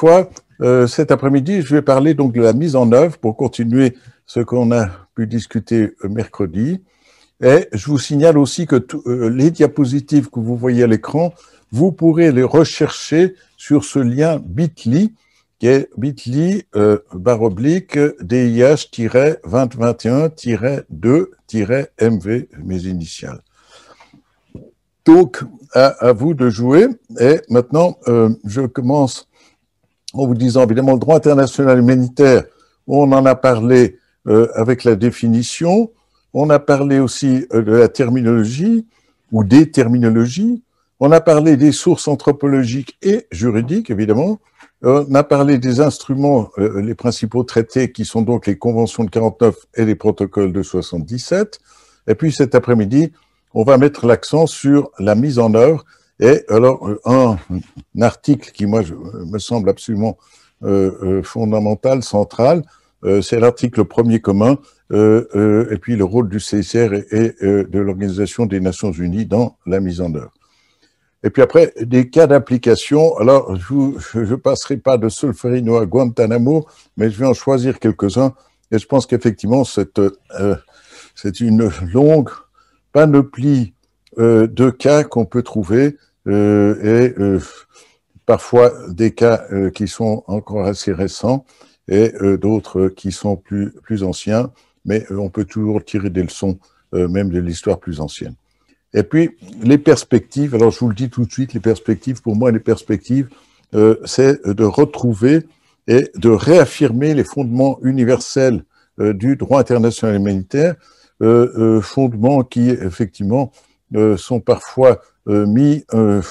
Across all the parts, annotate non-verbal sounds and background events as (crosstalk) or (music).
fois euh, cet après-midi, je vais parler donc de la mise en œuvre pour continuer ce qu'on a pu discuter euh, mercredi. Et je vous signale aussi que euh, les diapositives que vous voyez à l'écran, vous pourrez les rechercher sur ce lien bit.ly qui est bit.ly euh, barre oblique DIH-2021-2-MV, mes initiales. Donc, à, vous de jouer. Et maintenant, je commence en vous disant, évidemment, le droit international humanitaire, on en a parlé euh, avec la définition, on a parlé aussi euh, de la terminologie ou des terminologies, on a parlé des sources anthropologiques et juridiques, évidemment, euh, on a parlé des instruments, les principaux traités qui sont donc les conventions de 49 et les protocoles de 77, et puis cet après-midi, on va mettre l'accent sur la mise en œuvre et alors, euh, un, article qui, moi, me semble absolument euh, euh, fondamental, central, c'est l'article premier commun, et puis le rôle du CICR et, de l'Organisation des Nations Unies dans la mise en œuvre. Et puis après, des cas d'application. Alors, je ne passerai pas de Solferino à Guantanamo, mais je vais en choisir quelques-uns. Et je pense qu'effectivement, c'est une longue panoplie de cas qu'on peut trouver euh, et euh, parfois des cas euh, qui sont encore assez récents et d'autres qui sont plus, plus anciens, mais on peut toujours tirer des leçons même de l'histoire plus ancienne. Et puis, les perspectives, alors je vous le dis tout de suite, les perspectives, pour moi, les perspectives, c'est de retrouver et de réaffirmer les fondements universels du droit international humanitaire, euh, fondements qui, effectivement, euh, sont parfois euh, mis, euh,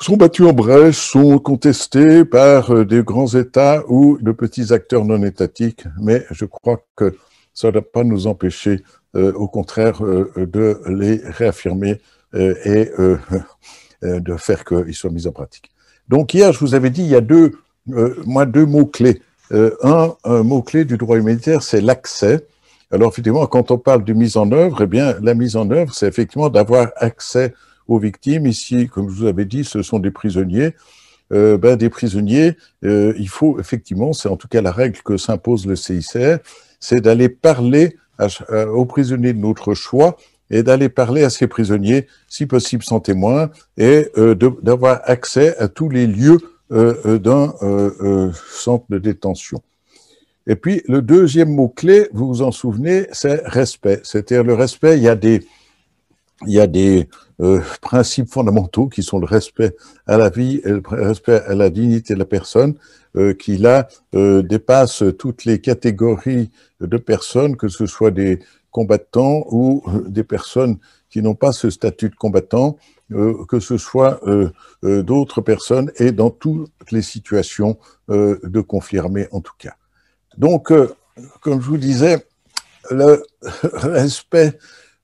sont battus en brèche, sont contestés par des grands États ou de petits acteurs non étatiques, mais je crois que ça ne va pas nous empêcher, au contraire, de les réaffirmer et (laughs) de faire qu'ils soient mis en pratique. Donc hier, je vous avais dit, il y a deux, deux mots-clés. un, un mot-clé du droit humanitaire, c'est l'accès. Alors, effectivement, quand on parle de mise en œuvre, eh bien, la mise en œuvre, c'est effectivement d'avoir accès aux victimes. Ici, comme je vous avais dit, ce sont des prisonniers. Euh, ben, des prisonniers, euh, il faut effectivement, c'est en tout cas la règle que s'impose le CICR, c'est d'aller parler euh, aux prisonniers de notre choix et d'aller parler à ces prisonniers, si possible sans témoin, et d'avoir accès à tous les lieux d'un centre de détention. Et puis, le deuxième mot-clé, vous vous en souvenez, c'est respect. C'est-à-dire, le respect, il y a des, il y a des euh, principes fondamentaux qui sont le respect à la vie et le respect à la dignité de la personne, euh, qui là euh, dépasse toutes les catégories de personnes, que ce soit des combattants ou des personnes qui n'ont pas ce statut de combattant, que ce soit d'autres personnes et dans toutes les situations de confirmer en tout cas. Donc, euh, comme je vous disais, le (laughs) respect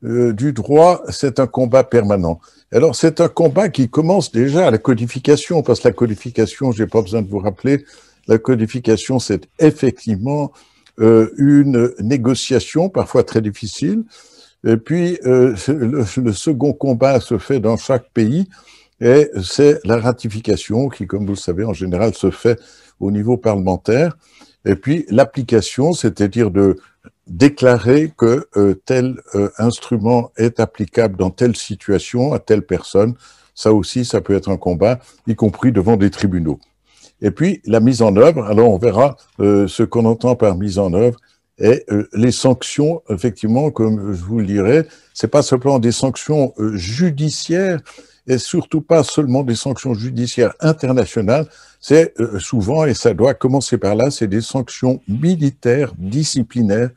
euh, du droit, c'est un combat permanent. Alors, c'est un combat qui commence déjà à la codification, parce que la codification, n'ai pas besoin de vous rappeler, la codification, c'est effectivement euh, une négociation, parfois très difficile. Et puis, (laughs) le, second combat se fait dans chaque pays, et c'est la ratification, qui, comme vous le savez, en général, se fait au niveau parlementaire. Et puis l'application, c'est-à-dire de déclarer que euh, tel euh, instrument est applicable dans telle situation à telle personne, ça aussi, ça peut être un combat, y compris devant des tribunaux. Et puis la mise en œuvre, alors on verra euh, ce qu'on entend par mise en œuvre et les sanctions, effectivement, comme je vous le dirais, c'est pas seulement des sanctions judiciaires, et surtout pas seulement des sanctions judiciaires internationales, c'est euh, souvent, et ça doit commencer par là, c'est des sanctions militaires, disciplinaires,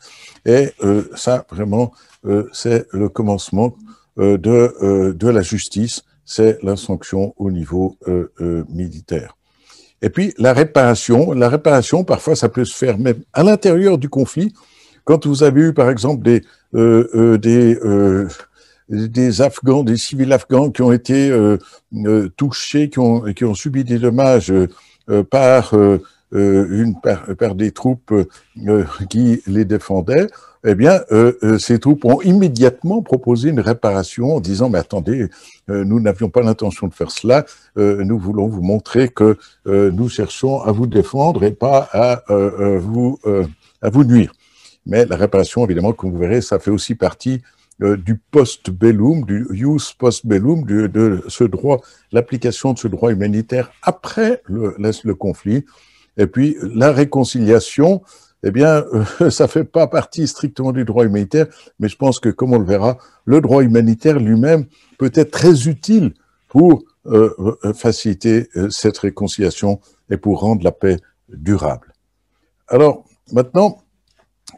et euh, ça vraiment, euh, c'est le commencement de, de la justice, c'est la sanction au niveau militaire. Et puis la réparation, la réparation parfois ça peut se faire même à l'intérieur du conflit, quand vous avez eu par exemple des, des des Afghans, des civils afghans qui ont été euh, euh, touchés, qui ont, qui ont subi des dommages euh, par, une, par, des troupes qui les défendaient, eh bien, ces troupes ont immédiatement proposé une réparation en disant, mais attendez, nous n'avions pas l'intention de faire cela, nous voulons vous montrer que nous cherchons à vous défendre et pas à, vous, à vous nuire. Mais la réparation, évidemment, comme vous verrez, ça fait aussi partie euh, du post-bellum, du use post-bellum, de ce droit, l'application de ce droit humanitaire après le, conflit. Et puis la réconciliation, eh bien, euh, (laughs) ça fait pas partie strictement du droit humanitaire, mais je pense que, comme on le verra, le droit humanitaire lui-même peut être très utile pour euh, faciliter cette réconciliation et pour rendre la paix durable. Alors, maintenant,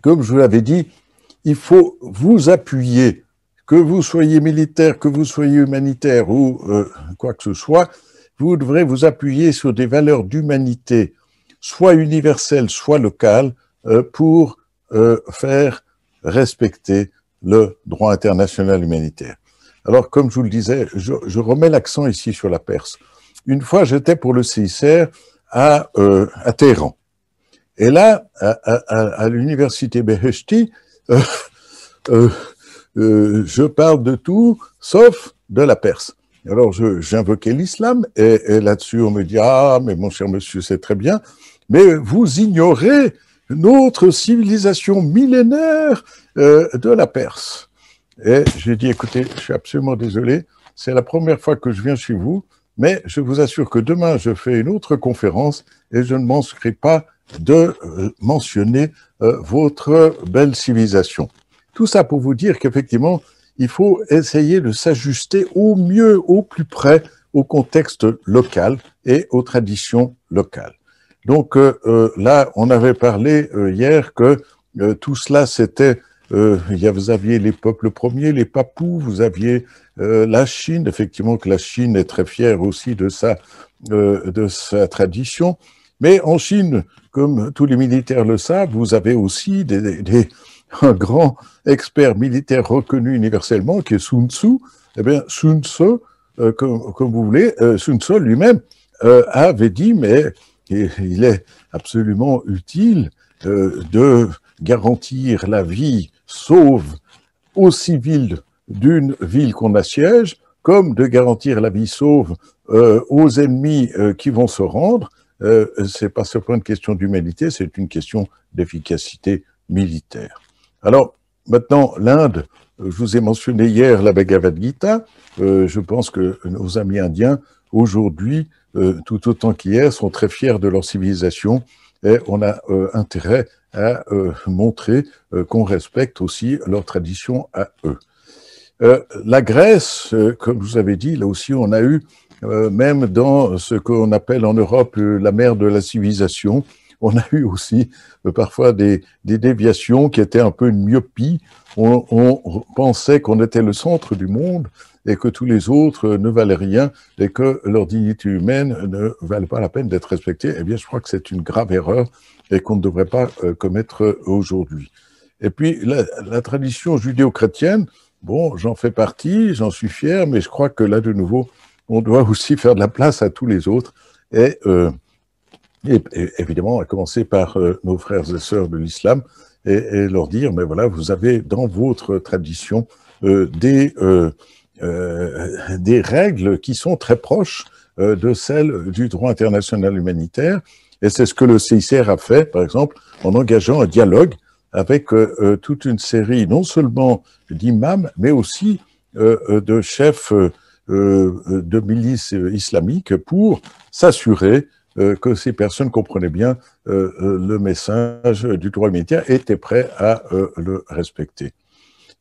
comme je vous l'avais dit, il faut vous appuyer, que vous soyez militaire, que vous soyez humanitaire ou euh, quoi que ce soit, vous devrez vous appuyer sur des valeurs d'humanité, soit universelles, soit locales, euh, pour euh, faire respecter le droit international humanitaire. Alors, comme je vous le disais, je, remets l'accent ici sur la Perse. Une fois, j'étais pour le CICR à, à Téhéran. Et là, à, à l'université Beheshti, euh, euh, euh, je parle de tout sauf de la Perse. Alors j'invoquais l'islam et, là-dessus on me dit ah mais mon cher monsieur c'est très bien mais vous ignorez notre civilisation millénaire de la Perse. Et j'ai dit écoutez je suis absolument désolé c'est la première fois que je viens chez vous mais je vous assure que demain, je fais une autre conférence et je ne m'inscris pas de euh, mentionner euh, votre belle civilisation. Tout ça pour vous dire qu'effectivement, il faut essayer de s'ajuster au mieux, au plus près, au contexte local et aux traditions locales. Donc euh, là, on avait parlé hier que tout cela, c'était euh, vous aviez les peuples premiers, les Papous, vous aviez euh, la Chine, effectivement que la Chine est très fière aussi de sa, euh, de sa tradition. Mais en Chine, comme tous les militaires le savent, vous avez aussi des, (laughs) un grand expert militaire reconnu universellement, qui est Sun Tzu. Eh bien, Sun Tzu, comme, comme, vous voulez, Sun Tzu lui-même avait dit, mais il est absolument utile de garantir la vie sauve aux civils d'une ville qu'on assiège, comme de garantir la vie sauve euh, aux ennemis euh, qui vont se rendre. Euh, ce n'est pas seulement une question d'humanité, c'est une question d'efficacité militaire. Alors, maintenant, l'Inde, je vous ai mentionné hier la Bhagavad Gita, je pense que nos amis indiens, aujourd'hui, tout autant qu'hier, sont très fiers de leur civilisation, et on a euh, intérêt à euh, montrer euh, qu'on respecte aussi leur tradition à eux. la Grèce, comme vous avez dit, là aussi on a eu, même dans ce qu'on appelle en Europe la mer de la civilisation, on a eu aussi parfois des, déviations qui étaient un peu une myopie. on pensait qu'on était le centre du monde, et que tous les autres ne valent rien et que leur dignité humaine ne valent pas la peine d'être respectée, eh bien, je crois que c'est une grave erreur et qu'on ne devrait pas euh, commettre aujourd'hui. Et puis, la, tradition judéo-chrétienne, bon, j'en fais partie, j'en suis fier, mais je crois que là, de nouveau, on doit aussi (laughs) faire de la place à tous les autres et, euh, évidemment, à commencer par euh, nos frères et sœurs de l'islam et, leur dire, mais voilà, vous avez dans votre tradition des euh, des règles qui sont très proches euh, de celles du droit international humanitaire. Et c'est ce que le CICR a fait, par exemple, en engageant un dialogue avec euh, toute une série, non seulement d'imams, mais aussi de chefs de milices islamiques pour s'assurer que ces personnes comprenaient bien le message du droit humanitaire et étaient prêts à le respecter.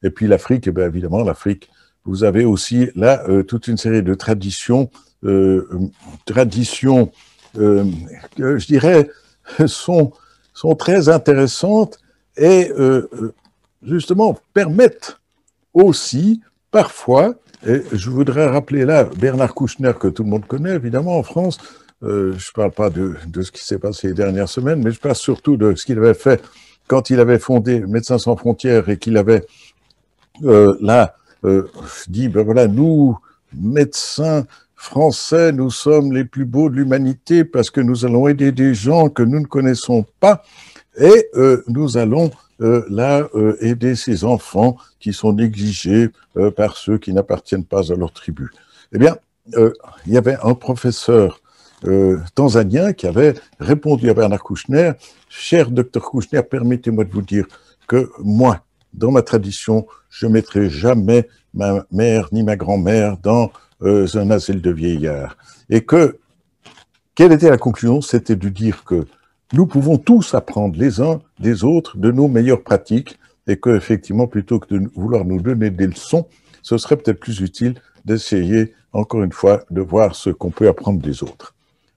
Et puis l'Afrique, eh bien évidemment, l'Afrique vous avez aussi là euh, toute une série de traditions, euh, hum, traditions euh, que je dirais (laughs) sont, sont très intéressantes et justement permettent aussi parfois, et je voudrais rappeler là Bernard Kouchner que tout le monde connaît évidemment en France, je ne parle pas de, de ce qui s'est passé les dernières semaines, mais je parle surtout de ce qu'il avait fait quand il avait fondé Médecins sans frontières et qu'il avait là je euh, dit, ben voilà, nous, médecins français, nous sommes les plus beaux de l'humanité parce que nous allons aider des gens que nous ne connaissons pas et euh, nous allons euh, là aider ces enfants qui sont négligés par ceux qui n'appartiennent pas à leur tribu. Eh bien, il y avait un professeur tanzanien qui avait répondu à Bernard Kouchner, cher docteur Kouchner, permettez-moi de vous dire que moi dans ma tradition, je mettrai jamais ma mère ni ma grand-mère dans euh, un asile de vieillards. Et que, quelle était la conclusion C'était de dire que nous pouvons tous apprendre les uns des autres de nos meilleures pratiques et que, effectivement, plutôt que de vouloir nous donner des leçons, ce serait peut-être plus utile d'essayer, encore une fois, de voir ce qu'on peut apprendre des autres.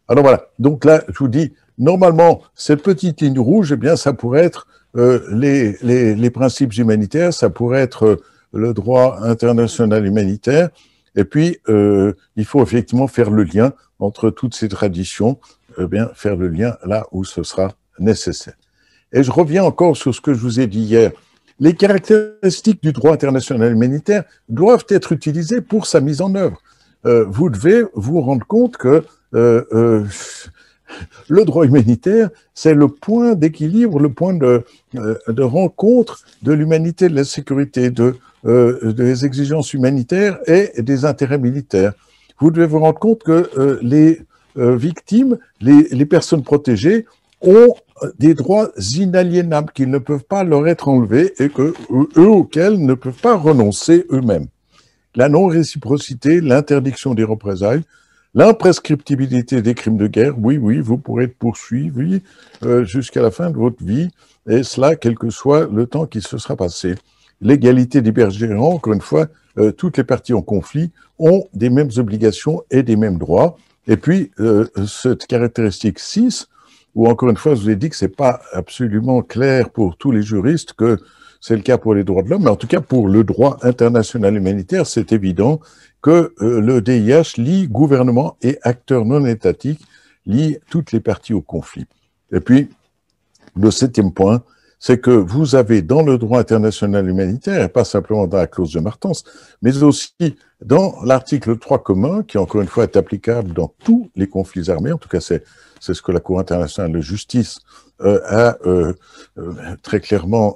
Alors voilà, donc là, je vous dis, normalement, cette petite ligne rouge, eh bien, ça pourrait être euh, les, les, principes humanitaires, ça pourrait être euh, le droit international humanitaire. Et puis, euh, il faut effectivement faire le lien entre toutes ces traditions, eh bien, faire le lien là où ce sera nécessaire. Et je reviens encore sur ce que je vous ai dit hier. Les caractéristiques du droit international humanitaire doivent être utilisées pour sa mise en œuvre. vous devez vous rendre compte que le droit humanitaire, c'est le point d'équilibre, le point de, euh, rencontre de l'humanité, de la sécurité, de, euh, des exigences humanitaires et des intérêts militaires. Vous devez vous rendre compte que euh, les victimes, les, personnes protégées, ont des droits inaliénables qu'ils ne peuvent pas leur être enlevés et que eux auxquels ne peuvent pas renoncer eux-mêmes. La non-réciprocité, l'interdiction des représailles, L'imprescriptibilité des crimes de guerre, oui, oui, vous pourrez être poursuivi euh, jusqu'à la fin de votre vie, et cela quel que soit le temps qui se sera passé. L'égalité des encore une fois, euh, toutes les parties en conflit ont des mêmes obligations et des mêmes droits. Et puis, euh, cette caractéristique 6, où encore une fois, je vous ai dit que ce n'est pas absolument clair pour tous les juristes que c'est le cas pour les droits de l'homme, mais en tout cas pour le droit international humanitaire, c'est évident, que euh, le DIH lie gouvernement et acteurs non étatiques, lie toutes les parties au conflit. Et puis, le septième point, c'est que vous avez dans le droit international humanitaire, et pas simplement dans la clause de Martens, mais aussi dans l'article 3 commun, qui encore une fois est applicable dans tous les conflits armés, en tout cas c'est ce que la Cour internationale de justice euh, a euh, très clairement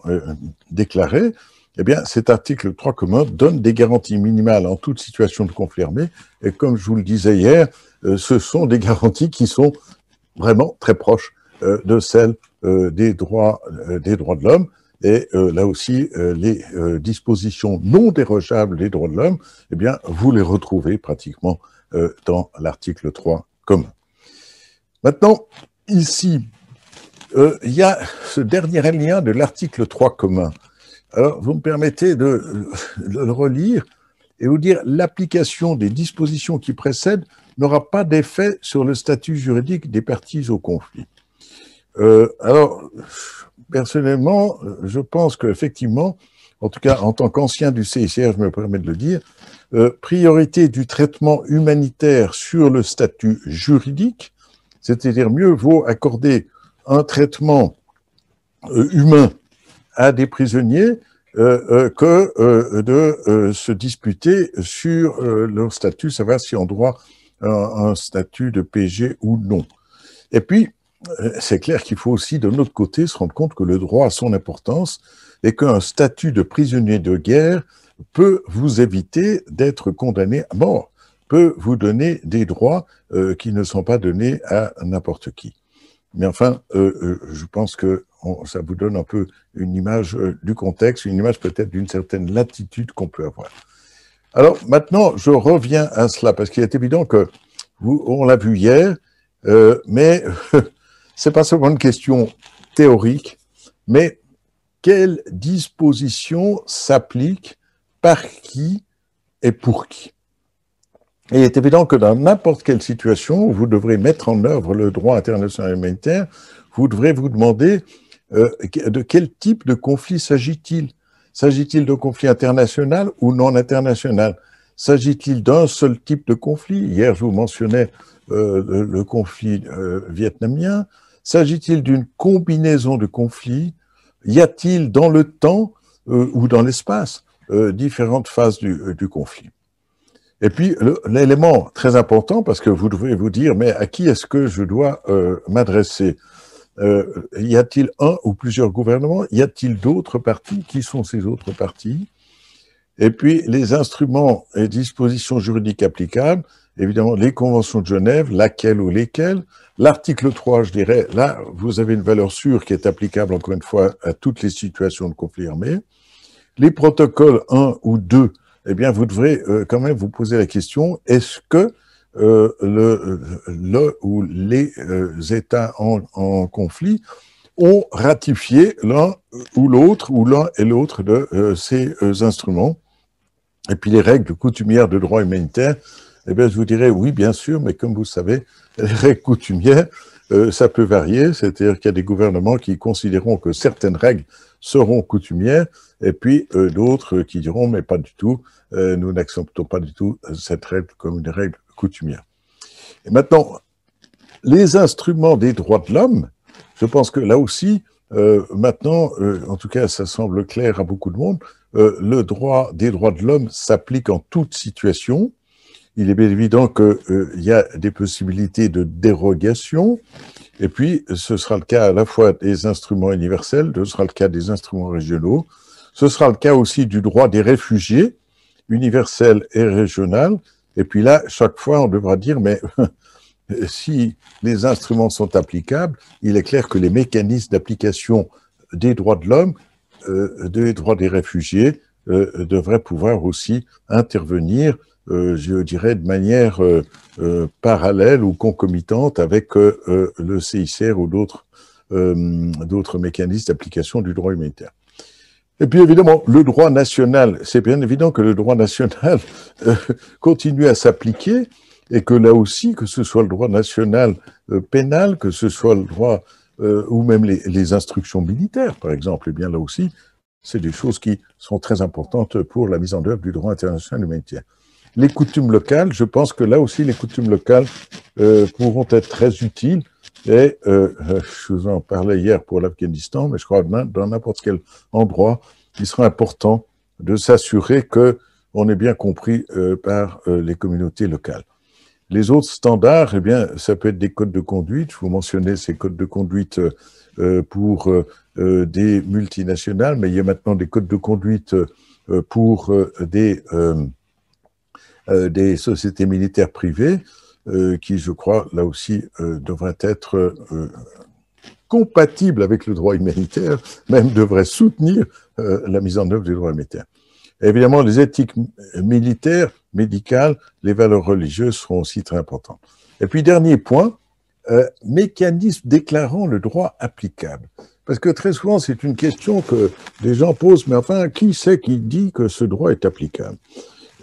déclaré, eh bien, cet article 3 commun donne des garanties minimales en toute situation de conflit armé. Et comme je vous le disais hier, euh, ce sont des garanties qui sont vraiment très proches euh, de celles euh, des droits, des droits de l'homme. Et là aussi, les dispositions non dérogeables des droits de l'homme, eh bien, vous les retrouvez pratiquement dans l'article 3 commun. Maintenant, ici, il y a ce dernier lien de l'article 3 commun alors, vous me permettez de, le relire et vous dire l'application des dispositions qui précèdent n'aura pas d'effet sur le statut juridique des parties au conflit. Euh, alors, personnellement, je pense qu'effectivement, en tout cas en tant qu'ancien du CICR, je me permets de le dire, euh, priorité du traitement humanitaire sur le statut juridique, c'est-à-dire mieux vaut accorder un traitement euh, humain à des prisonniers euh, euh, que euh, de se disputer sur leur statut, savoir si on doit un, un statut de PG ou non. Et puis, c'est clair qu'il faut aussi, de notre côté, se rendre compte que le droit a son importance et qu'un statut de prisonnier de guerre peut vous éviter d'être condamné à mort, peut vous donner des droits qui ne sont pas donnés à n'importe qui. Mais enfin, je pense que ça vous donne un peu une image euh, du contexte, une image peut-être d'une certaine latitude qu'on peut avoir. Alors maintenant, je reviens à cela, parce qu'il est évident que, vous, on l'a vu hier, euh, mais (laughs) c'est pas seulement une question théorique, mais quelles dispositions s'appliquent par qui et pour qui et il est évident que dans n'importe quelle situation où vous devrez mettre en œuvre le droit international humanitaire, vous devrez vous demander euh, de quel type de conflit s'agit-il S'agit-il de conflit international ou non international S'agit-il d'un seul type de conflit Hier, je vous mentionnais euh, le, conflit euh, vietnamien. S'agit-il d'une combinaison de conflits Y a-t-il dans le temps ou dans l'espace différentes phases du, conflit et puis, l'élément très important, parce que vous devez vous dire, mais à qui est-ce que je dois m'adresser euh, y a-t-il un ou plusieurs gouvernements Y a-t-il d'autres partis Qui sont ces autres partis Et puis les instruments et dispositions juridiques applicables, évidemment les conventions de Genève, laquelle ou lesquelles. L'article 3, je dirais, là, vous avez une valeur sûre qui est applicable, encore une fois, à toutes les situations de conflit armé. Les protocoles 1 ou 2, eh bien, vous devrez euh, quand même vous poser la question, est-ce que euh, le, ou les euh, États en, conflit ont ratifié l'un ou l'autre, ou l'un et l'autre de euh, ces instruments. Et puis les règles coutumières de droit humanitaire, eh bien, je vous dirais oui, bien sûr, mais comme vous savez, les règles coutumières, ça peut varier, c'est-à-dire qu'il y a des gouvernements qui considéreront que certaines règles seront coutumières, et puis d'autres qui diront, mais pas du tout, nous n'acceptons pas du tout cette règle comme une règle coutumière. Et maintenant, les instruments des droits de l'homme, je pense que là aussi, euh, maintenant, euh, en tout cas, ça semble clair à beaucoup de monde, euh, le droit des droits de l'homme s'applique en toute situation. Il est bien évident qu'il y a des possibilités de dérogation, et puis ce sera le cas à la fois des instruments universels, ce sera le cas des instruments régionaux, ce sera le cas aussi du droit des réfugiés, universel et régional, et puis là, chaque fois, on devra dire, mais (laughs) si les instruments sont applicables, il est clair que les mécanismes d'application des droits de l'homme, euh, des droits des réfugiés, euh, devraient pouvoir aussi intervenir, euh, je dirais, de manière parallèle ou concomitante avec le CICR ou d'autres mécanismes d'application du droit humanitaire. Et puis évidemment, le droit national, c'est bien évident que le droit national euh, continue à s'appliquer et que là aussi, que ce soit le droit national euh, pénal, que ce soit le droit euh, ou même les, instructions militaires, par exemple, et eh bien là aussi, c'est des choses qui sont très importantes pour la mise en œuvre du droit international humanitaire. Les coutumes locales, je pense que là aussi, les coutumes locales pourront être très utiles. Et je vous en parlais hier pour l'Afghanistan, mais je crois que dans n'importe quel endroit, il sera important de s'assurer que on est bien compris euh, par euh, les communautés locales. Les autres standards, eh bien, ça peut être des codes de conduite. Je vous mentionnais ces codes de conduite euh, pour des multinationales, mais il y a maintenant des codes de conduite pour des sociétés militaires privées qui, je crois, là aussi, devraient être compatibles avec le droit humanitaire, même devraient soutenir euh, la mise en œuvre du droit militaire. Évidemment, les éthiques militaires, médicales, les valeurs religieuses seront aussi très importantes. Et puis, dernier point, euh, mécanisme déclarant le droit applicable. Parce que très souvent, c'est une question que les gens posent, mais enfin, qui c'est qui dit que ce droit est applicable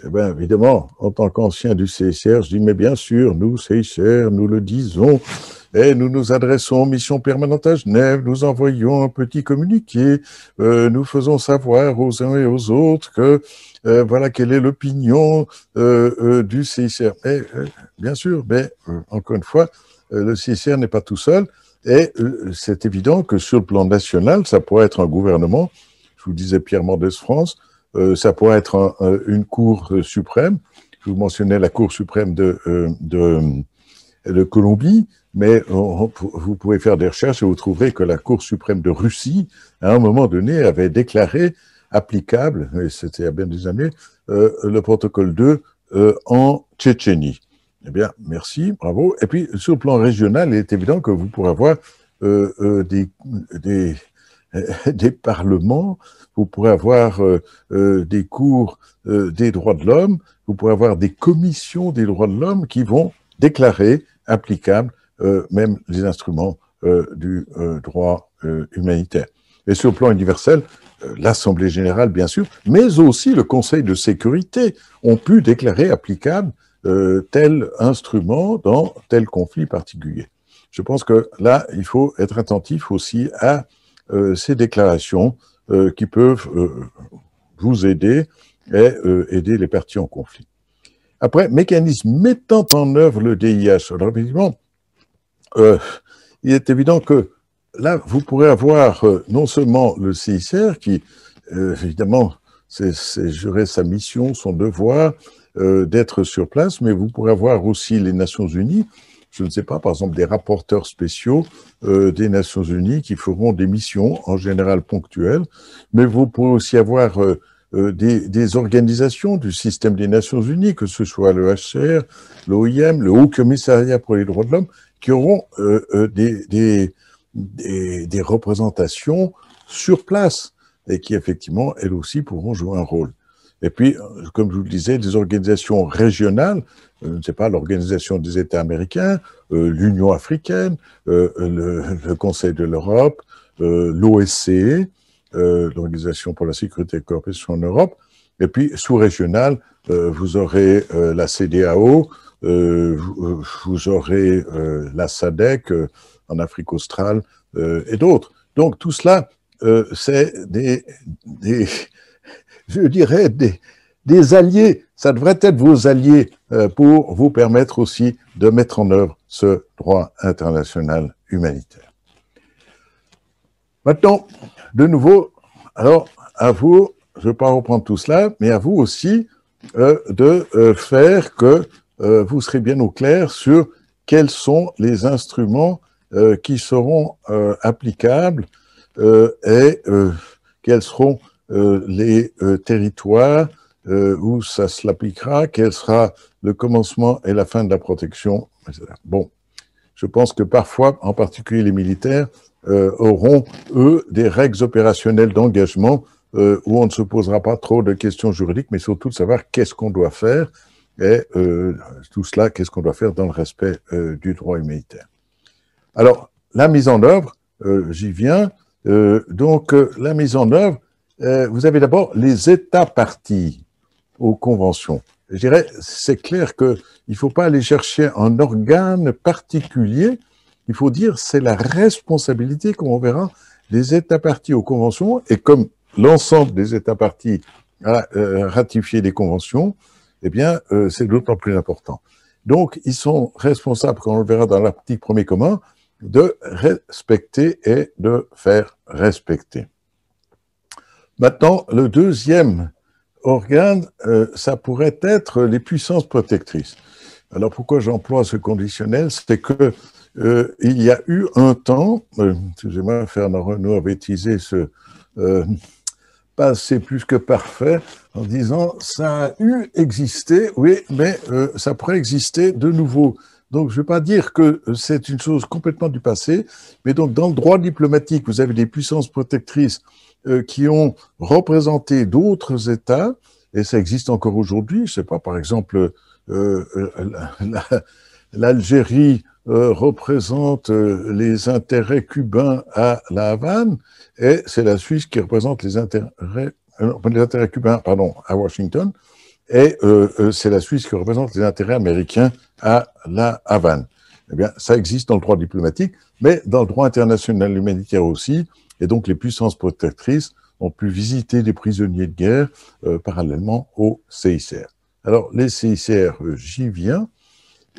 eh bien, évidemment, en tant qu'ancien du CICR, je dis, mais bien sûr, nous, CICR, nous le disons, nous nous adressons aux missions permanentes à Genève, nous envoyons un petit communiqué, euh, nous faisons savoir aux uns et aux autres que euh, voilà quelle est l'opinion euh, du CICR. bien sûr, mais encore une fois, le CICR n'est pas tout seul. Et c'est évident que sur le plan national, ça pourrait être un gouvernement, je vous disais Pierre Mendes France, ça pourrait être une Cour suprême, je vous mentionnais la Cour suprême de, de Colombie, mais vous pouvez faire des recherches et vous trouverez que la Cour suprême de Russie, à un moment donné, avait déclaré applicable, et c'était il y a bien des années, euh, le protocole 2 euh, en Tchétchénie. Eh bien, merci, bravo. Et puis, sur le plan régional, il est évident que vous pourrez avoir euh, des, (laughs) des, parlements, vous pourrez avoir des cours des droits de l'homme, vous pourrez avoir des commissions des droits de l'homme qui vont déclarer applicable euh, même les instruments euh, du euh, droit humanitaire. Et sur le plan universel, l'Assemblée générale, bien sûr, mais aussi le Conseil de sécurité ont pu déclarer applicable tel instrument dans tel conflit particulier. Je pense que là, il faut être attentif aussi à ces déclarations qui peuvent vous aider et aider les parties en conflit. Après, mécanisme mettant en œuvre le DIH. Alors, euh, il est évident que là, vous pourrez avoir euh, non seulement le CICR qui, euh, évidemment, c'est, sa mission, son devoir d'être sur place, mais vous pourrez avoir aussi les Nations Unies, je ne sais pas, par exemple, des rapporteurs spéciaux des Nations Unies qui feront des missions, en général ponctuelles, mais vous pourrez aussi avoir des, des, organisations du système des Nations Unies, que ce soit le HCR, l'OIM, le Haut Commissariat pour les droits de l'homme, qui auront euh, euh, des, représentations sur place et qui effectivement, elles aussi, pourront jouer un rôle. Et puis, euh, comme je vous le disais, des organisations régionales, je ne sais pas, l'Organisation des États américains, l'Union africaine, le, le, Conseil de l'Europe, l'OSCE, l'Organisation pour la sécurité et la coopération en Europe, et puis sous-régional, vous aurez la CDAO, euh, euh, vous aurez euh, la SADEC en Afrique australe et d'autres. Donc tout cela, c'est des, (laughs) je dirais, des, alliés, ça devrait être vos alliés pour vous permettre aussi de mettre en œuvre ce droit international humanitaire. Maintenant, de nouveau, alors à vous, je ne vais pas reprendre tout cela, mais à vous aussi de faire que euh, vous serez bien au clair sur quels sont les instruments euh, qui seront euh, applicables et quels seront les territoires où ça se l'appliquera, quel sera le commencement et la fin de la protection, Bon, je pense que parfois, en particulier les militaires, auront, eux, des règles opérationnelles d'engagement où on ne se posera pas trop de questions juridiques, mais surtout de savoir qu'est-ce qu'on doit faire et euh, tout cela, qu'est-ce qu'on doit faire dans le respect euh, du droit humanitaire Alors, la mise en œuvre, euh, j'y viens. donc, la mise en œuvre, vous avez d'abord les États partis aux conventions. Je dirais, c'est clair qu'il ne faut pas aller chercher un organe particulier. Il faut dire, c'est la responsabilité, comme on verra, des États partis aux conventions. Et comme l'ensemble des États partis a ratifié des conventions, eh bien, euh, c'est d'autant plus important. Donc, ils sont responsables, comme on le verra dans l'article premier commun, de respecter et de faire respecter. Maintenant, le deuxième organe, euh, ça pourrait être les puissances protectrices. Alors, pourquoi j'emploie ce conditionnel C'est que euh, il y a eu un temps, excusez-moi, Fernand Renault avait utilisé ce, c'est plus que parfait en disant ça a eu existé, oui, mais euh, ça pourrait exister de nouveau. Donc, je ne vais pas dire que c'est une chose complètement du passé, mais donc dans le droit diplomatique, vous avez des puissances protectrices euh, qui ont représenté d'autres États, et ça existe encore aujourd'hui. Je ne sais pas, par exemple, euh, l'Algérie euh, représente euh, les intérêts cubains à La Havane et c'est la Suisse qui représente les intérêts, euh, les intérêts cubains pardon, à Washington et euh, c'est la Suisse qui représente les intérêts américains à La Havane. Eh bien, ça existe dans le droit diplomatique, mais dans le droit international humanitaire aussi, et donc les puissances protectrices ont pu visiter des prisonniers de guerre parallèlement au CICR. Alors, les CICR, j'y viens,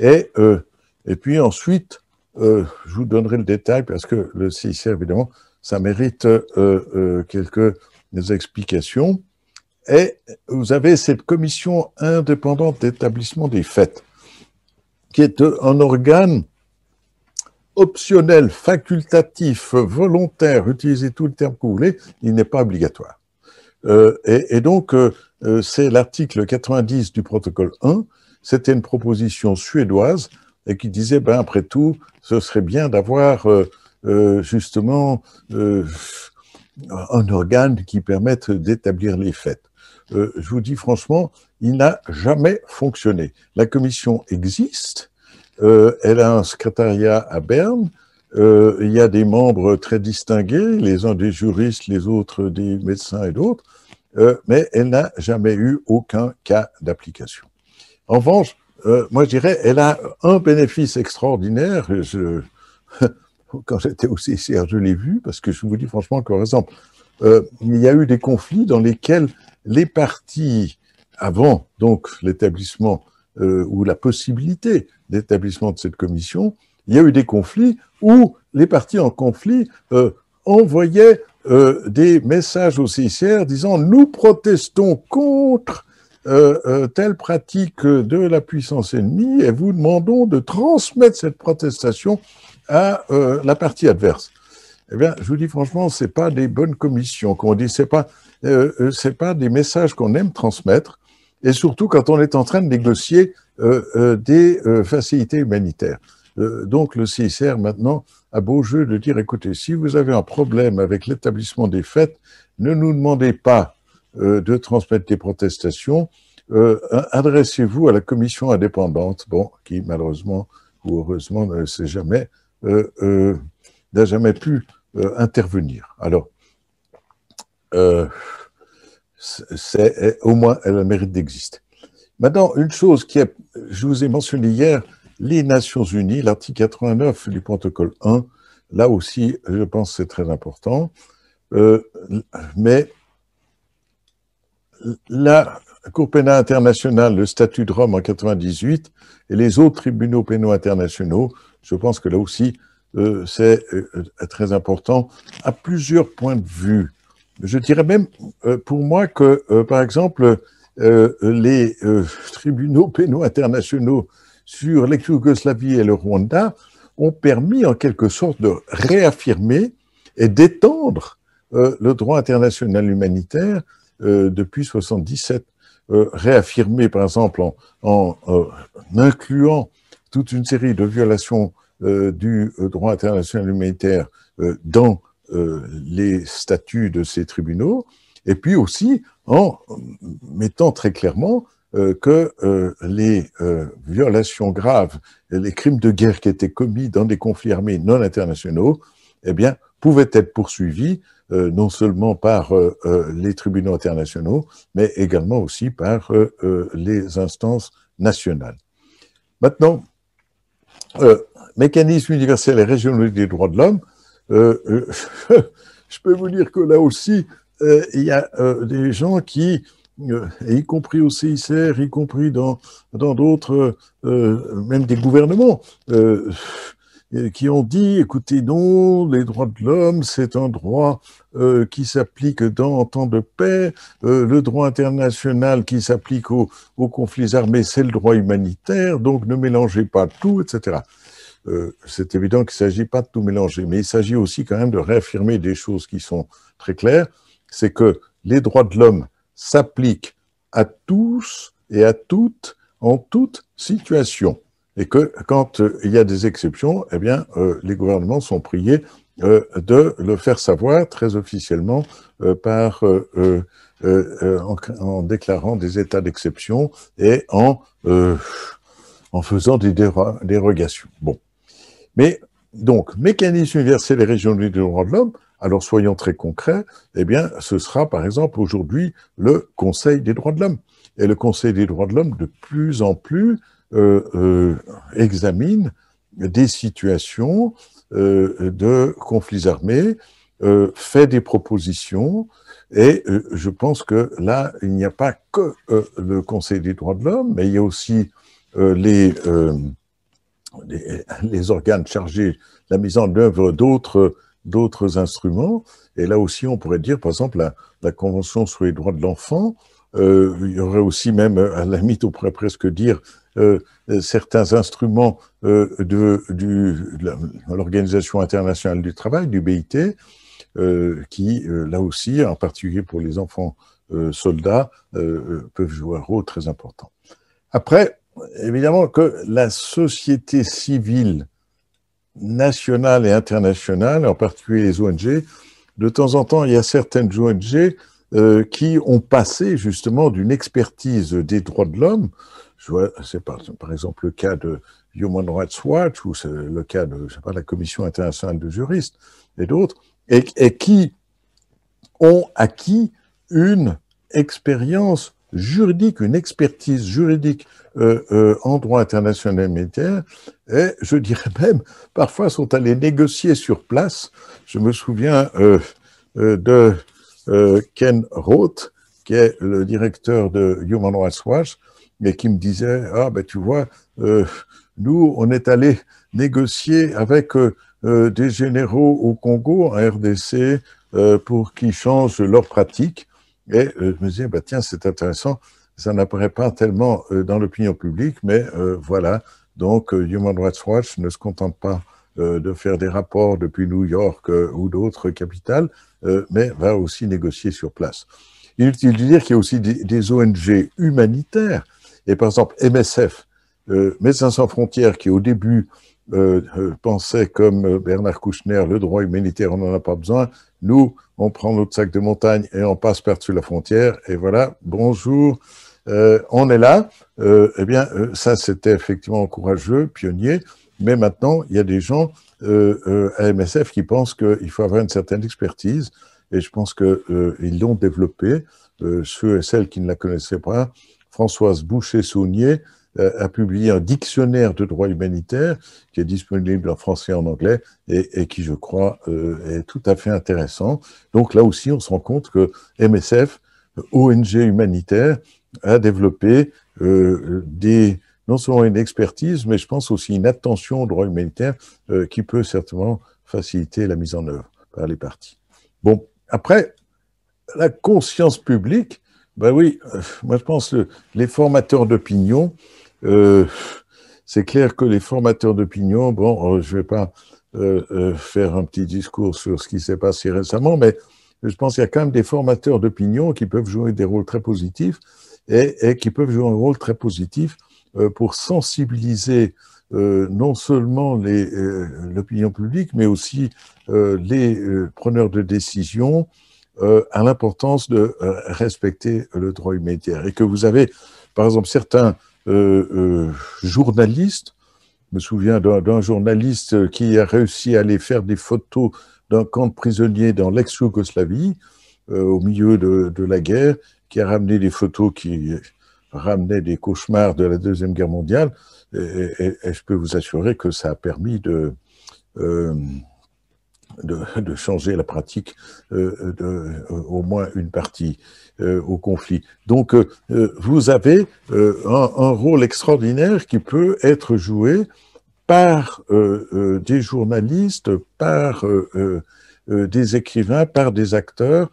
et euh, et puis ensuite, euh, je vous donnerai le détail parce que le CICR, évidemment, ça mérite euh, euh, quelques explications. Et vous avez cette commission indépendante d'établissement des faits, qui est un organe optionnel, facultatif, volontaire, utilisez tout le terme que vous voulez, il n'est pas obligatoire. et, donc, c'est l'article 90 du protocole 1, c'était une proposition suédoise et qui disait, ben, après tout, ce serait bien d'avoir euh, euh, justement euh, un organe qui permette d'établir les faits. je vous dis franchement, il n'a jamais fonctionné. La commission existe, elle a un secrétariat à Berne, il y a des membres très distingués, les uns des juristes, les autres des médecins et d'autres, mais elle n'a jamais eu aucun cas d'application. En revanche, euh, moi je dirais, elle a un bénéfice extraordinaire. (laughs) quand j'étais au CICR, je l'ai vu, parce que je vous dis franchement que, par exemple, euh, il y a eu des conflits dans lesquels les partis, avant donc l'établissement euh, ou la possibilité d'établissement de cette commission, il y a eu des conflits où les partis en conflit envoyaient des messages au CICR disant nous protestons contre euh, euh, telle pratique de la puissance ennemie et vous demandons de transmettre cette protestation à euh, la partie adverse. Eh bien, je vous dis franchement, c'est pas des bonnes commissions qu'on dit, c'est pas c'est pas des messages qu'on aime transmettre, et surtout quand on est en train de négocier des facilités humanitaires. donc le CICR maintenant a beau jeu de dire, écoutez, si vous avez un problème avec l'établissement des fêtes, ne nous demandez pas euh, de transmettre des protestations, euh, adressez-vous à la commission indépendante, bon, qui malheureusement ou heureusement ne sait jamais, euh, n'a jamais pu intervenir. Alors, c'est au moins elle a le mérite d'exister. Maintenant, une chose qui est, je vous ai mentionné hier, les Nations Unies, l'article 89 du protocole 1, là aussi, je pense c'est très important, mais la Cour pénale internationale, le statut de Rome en 98 et les autres tribunaux pénaux internationaux, je pense que là aussi, euh, c'est euh, euh, très important à plusieurs points de vue. Je dirais même pour moi que, par exemple, les tribunaux pénaux internationaux sur l'ex-Yougoslavie et le Rwanda ont permis en quelque sorte de réaffirmer et d'étendre le droit international humanitaire euh, depuis 77, euh, réaffirmé par exemple en, euh, incluant toute une série de violations du droit international humanitaire dans les statuts de ces tribunaux, et puis aussi en mettant très clairement que les violations graves, les crimes de guerre qui étaient commis dans des conflits armés non internationaux, eh bien, pouvaient être poursuivis euh, non seulement par euh, euh, les tribunaux internationaux, mais également aussi par les instances nationales. Maintenant, mécanisme universel et régional des droits de l'homme, (laughs) je peux vous dire que là aussi, il y a des gens qui y compris au CICR, y compris dans d'autres, dans même des gouvernements, qui ont dit, écoutez, non, les droits de l'homme, c'est un droit euh, qui s'applique dans en temps de paix, euh, le droit international qui s'applique aux, conflits armés, c'est le droit humanitaire, donc ne mélangez pas tout, etc. Euh, c'est évident qu'il ne s'agit pas de tout mélanger, mais il s'agit aussi quand même de réaffirmer des choses qui sont très claires, c'est que les droits de l'homme s'appliquent à tous et à toutes en toute situation et que quand euh, il y a des exceptions, eh bien, euh, les gouvernements sont priés euh, de le faire savoir très officiellement en, déclarant des états d'exception et en, faisant des dérogations. Bon. Mais donc, mécanisme universel et région des droits de l'homme, alors soyons très concrets, eh bien, ce sera par exemple aujourd'hui le Conseil des droits de l'homme. Et le Conseil des droits de l'homme, de plus en plus, euh, euh, examine des situations euh, de conflits armés, fait des propositions, et je pense que là, il n'y a pas que le Conseil des droits de l'homme, mais il y a aussi les, les, organes chargés de la mise en œuvre d'autres d'autres instruments. Et là aussi, on pourrait dire, par exemple, la, Convention sur les droits de l'enfant. il y aurait aussi même, à la limite, on pourrait presque dire euh, euh, certains instruments euh, de, l'Organisation internationale du travail, du BIT, qui, là aussi, en particulier pour les enfants soldats, peuvent jouer un rôle très important. Après, évidemment que la société civile nationale et internationale, en particulier les ONG, de temps en temps, il y a certaines ONG qui ont passé justement d'une expertise des droits de l'homme c'est par, exemple le cas de Human Rights Watch ou c'est le cas de la Commission internationale de juristes et d'autres, et, qui ont acquis une expérience juridique, une expertise juridique euh, euh, en droit international et militaire, et je dirais même, parfois sont allés négocier sur place. Je me souviens euh, de Ken Roth, qui est le directeur de Human Rights Watch, mais qui me disait Ah, ben tu vois, euh, nous, on est allé négocier avec euh, euh, des généraux au Congo, en RDC, pour qu'ils changent leurs pratiques. Et je me disais bah, Tiens, c'est intéressant, ça n'apparaît pas tellement dans l'opinion publique, mais voilà. Donc, Human Rights Watch ne se contente pas de faire des rapports depuis New York ou d'autres capitales, mais va aussi négocier sur place. Inutile de dire qu'il y a aussi des ONG humanitaires et par exemple, MSF, euh, Médecins sans frontières, qui au début euh, euh, pensait comme Bernard Kouchner, le droit humanitaire, on n'en a pas besoin. Nous, on prend notre sac de montagne et on passe par-dessus la frontière. Et voilà, bonjour, on est là. eh bien, ça, c'était effectivement courageux, pionnier. Mais maintenant, il y a des gens à MSF qui pensent qu'il faut avoir une certaine expertise. Et je pense qu'ils l'ont développée. ceux et celles qui ne la connaissaient pas Françoise Boucher-Saunier euh, a publié un dictionnaire de droit humanitaire qui est disponible en français et en anglais et, qui, je crois, euh, est tout à fait intéressant. Donc là aussi, on se rend compte que MSF, ONG humanitaire, a développé euh, des, non seulement une expertise, mais je pense aussi une attention au droit humanitaire qui peut certainement faciliter la mise en œuvre par les parties. Bon, après, la conscience publique, ben oui, euh, moi je pense que les formateurs d'opinion, euh, c'est clair que les formateurs d'opinion, bon, euh, je ne vais pas faire un petit discours sur ce qui s'est passé récemment, mais je pense qu'il y a quand même des formateurs d'opinion qui peuvent jouer des rôles très positifs et, et qui peuvent jouer un rôle très positif pour sensibiliser non seulement l'opinion publique, mais aussi les preneurs de décision, euh, à l'importance de euh, respecter le droit humanitaire. Et que vous avez, par exemple, certains euh, journalistes, je me souviens d'un journaliste qui a réussi à aller faire des photos d'un camp de prisonniers dans l'ex-Yougoslavie, au milieu de, la guerre, qui a ramené des photos qui ramenaient des cauchemars de la Deuxième Guerre mondiale. Et, et je peux vous assurer que ça a permis de de, changer la pratique euh, de euh, au moins une partie euh, au conflit. Donc vous avez un, rôle extraordinaire qui peut être joué par des journalistes, par des écrivains, par des acteurs,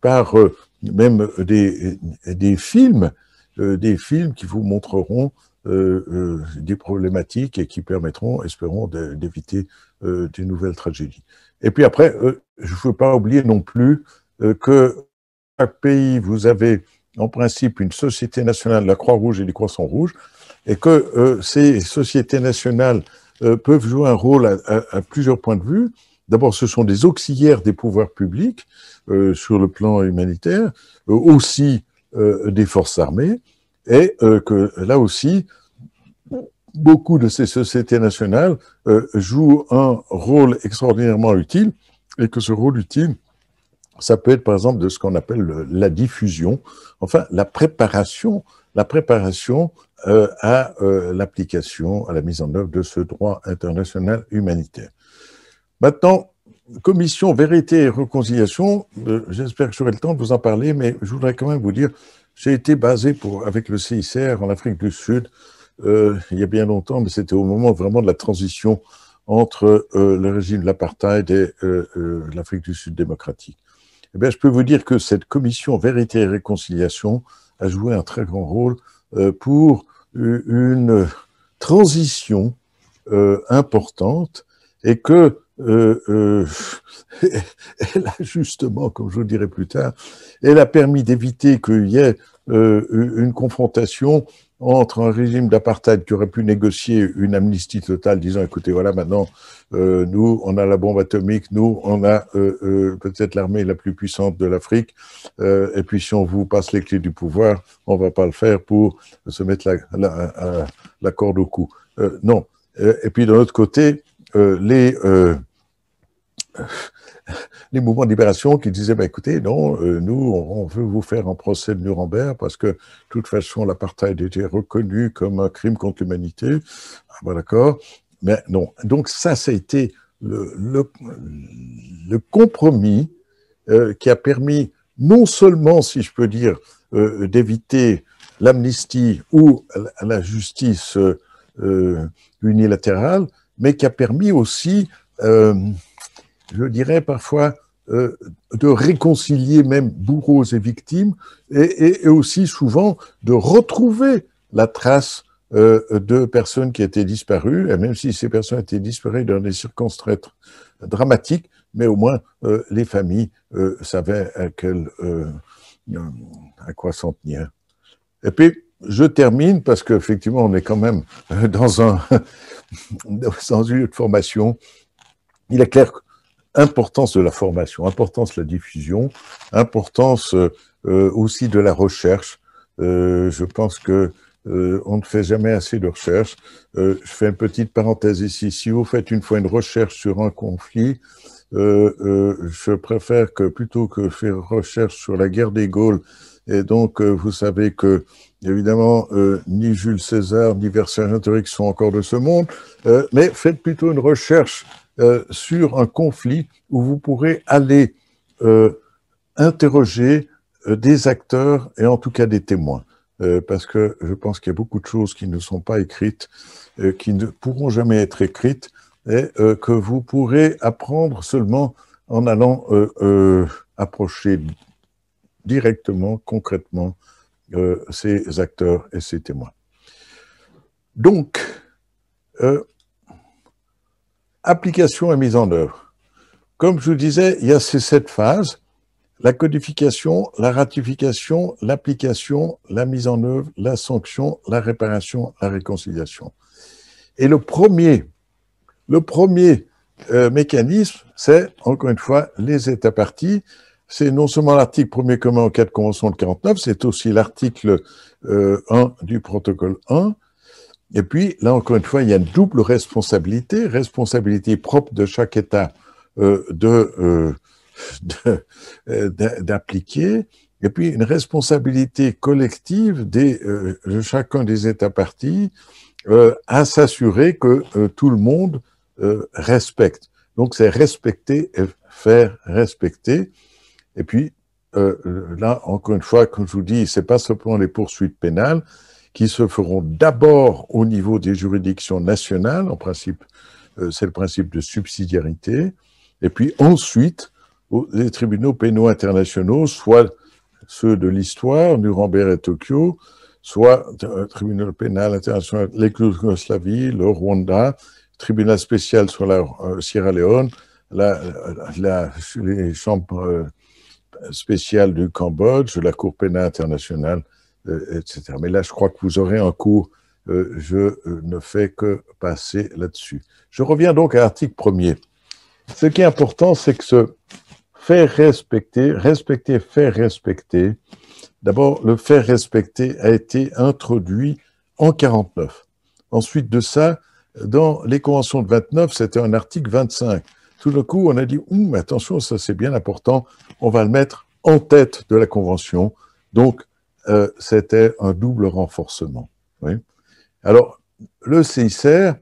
par même des, des films, des films qui vous montreront des problématiques et qui permettront, espérons, d'éviter euh, des nouvelles tragédies. Et puis après, euh, je ne veux pas oublier non plus euh, que chaque pays, vous avez en principe une société nationale de la Croix-Rouge et du croissants rouge et que ces sociétés nationales peuvent jouer un rôle à, plusieurs points de vue. D'abord, ce sont des auxiliaires des pouvoirs publics sur le plan humanitaire, aussi des forces armées, et que là aussi, beaucoup de ces sociétés nationales euh, jouent un rôle extraordinairement utile et que ce rôle utile, ça peut être par exemple de ce qu'on appelle la diffusion, enfin la préparation, la préparation euh, à euh, l'application, à la mise en œuvre de ce droit international humanitaire. Maintenant, commission vérité et réconciliation, j'espère que j'aurai le temps de vous en parler, mais je voudrais quand même vous dire, j'ai été basé pour, avec le CICR en Afrique du Sud euh, il y a bien longtemps, mais c'était au moment vraiment de la transition entre euh, le régime de l'apartheid et euh, l'Afrique du Sud démocratique. Eh bien, je peux vous dire que cette commission Vérité et Réconciliation a joué un très grand rôle pour une transition importante et que (laughs) elle justement, comme je vous le dirai plus tard, elle a permis d'éviter qu'il y ait une confrontation entre un régime d'apartheid qui aurait pu négocier une amnistie totale, disant écoutez, voilà, maintenant, euh, nous, on a la bombe atomique, nous, on a euh, euh, peut-être l'armée la plus puissante de l'Afrique, et puis si on vous passe les clés du pouvoir, on ne va pas le faire pour se mettre la, corde au cou. non. Et puis, de l'autre côté, les (laughs) les mouvements de libération qui disaient, bah, écoutez, non, euh, nous, on, veut vous faire un procès de Nuremberg parce que, de toute façon, l'apartheid était reconnu comme un crime contre l'humanité. Ah, bah, d'accord. Mais non. Donc, ça, ça a été le, le, compromis euh, qui a permis, non seulement, si je peux dire, euh, d'éviter l'amnistie ou la justice unilatérale, mais qui a permis aussi je dirais parfois, euh, de réconcilier même bourreaux et victimes, et, aussi souvent de retrouver la trace euh, de personnes qui étaient disparues, et même si ces personnes étaient disparues dans des circonstances dramatiques, mais au moins euh, les familles savaient à, quel, à quoi s'en tenir. Et puis, je termine parce qu'effectivement, on est quand même dans, un, (laughs) dans une formation. Il est clair que importance de la formation, importance de la diffusion, importance euh, euh, aussi de la recherche. Euh, je pense que on ne fait jamais assez de recherche. je fais une petite parenthèse ici. Si vous faites une fois une recherche sur un conflit, je préfère que plutôt que faire recherche sur la guerre des Gaules, et donc vous savez que évidemment ni Jules César ni Vercingétorix sont encore de ce monde, mais faites plutôt une recherche euh, sur un conflit où vous pourrez aller euh, interroger euh, des acteurs et en tout cas des témoins. parce que je pense qu'il y a beaucoup de choses qui ne sont pas écrites, qui ne pourront jamais être écrites, et que vous pourrez apprendre seulement en allant approcher directement, concrètement, ces acteurs et ces témoins. Donc, Application et mise en œuvre. Comme je vous disais, il y a ces sept phases. La codification, la ratification, l'application, la mise en œuvre, la sanction, la réparation, la réconciliation. Et le premier, le premier euh, mécanisme, c'est, encore une fois, les États partis. C'est non seulement l'article premier commun au de Convention de 49, c'est aussi l'article 1 euh, du protocole 1, et puis, là, encore une fois, il y a une double responsabilité, responsabilité propre de chaque État euh, de, euh, (laughs) euh d'appliquer, et puis une responsabilité collective des, euh, de chacun des États partis euh, à s'assurer que tout le monde respecte. Donc, c'est respecter et faire respecter. Et puis, là, encore une fois, comme je vous dis, c'est pas seulement les poursuites pénales, qui se feront d'abord au niveau des juridictions nationales, en principe, euh, c'est le principe de subsidiarité, et puis ensuite, les tribunaux pénaux internationaux, soit ceux de l'histoire, Nuremberg et Tokyo, soit euh, tribunal pénal international, l'ex-Yougoslavie, le Rwanda, tribunal spécial sur la euh, Sierra Leone, la, la, les chambres spéciales du Cambodge, la Cour pénale internationale euh, etc. Mais là, je crois que vous aurez un cours. Euh, je euh, ne fais que passer là-dessus. Je reviens donc à l'article premier. Ce qui est important, c'est que ce faire respecter, respecter, faire respecter, d'abord, le faire respecter a été introduit en 49. Ensuite de ça, dans les conventions de 29, c'était un article 25. Tout d'un coup, on a dit, attention, ça c'est bien important, on va le mettre en tête de la convention. Donc, euh, c'était un double renforcement. Alors, le CICR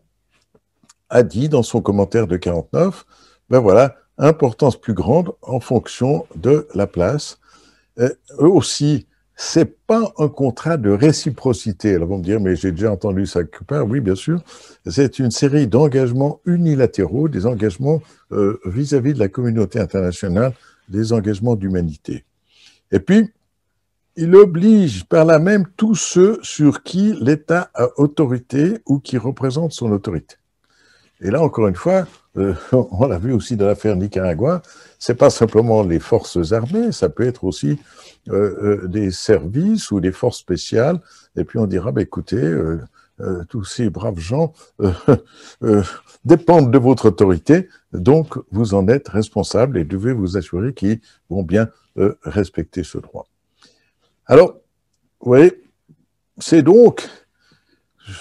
a dit dans son commentaire de 49, ben voilà, importance plus grande en fonction de la place. Euh, eux aussi, c'est pas un contrat de réciprocité. Alors, vous me dire, mais j'ai déjà entendu ça quelque part. Oui, bien sûr. C'est une série d'engagements unilatéraux, des engagements vis à -vis de la communauté internationale, des engagements d'humanité. Et puis, il oblige par là même tous ceux sur qui l'État a autorité ou qui représentent son autorité. Et là, encore une fois, euh, (laughs) on l'a vu aussi dans l'affaire Nicaragua, c'est pas simplement les forces armées, ça peut être aussi euh, euh, des services ou des forces spéciales. Et puis on dira, bah, écoutez, tous ces braves gens (laughs) dépendent de votre autorité, donc vous en êtes responsable et devez vous assurer qu'ils vont bien respecter ce droit. Alors, vous voyez, c'est donc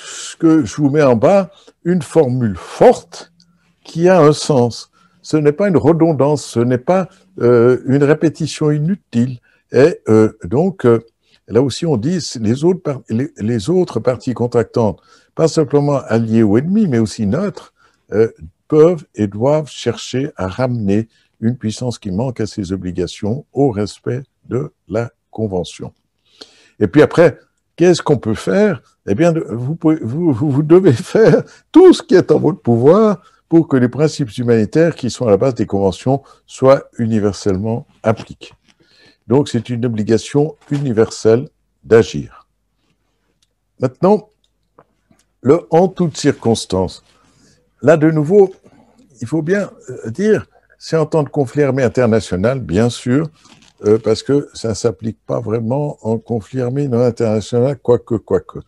ce que je vous mets en bas, une formule forte qui a un sens. Ce n'est pas une redondance, ce n'est pas euh, une répétition inutile. Et euh, donc, euh, là aussi, on dit les autres, les, les, autres parties contractantes, pas simplement alliées ou ennemies, mais aussi neutres, peuvent et doivent chercher à ramener une puissance qui manque à ses obligations au respect de la convention. Et puis après, qu'est-ce qu'on peut faire Eh bien, vous, devez (laughs) faire tout ce qui est en votre pouvoir pour que les principes humanitaires qui sont à la base des conventions soient universellement appliqués. Donc, c'est une obligation universelle d'agir. Maintenant, le en toutes circonstances. Là, de nouveau, il faut bien euh, dire, c'est en temps de conflit armé international, bien sûr, euh, parce que ça ne s'applique pas vraiment en conflit armé non international, quoique, quoique.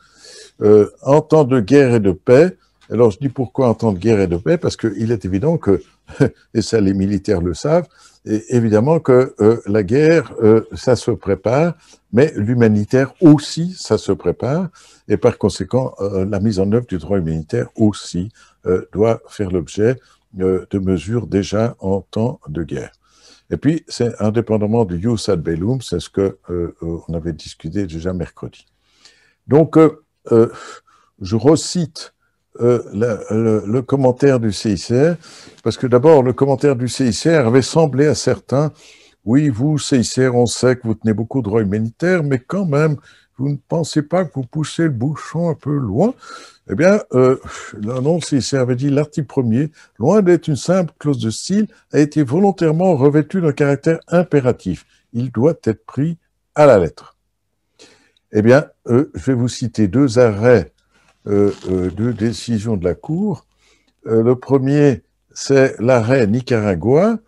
Euh, en temps de guerre et de paix, alors je dis pourquoi en temps de guerre et de paix, parce qu'il est évident que, (laughs) et ça les militaires le savent, et évidemment que euh, la guerre, euh, ça se prépare, mais l'humanitaire aussi, ça se prépare, et par conséquent, la mise en œuvre du droit humanitaire aussi doit faire l'objet de mesures déjà en temps de guerre. Et puis, c'est indépendamment du Youssef Beloum, c'est ce que euh, euh, on avait discuté déjà mercredi. Donc, euh, je recite le, commentaire du CICR, parce que d'abord, le commentaire du CICR avait semblé à certains, oui, vous, CICR, on sait que vous tenez beaucoup de droits humanitaires, mais quand même, vous ne pensez pas que vous poussez le bouchon un peu loin Eh bien, euh, l'annonce ici avait dit l'article premier, loin d'être une simple clause de style, a été volontairement revêtue d'un caractère impératif. Il doit être pris à la lettre. Eh bien, euh, je vais vous citer deux arrêts, de euh, euh, deux décisions de la Cour. le premier, c'est l'arrêt Nicaragua,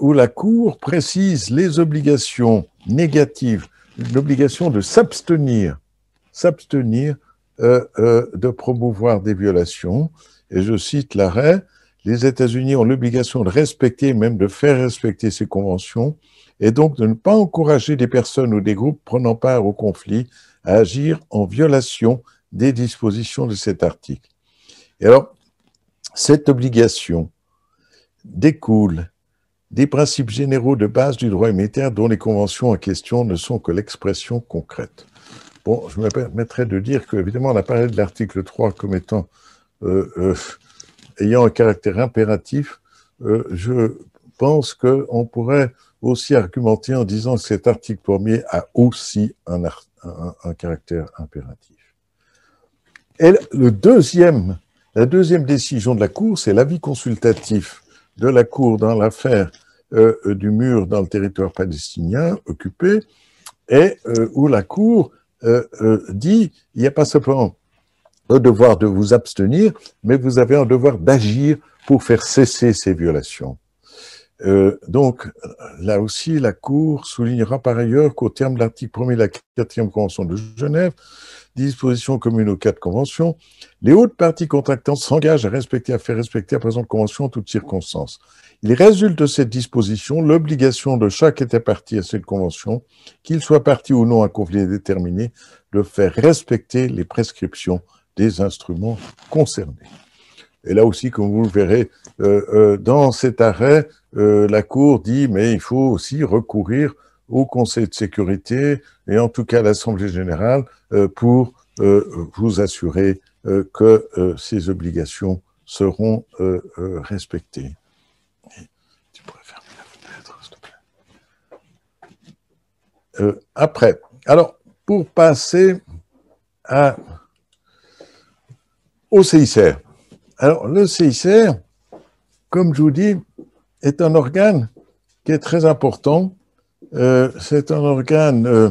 où la Cour précise les obligations négatives l'obligation de s'abstenir, s'abstenir euh, euh, de promouvoir des violations. Et je cite l'arrêt, les États-Unis ont l'obligation de respecter, même de faire respecter ces conventions, et donc de ne pas encourager des personnes ou des groupes prenant part au conflit à agir en violation des dispositions de cet article. Et alors, cette obligation découle des principes généraux de base du droit humanitaire dont les conventions en question ne sont que l'expression concrète. Bon, je me permettrais de dire que, évidemment, on a parlé de l'article 3 comme étant euh, euh, ayant un caractère impératif. Euh, je pense qu'on pourrait aussi argumenter en disant que cet article premier a aussi un, un caractère impératif. Et le deuxième, la deuxième décision de la Cour, c'est l'avis consultatif de la Cour dans l'affaire euh, euh, du mur dans le territoire palestinien occupé, et euh, où la Cour dit il n'y a pas seulement le devoir de vous abstenir, mais vous avez un devoir d'agir pour faire cesser ces violations. donc, là aussi, la Cour soulignera par ailleurs qu'au terme de l'article 1er de la 4e Convention de Genève, disposition commune aux quatre conventions, les hautes parties contractantes s'engagent à respecter, à faire respecter à présente convention en toutes circonstances. Il résulte de cette disposition l'obligation de chaque État parti à cette convention, qu'il soit parti ou non à un conflit déterminé, de faire respecter les prescriptions des instruments concernés. Et là aussi, comme vous le verrez, euh, euh, dans cet arrêt, euh, la Cour dit mais il faut aussi recourir au Conseil de sécurité et en tout cas à l'Assemblée générale pour vous assurer que ces obligations seront respectées. Euh, après. Alors, pour passer au CICR. Alors, le CICR, comme je vous dis, est un organe qui est très important. Euh, c'est un organe euh,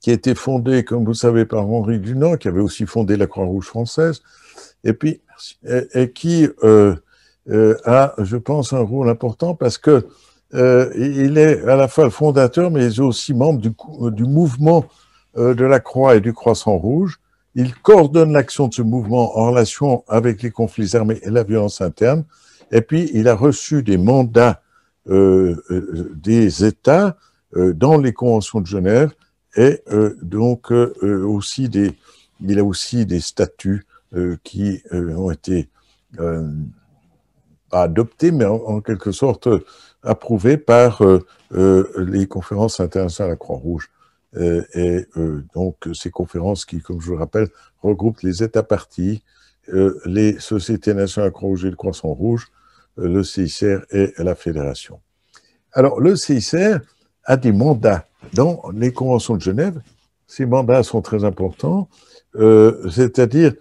qui a été fondé, comme vous le savez, par Henri Dunant, qui avait aussi fondé la Croix-Rouge française, et puis qui a, je pense, un rôle important parce que euh, il est à la fois le fondateur, mais il est aussi membre du, mouvement euh, de la Croix et du Croissant Rouge. Il coordonne l'action de ce mouvement en relation avec les conflits armés et la violence interne. Et puis, il a reçu des mandats euh, des États dans les conventions de Genève et donc aussi des, il a aussi des statuts qui ont été adoptés, mais en quelque sorte approuvée par euh, euh, les conférences internationales à la Croix-Rouge. Euh, et donc, ces conférences qui, comme je vous le rappelle, regroupent les États-partis, les sociétés nationales à Croix-Rouge et le Croissant-Rouge, le CICR et la Fédération. Alors, le CICR a des mandats dans les conventions de Genève. Ces mandats sont très importants, c'est-à-dire,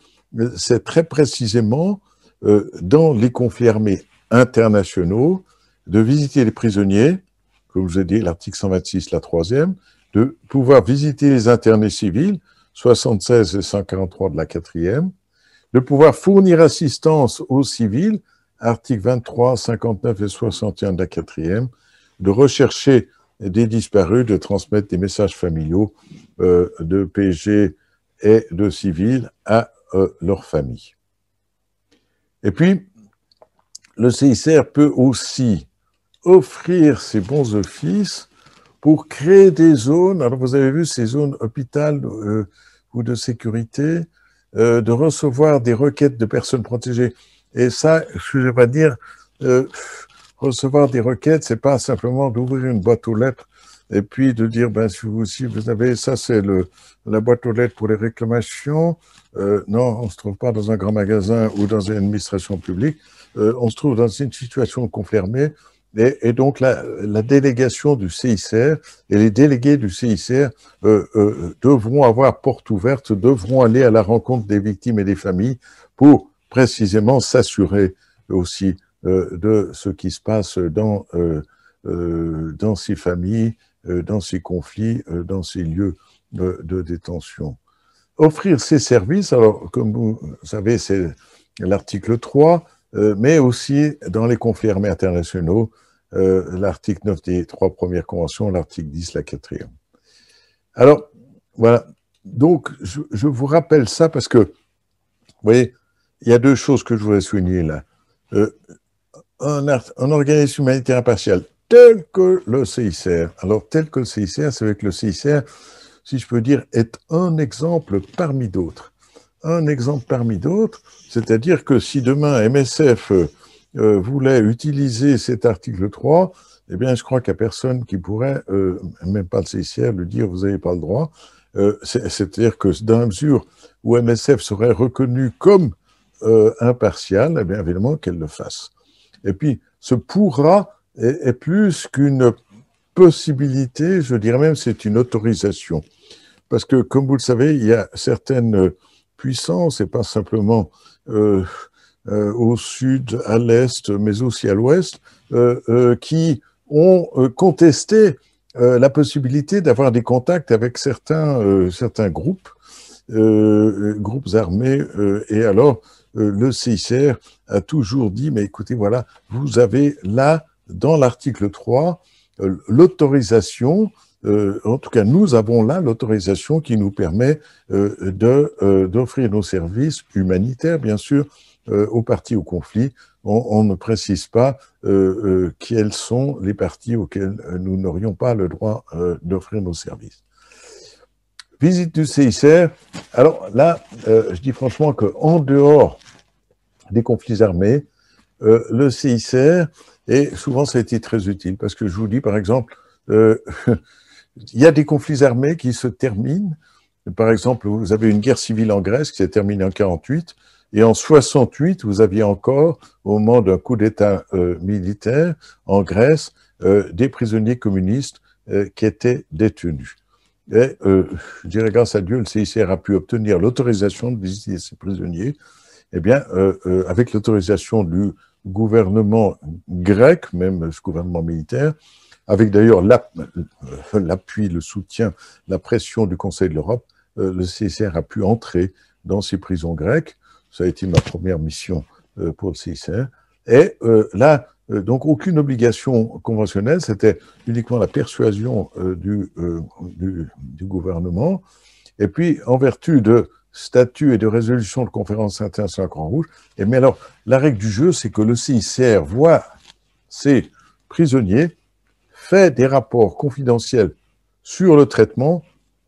c'est très précisément dans les conflits armés internationaux, de visiter les prisonniers, comme je vous ai dit, l'article 126, la troisième, de pouvoir visiter les internés civils, 76 et 143 de la quatrième, de pouvoir fournir assistance aux civils, article 23, 59 et 61 de la quatrième, de rechercher des disparus, de transmettre des messages familiaux euh, de PG et de civils à euh, leur famille. Et puis, le CICR peut aussi offrir ces bons offices pour créer des zones, alors vous avez vu ces zones hôpitales euh, ou de sécurité, euh, de recevoir des requêtes de personnes protégées. Et ça, je vais dire, euh, recevoir des requêtes, c'est pas simplement d'ouvrir une boîte aux lettres et puis de dire, ben, si vous, avez, ça c'est le, la boîte aux lettres pour les réclamations. non, on se trouve pas dans un grand magasin ou dans une administration publique. on se trouve dans une situation confirmée et, donc la, délégation du CICR et les délégués du CICR euh, euh, devront avoir porte ouverte, devront aller à la rencontre des victimes et des familles pour précisément s'assurer aussi euh, de ce qui se passe dans, ces familles, dans ces conflits, dans ces lieux de, de détention. Offrir ces services, alors comme vous savez, c'est l'article 3, euh, mais aussi dans les conflits armés internationaux, euh, l'article 9 des trois premières conventions, l'article 10, la quatrième. Alors, voilà. Donc, je, vous rappelle ça parce que, vous voyez, il y a deux choses que je voudrais souligner là. Euh, un, un, organisme humanitaire impartial tel que le CICR, alors tel que le CICR, c'est que le CICR, si je peux dire, est un exemple parmi d'autres un exemple parmi d'autres, c'est-à-dire que si demain MSF euh, euh, voulait utiliser cet article 3, eh bien, je crois qu'il n'y a personne qui pourrait, euh, même pas le CICR, lui dire vous n'avez pas le droit. c'est-à-dire que dans la mesure où MSF serait reconnu comme impartial, eh bien, évidemment qu'elle le fasse. Et puis, ce pourra est, plus qu'une possibilité, je dirais même c'est une autorisation. Parce que, comme vous le savez, il y a certaines et pas simplement euh, euh, au sud, à l'est, mais aussi à l'ouest, euh, qui ont contesté la possibilité d'avoir des contacts avec certains, certains groupes, groupes armés. et alors, le CICR a toujours dit, mais écoutez, voilà, vous avez là, dans l'article 3, l'autorisation euh, en tout cas, nous avons là l'autorisation qui nous permet euh, euh, d'offrir nos services humanitaires, bien sûr, aux parties au conflit. On, ne précise pas quelles sont les parties auxquelles nous n'aurions pas le droit d'offrir nos services. Visite du CICR. Alors là, je dis franchement qu'en dehors des conflits armés, le CICR et souvent ça a été très utile parce que je vous dis par exemple (laughs) il y a des conflits armés qui se terminent. Par exemple, vous avez une guerre civile en Grèce qui s'est terminée en 48, et en 68, vous aviez encore, au moment d'un coup d'État euh, militaire en Grèce, euh, des prisonniers communistes euh, qui étaient détenus. Et je dirais, grâce à Dieu, le CICR a pu obtenir l'autorisation de visiter ces prisonniers. Eh bien, avec l'autorisation du gouvernement grec, même ce gouvernement militaire, avec d'ailleurs euh, (laughs) l'appui, le soutien, la pression du Conseil de l'Europe, euh, le CICR a pu entrer dans ces prisons grecques. Ça a été ma première mission euh, pour le CICR. Et là, donc aucune obligation conventionnelle, c'était uniquement la persuasion du, du, gouvernement. Et puis, en vertu de statut et de résolution de conférences saint Grand Rouge, et mais alors, la règle du jeu, c'est que le CICR voit ses prisonniers fait des rapports confidentiels sur le traitement,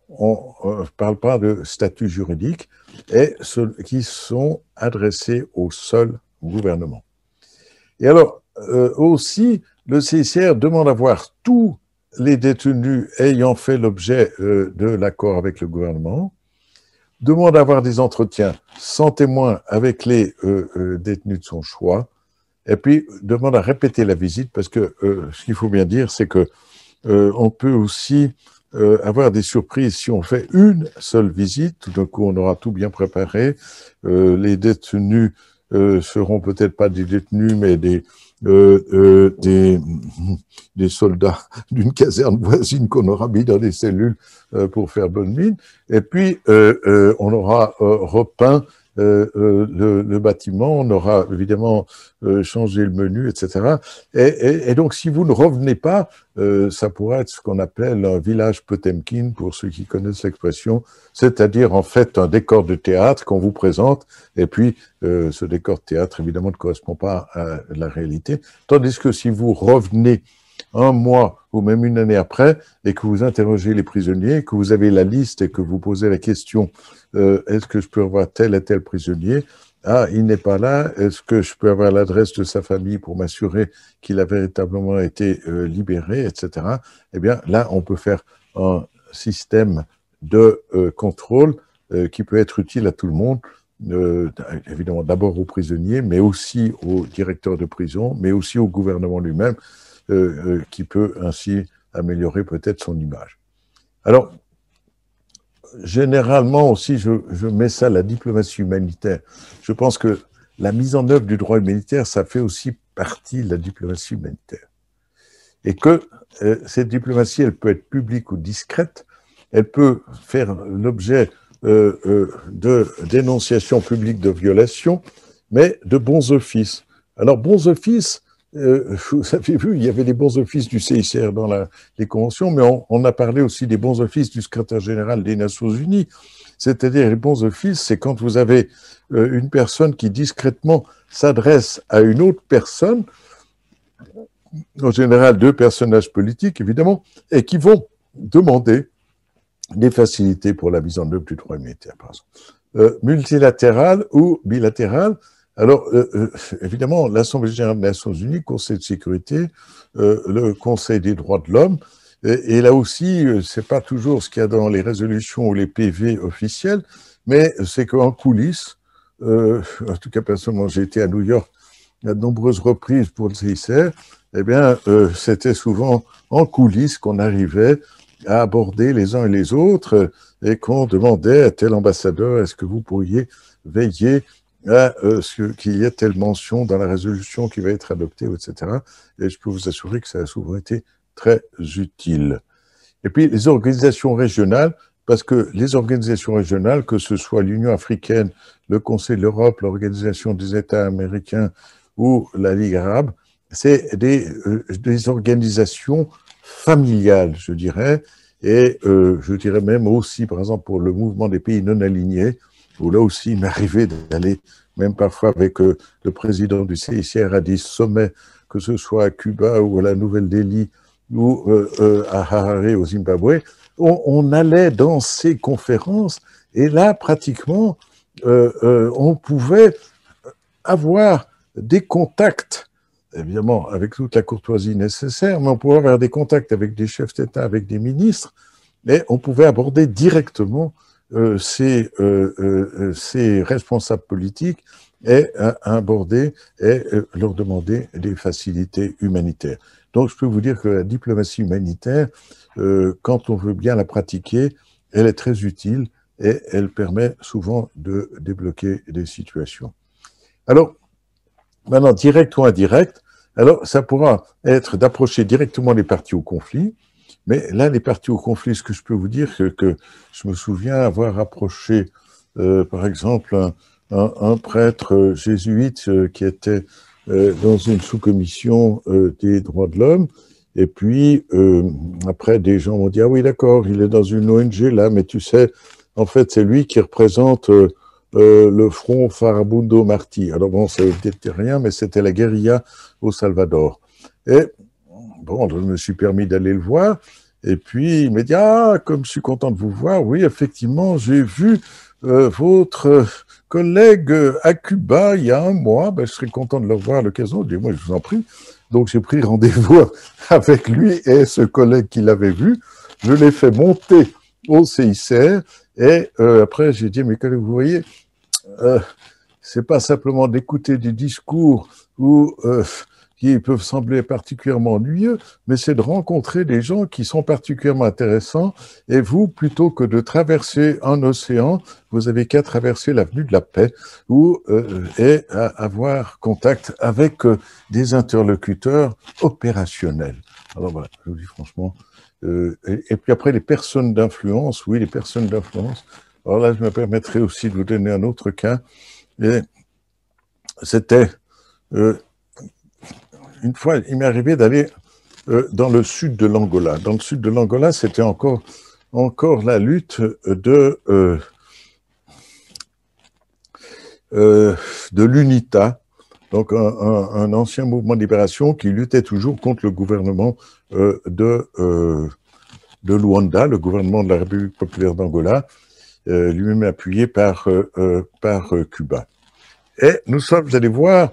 on ne euh, parle pas de statut juridique, et ceux qui sont adressés au seul gouvernement. Et alors, euh, aussi, le CICR demande à voir tous les détenus ayant fait l'objet euh, de l'accord avec le gouvernement, demande à avoir des entretiens sans témoin avec les détenus de son choix, et puis demande à répéter la visite parce que euh, ce qu'il faut bien dire, c'est que euh, on peut aussi euh, avoir des surprises si on fait une seule visite. Tout d'un coup, on aura tout bien préparé. les détenus seront peut-être pas des détenus, mais des des, (laughs) des, soldats (laughs) d'une caserne voisine qu'on aura mis dans des cellules pour faire bonne mine. Et puis, on aura repeint euh, euh, le, bâtiment, on aura évidemment euh, changé le menu, etc. Et, et donc, si vous ne revenez pas, ça pourrait être ce qu'on appelle un village Potemkin, pour ceux qui connaissent l'expression, c'est-à-dire en fait un décor de théâtre qu'on vous présente, et puis ce décor de théâtre, évidemment, ne correspond pas à la réalité. Tandis que si vous revenez un mois ou même une année après, et que vous interrogez les prisonniers, que vous avez la liste et que vous posez la question euh, est-ce que je peux avoir tel et tel prisonnier ah, il n'est pas là. Est-ce que je peux avoir l'adresse de sa famille pour m'assurer qu'il a véritablement été euh, libéré, etc. Eh bien, là, on peut faire un système de euh, contrôle qui peut être utile à tout le monde. évidemment d'abord aux prisonniers, mais aussi aux directeurs de prison, mais aussi au gouvernement lui-même. Euh, euh, qui peut ainsi améliorer peut-être son image. Alors, généralement aussi, je, mets ça à la diplomatie humanitaire. Je pense que la mise en œuvre du droit humanitaire, ça fait aussi partie de la diplomatie humanitaire. Et que euh, cette diplomatie, elle peut être publique ou discrète, elle peut faire l'objet de dénonciations publiques de violations, mais de bons offices. Alors, bons offices, euh, (laughs) vous avez vu, il y avait les bons offices du CICR dans les conventions, mais on, a parlé aussi des bons offices du secrétaire général des Nations Unies. C'est-à-dire, les bons offices, c'est quand vous avez euh, une personne qui discrètement s'adresse à une autre personne, en général deux personnages politiques, évidemment, et qui vont demander des facilités pour la mise en œuvre du droit humanitaire, par exemple. Euh, multilatéral ou bilatéral, alors, euh, euh, évidemment, l'Assemblée générale des Nations Unies, Conseil de sécurité, euh, le Conseil des droits de l'homme, et, là aussi, c'est pas toujours ce qu'il y a dans les résolutions ou les PV officiels, mais c'est qu'en coulisses, en tout cas personnellement, j'ai été à New York à de nombreuses reprises pour le CICR, eh bien, c'était souvent en coulisses qu'on arrivait à aborder les uns et les autres et qu'on demandait à tel ambassadeur, est-ce que vous pourriez veiller euh, euh, ce qu'il y ait telle mention dans la résolution qui va être adoptée, etc. Et je peux vous assurer que ça a souvent été très utile. Et puis les organisations régionales, parce que les organisations régionales, que ce soit l'Union africaine, le Conseil de l'Europe, l'Organisation des États américains ou la Ligue arabe, c'est des, euh, organisations familiales, je dirais, et je dirais même aussi, par exemple, pour le mouvement des pays non alignés, où là aussi, il m'arrivait d'aller, même parfois avec euh, le président du CICR à des sommets, que ce soit à Cuba ou à la Nouvelle-Delhi ou euh, euh, à Harare au Zimbabwe, on, allait dans ces conférences et là, pratiquement, on pouvait avoir des contacts, évidemment avec toute la courtoisie nécessaire, mais on pouvait avoir des contacts avec des chefs d'État, avec des ministres, et on pouvait aborder directement ces, euh, euh, euh, responsables politiques aient aborder et leur demander des facilités humanitaires. Donc je peux vous dire que la diplomatie humanitaire, quand on veut bien la pratiquer, elle est très utile et elle permet souvent de débloquer des situations. Alors, maintenant, direct ou indirect, alors ça pourra être d'approcher directement les parties au conflit, mais là, les parties au conflit, ce que je peux vous dire, c'est que je me souviens avoir approché, euh, par exemple, un, prêtre euh, jésuite euh, qui était dans une sous-commission des droits de l'homme. Et puis, après, des gens m'ont dit, ah oui, d'accord, il est dans une ONG là, mais tu sais, en fait, c'est lui qui représente le front Farabundo Marti. Alors bon, ça n'était rien, mais c'était la guérilla au Salvador. Et Bon, je me suis permis d'aller le voir. Et puis, il m'a dit, ah, comme je suis content de vous voir, oui, effectivement, j'ai vu euh, votre euh, collègue euh, à Cuba il y a un mois, ben, je serais content de le voir à l'occasion. dis, moi, je vous en prie. Donc, j'ai pris rendez-vous (laughs) avec lui et ce collègue qu'il avait vu. Je l'ai fait monter au CICR et après, j'ai dit, mais collègues vous voyez, c'est pas simplement d'écouter des discours ou qui peuvent sembler particulièrement ennuyeux, mais c'est de rencontrer des gens qui sont particulièrement intéressants. Et vous, plutôt que de traverser un océan, vous avez qu'à traverser l'avenue de la paix ou euh, et à avoir contact avec euh, des interlocuteurs opérationnels. Alors voilà, je vous dis franchement. Euh, et, puis après, les personnes d'influence, oui, les personnes d'influence. Alors là, je me permettrai aussi de vous donner un autre cas. Et c'était une fois, il m'est arrivé d'aller euh, dans le sud de l'Angola. Dans le sud de l'Angola, c'était encore, encore la lutte euh, de, euh, de l'UNITA, donc un, ancien mouvement de libération qui luttait toujours contre le gouvernement de, de Luanda, le gouvernement de la République populaire d'Angola, lui-même appuyé par, par Cuba. Et nous sommes allés voir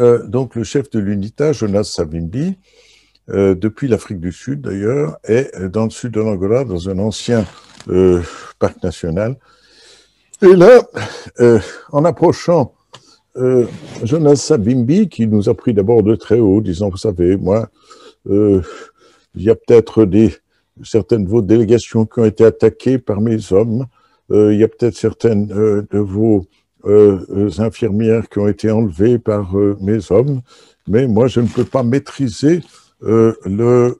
euh, donc le chef de l'unité Jonas Savimbi, euh, depuis l'Afrique du Sud d'ailleurs, est euh, dans le sud de l'Angola, dans un ancien parc national. Et là, en approchant Jonas Savimbi, qui nous a pris d'abord de très haut, disant, vous savez, moi, il y a peut-être des certaines de vos délégations qui ont été attaquées par mes hommes, il y a peut-être certaines de vos euh, euh, infirmières qui ont été enlevées par euh, mes hommes, mais moi je ne peux pas maîtriser le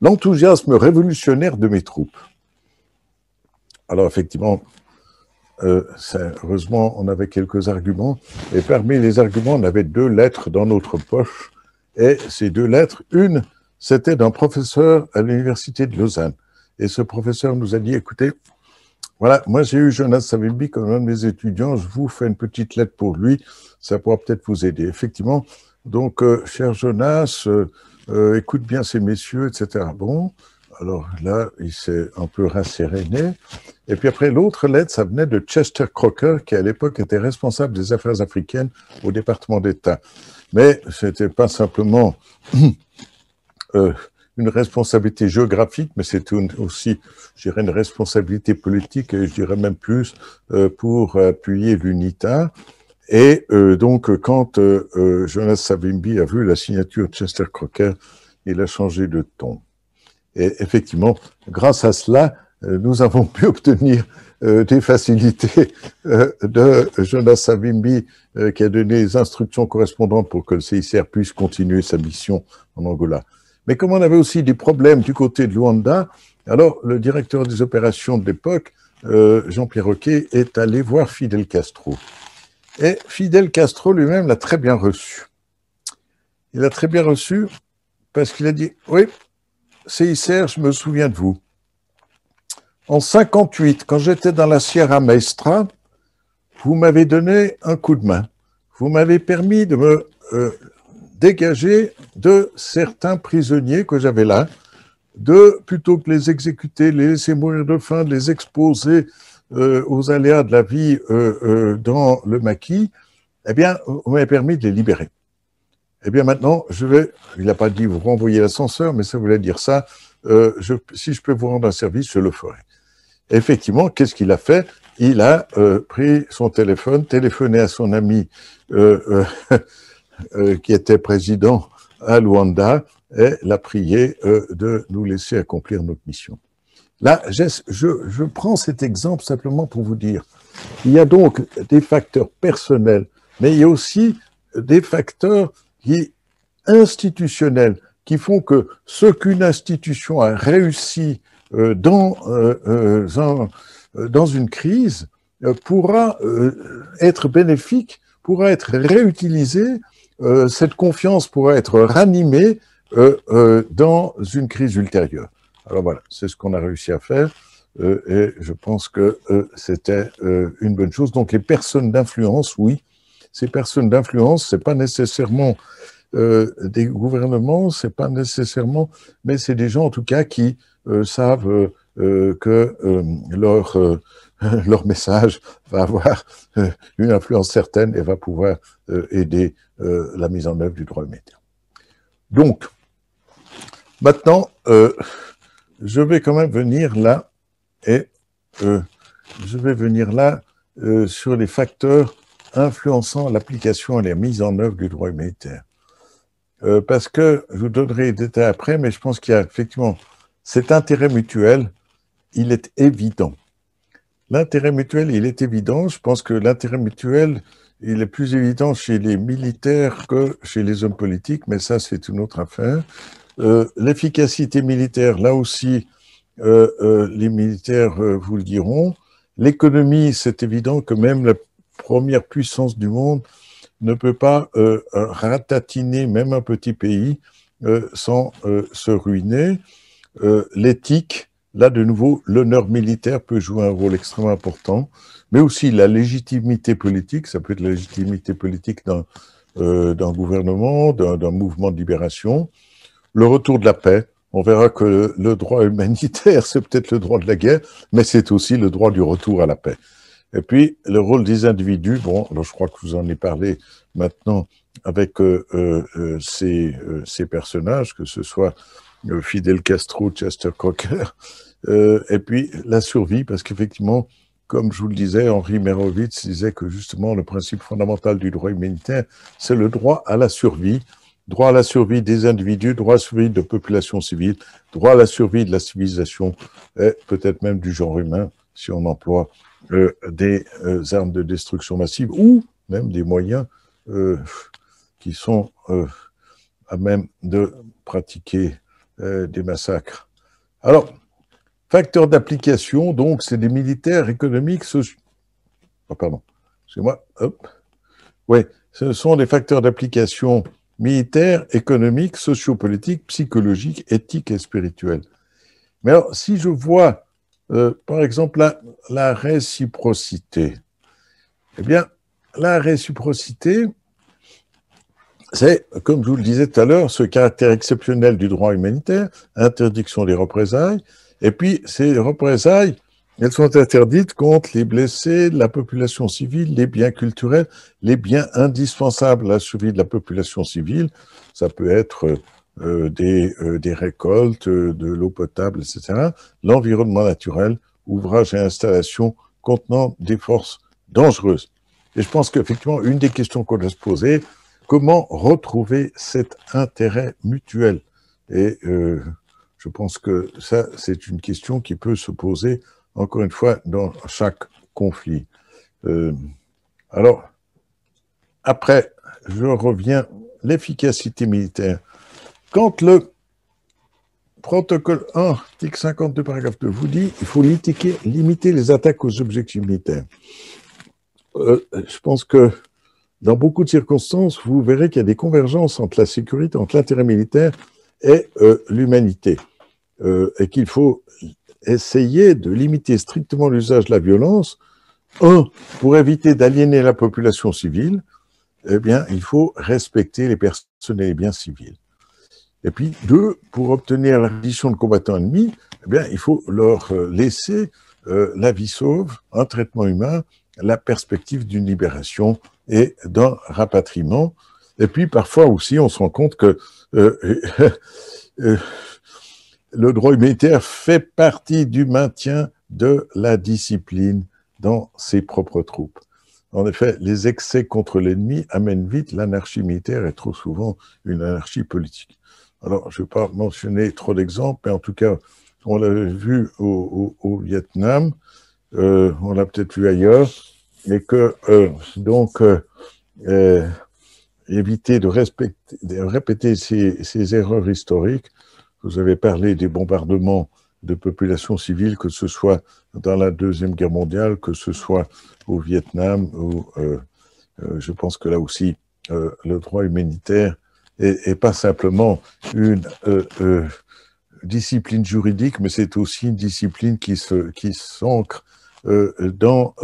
l'enthousiasme révolutionnaire de mes troupes. Alors effectivement, heureusement, on avait quelques arguments, et parmi les arguments, on avait deux lettres dans notre poche, et ces deux lettres, une, c'était d'un professeur à l'université de Lausanne, et ce professeur nous a dit, écoutez, voilà, moi j'ai eu Jonas Savimbi comme un de mes étudiants, je vous fais une petite lettre pour lui, ça pourra peut-être vous aider. Effectivement, donc, euh, cher Jonas, euh, euh, écoute bien ces messieurs, etc. Bon, alors là, il s'est un peu rasséréné. Et puis après, l'autre lettre, ça venait de Chester Crocker, qui à l'époque était responsable des affaires africaines au département d'État. Mais ce n'était pas simplement (clears throat) une responsabilité géographique, mais c'est aussi, je dirais, une responsabilité politique, et je dirais même plus, euh, pour appuyer l'UNITA. Et euh, donc, quand euh, Jonas Savimbi a vu la signature de Chester Crocker, il a changé de ton. Et effectivement, grâce à cela, nous avons pu obtenir des facilités de Jonas Savimbi, qui a donné les instructions correspondantes pour que le CICR puisse continuer sa mission en Angola. Mais comme on avait aussi des problèmes du côté de Luanda, alors le directeur des opérations de l'époque, euh, Jean-Pierre Roquet, est allé voir Fidel Castro. Et Fidel Castro lui-même l'a très bien reçu. Il l'a très bien reçu parce qu'il a dit Oui, CICR, je me souviens de vous. En 58, quand j'étais dans la Sierra Maestra, vous m'avez donné un coup de main. Vous m'avez permis de me euh, dégager de certains prisonniers que j'avais là, de plutôt que les exécuter, les laisser mourir de faim, de les exposer euh, aux aléas de la vie euh, euh, dans le maquis, eh bien, on m'a permis de les libérer. Eh bien, maintenant, je vais, il n'a pas dit vous renvoyer l'ascenseur, mais ça voulait dire ça, si je peux vous rendre un service, je le ferai. Effectivement, qu'est-ce qu'il a fait Il a pris son téléphone, téléphoné à son ami (laughs) Euh, qui était président à Luanda, et l'a prié euh, de nous laisser accomplir notre mission. Là, je, prends cet exemple simplement pour vous dire, il y a donc des facteurs personnels, mais il y a aussi des facteurs qui, institutionnels qui font que ce qu'une institution a réussi euh, dans, dans une crise pourra être bénéfique, pourra être réutilisé euh, cette confiance pourrait être ranimée euh, euh, dans une crise ultérieure. Alors voilà, c'est ce qu'on a réussi à faire et je pense que c'était une bonne chose. Donc les personnes d'influence, oui, ces personnes d'influence, c'est pas nécessairement des gouvernements, c'est pas nécessairement, mais c'est des gens en tout cas qui savent que leur (laughs) leur message va avoir euh, une influence certaine et va pouvoir euh, aider euh, la mise en œuvre du droit humanitaire. Donc, maintenant, je vais quand même venir là et je vais venir là sur les facteurs influençant l'application et la mise en œuvre du droit humanitaire. parce que je vous donnerai des détails après, mais je pense qu'il y a effectivement cet intérêt mutuel, il est évident. L'intérêt mutuel, il est évident. Je pense que l'intérêt mutuel, il est plus évident chez les militaires que chez les hommes politiques, mais ça, c'est une autre affaire. Euh, l'efficacité militaire, là aussi, euh, euh, les militaires vous le diront. L'économie, c'est évident que même la première puissance du monde ne peut pas ratatiner même un petit pays sans se ruiner. L'éthique, Là, de nouveau, l'honneur militaire peut jouer un rôle extrêmement important, mais aussi la légitimité politique, ça peut être la légitimité politique d'un euh, gouvernement, d'un mouvement de libération, le retour de la paix. On verra que le, droit humanitaire, (laughs) c'est peut-être le droit de la guerre, mais c'est aussi le droit du retour à la paix. Et puis, le rôle des individus, bon, je crois que vous en avez parlé maintenant avec euh, euh, ces, ces, personnages, que ce soit Fidel Castro, Chester Crocker, euh, et puis la survie, parce qu'effectivement, comme je vous le disais, Henri Merovitz disait que justement le principe fondamental du droit humanitaire, c'est le droit à la survie, droit à la survie des individus, droit à la survie de populations civiles, droit à la survie de la civilisation et peut-être même du genre humain si on emploie euh, des euh, armes de destruction massive ou même des moyens qui sont à même de pratiquer des massacres. Alors, Facteurs d'application, donc, c'est des militaires économiques, sociaux. Oh, pardon, excusez-moi, hop. Oui, ce sont des facteurs d'application militaires, économiques, sociopolitiques, psychologiques, éthiques et spirituels. Mais alors, si je vois, euh, par exemple, la, la, réciprocité, eh bien, la réciprocité, c'est, comme je vous le disais tout à l'heure, ce caractère exceptionnel du droit humanitaire, interdiction des représailles, et puis, ces représailles, elles sont interdites contre les blessés, la population civile, les biens culturels, les biens indispensables à la survie de la population civile. Ça peut être euh, des, euh, des, récoltes, euh, de l'eau potable, etc. L'environnement naturel, ouvrages et installations contenant des forces dangereuses. Et je pense qu'effectivement, une des questions qu'on doit se poser, comment retrouver cet intérêt mutuel Et je pense que ça, c'est une question qui peut se poser, encore une fois, dans chaque conflit. Euh, alors, après, je reviens l'efficacité militaire. Quand le protocole 1, article 52, paragraphe 2, vous dit il faut limiter les attaques aux objectifs militaires. Euh, je pense que dans beaucoup de circonstances, vous verrez qu'il y a des convergences entre la sécurité, entre l'intérêt militaire et euh, l'humanité. Euh, et qu'il faut essayer de limiter strictement l'usage de la violence, un, pour éviter d'aliéner la population civile, eh bien, il faut respecter les personnes et les biens civils. Et puis, deux, pour obtenir la rédition de combattants ennemis, eh bien, il faut leur euh, laisser euh, la vie sauve, un traitement humain, la perspective d'une libération et d'un rapatriement. Et puis, parfois aussi, on se rend compte que (laughs) le droit militaire fait partie du maintien de la discipline dans ses propres troupes. En effet, les excès contre l'ennemi amènent vite l'anarchie militaire et trop souvent une anarchie politique. Alors, je ne vais pas mentionner trop d'exemples, mais en tout cas, on l'avait vu au, Vietnam, euh, on l'a peut-être vu ailleurs, et que euh, donc euh, éviter de, répéter ces erreurs historiques vous avez parlé des bombardements de populations civiles, que ce soit dans la Deuxième Guerre mondiale, que ce soit au Vietnam. Où, euh, euh, je pense que là aussi, euh, le droit humanitaire est, pas simplement une discipline juridique, mais c'est aussi une discipline qui qui s'ancre dans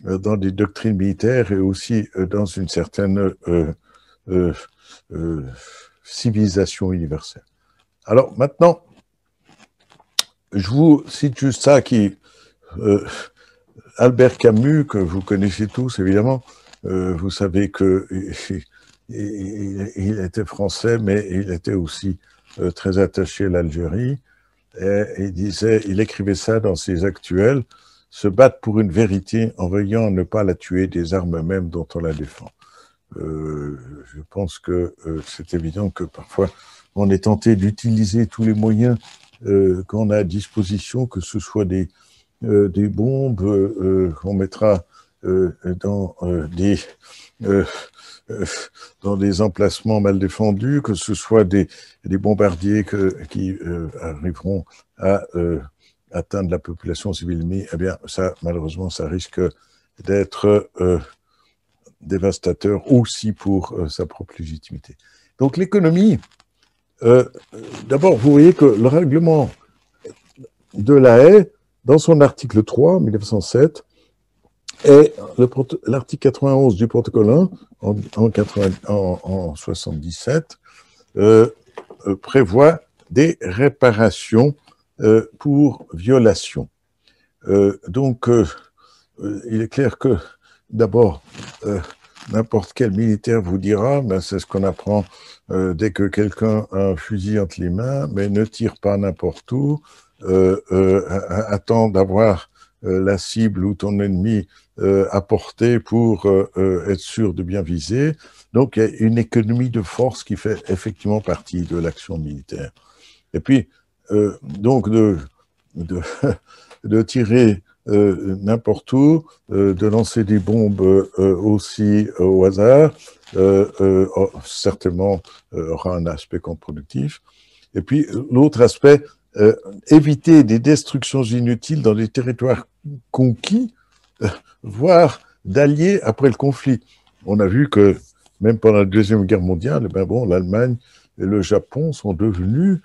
dans des doctrines militaires et aussi dans une certaine civilisation universelle. Alors maintenant, je vous cite juste ça qui... Euh, Albert Camus, que vous connaissez tous évidemment, euh, vous savez que (laughs) il, était français, mais il était aussi euh, très attaché à l'Algérie. Et il disait, il écrivait ça dans ses actuels, se battre pour une vérité en veillant à ne pas la tuer des armes même dont on la défend. je pense que c'est évident que parfois on est tenté d'utiliser tous les moyens euh, qu'on a à disposition, que ce soit des, euh, des bombes, qu'on euh, mettra dans, des, dans des emplacements mal défendus, que ce soit des, bombardiers qui arriveront à atteindre la population civile. Mais eh bien, ça, malheureusement, ça risque d'être dévastateur aussi pour sa propre légitimité. Donc l'économie, euh, euh, d'abord, vous voyez que le règlement de la haie, dans son article 3, 1907, et l'article 91 du protocole 1, en, 1977, 77, euh, prévoit des réparations pour violation. donc, il est clair que, d'abord, N'importe quel militaire vous dira, ben, c'est ce qu'on apprend euh, dès que quelqu'un a un fusil entre les mains, mais ne tire pas n'importe où, euh, euh attends d'avoir euh, la cible ou ton ennemi à portée pour être sûr de bien viser. Donc il y a une économie de force qui fait effectivement partie de l'action militaire. Et puis, donc de (laughs) tirer euh, n'importe où, euh, de lancer des bombes euh, aussi au hasard, oh, certainement aura un aspect contre-productif. Et puis l'autre aspect, éviter des destructions inutiles dans des territoires conquis, voire d'alliés après le conflit. On a vu que même pendant la Deuxième Guerre mondiale, ben bon, l'Allemagne et le Japon sont devenus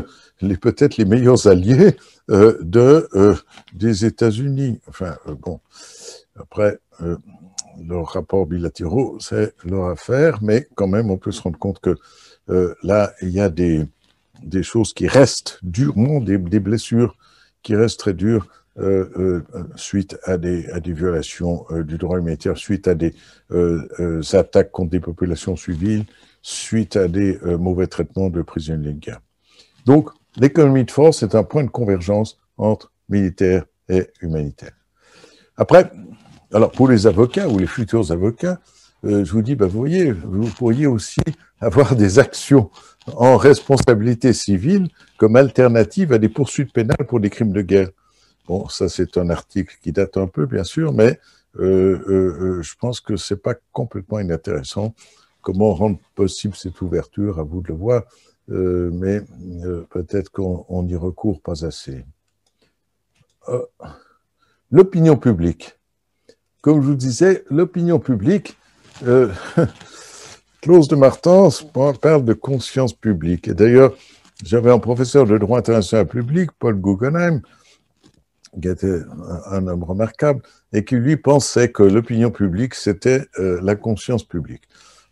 (laughs) les peut-être les meilleurs alliés euh, euh, des États-Unis. Enfin euh, bon, après leurs rapports bilatéraux, c'est leur affaire, mais quand même on peut se rendre compte que là il y a des choses qui restent durement, des, blessures qui restent très dures suite à des, violations du droit humanitaire, suite à des attaques contre des populations civiles, suite à des euh, mauvais traitements de prisonniers de guerre. Donc, l'économie de force est un point de convergence entre militaire et humanitaire. Après, alors pour les avocats ou les futurs avocats, euh, je vous dis, bah, vous voyez, vous pourriez aussi (laughs) avoir des actions en responsabilité civile comme alternative à des poursuites pénales pour des crimes de guerre. Bon, ça c'est un article qui date un peu, bien sûr, mais euh, je pense que c'est pas complètement inintéressant Comment rendre possible cette ouverture À vous de le voir, euh, mais euh, peut-être qu'on n'y recourt pas assez. Euh, l'opinion publique. Comme je vous disais, l'opinion publique, (laughs) Clause de Martens parle de conscience publique. Et d'ailleurs, j'avais un professeur de droit international public, Paul Guggenheim, qui était un homme remarquable, et qui lui pensait que l'opinion publique, c'était la conscience publique.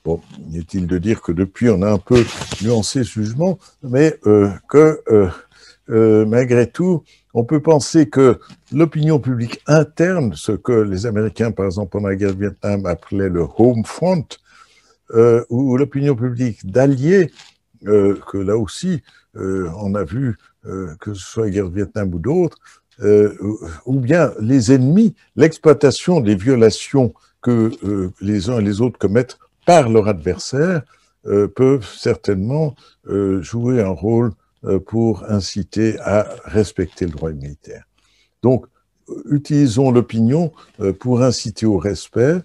Bon, inutile de dire que depuis, on a un peu nuancé ce jugement, mais euh, que euh, euh, malgré tout, on peut penser que l'opinion publique interne, ce que les Américains, par exemple, pendant la guerre de Vietnam, appelaient le home front, ou l'opinion publique d'alliés, que là aussi, on a vu, que ce soit la guerre de Vietnam ou d'autres, ou bien les ennemis, l'exploitation des violations que les uns et les autres commettent par leur adversaire euh, peuvent certainement euh, jouer un rôle euh, pour inciter à respecter le droit humanitaire. Donc, utilisons l'opinion pour inciter au respect,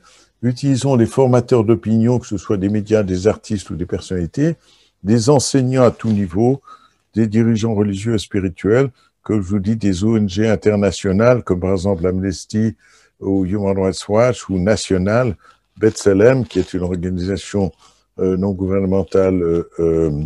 utilisons les formateurs d'opinion, que ce soit des médias, des artistes ou des personnalités, des enseignants à tout niveau, des dirigeants religieux et spirituels, que je vous dis, des ONG internationales, comme par exemple l'Amnesty ou Human Rights Watch, ou nationales, Betselem, qui est une organisation euh, non gouvernementale euh, euh,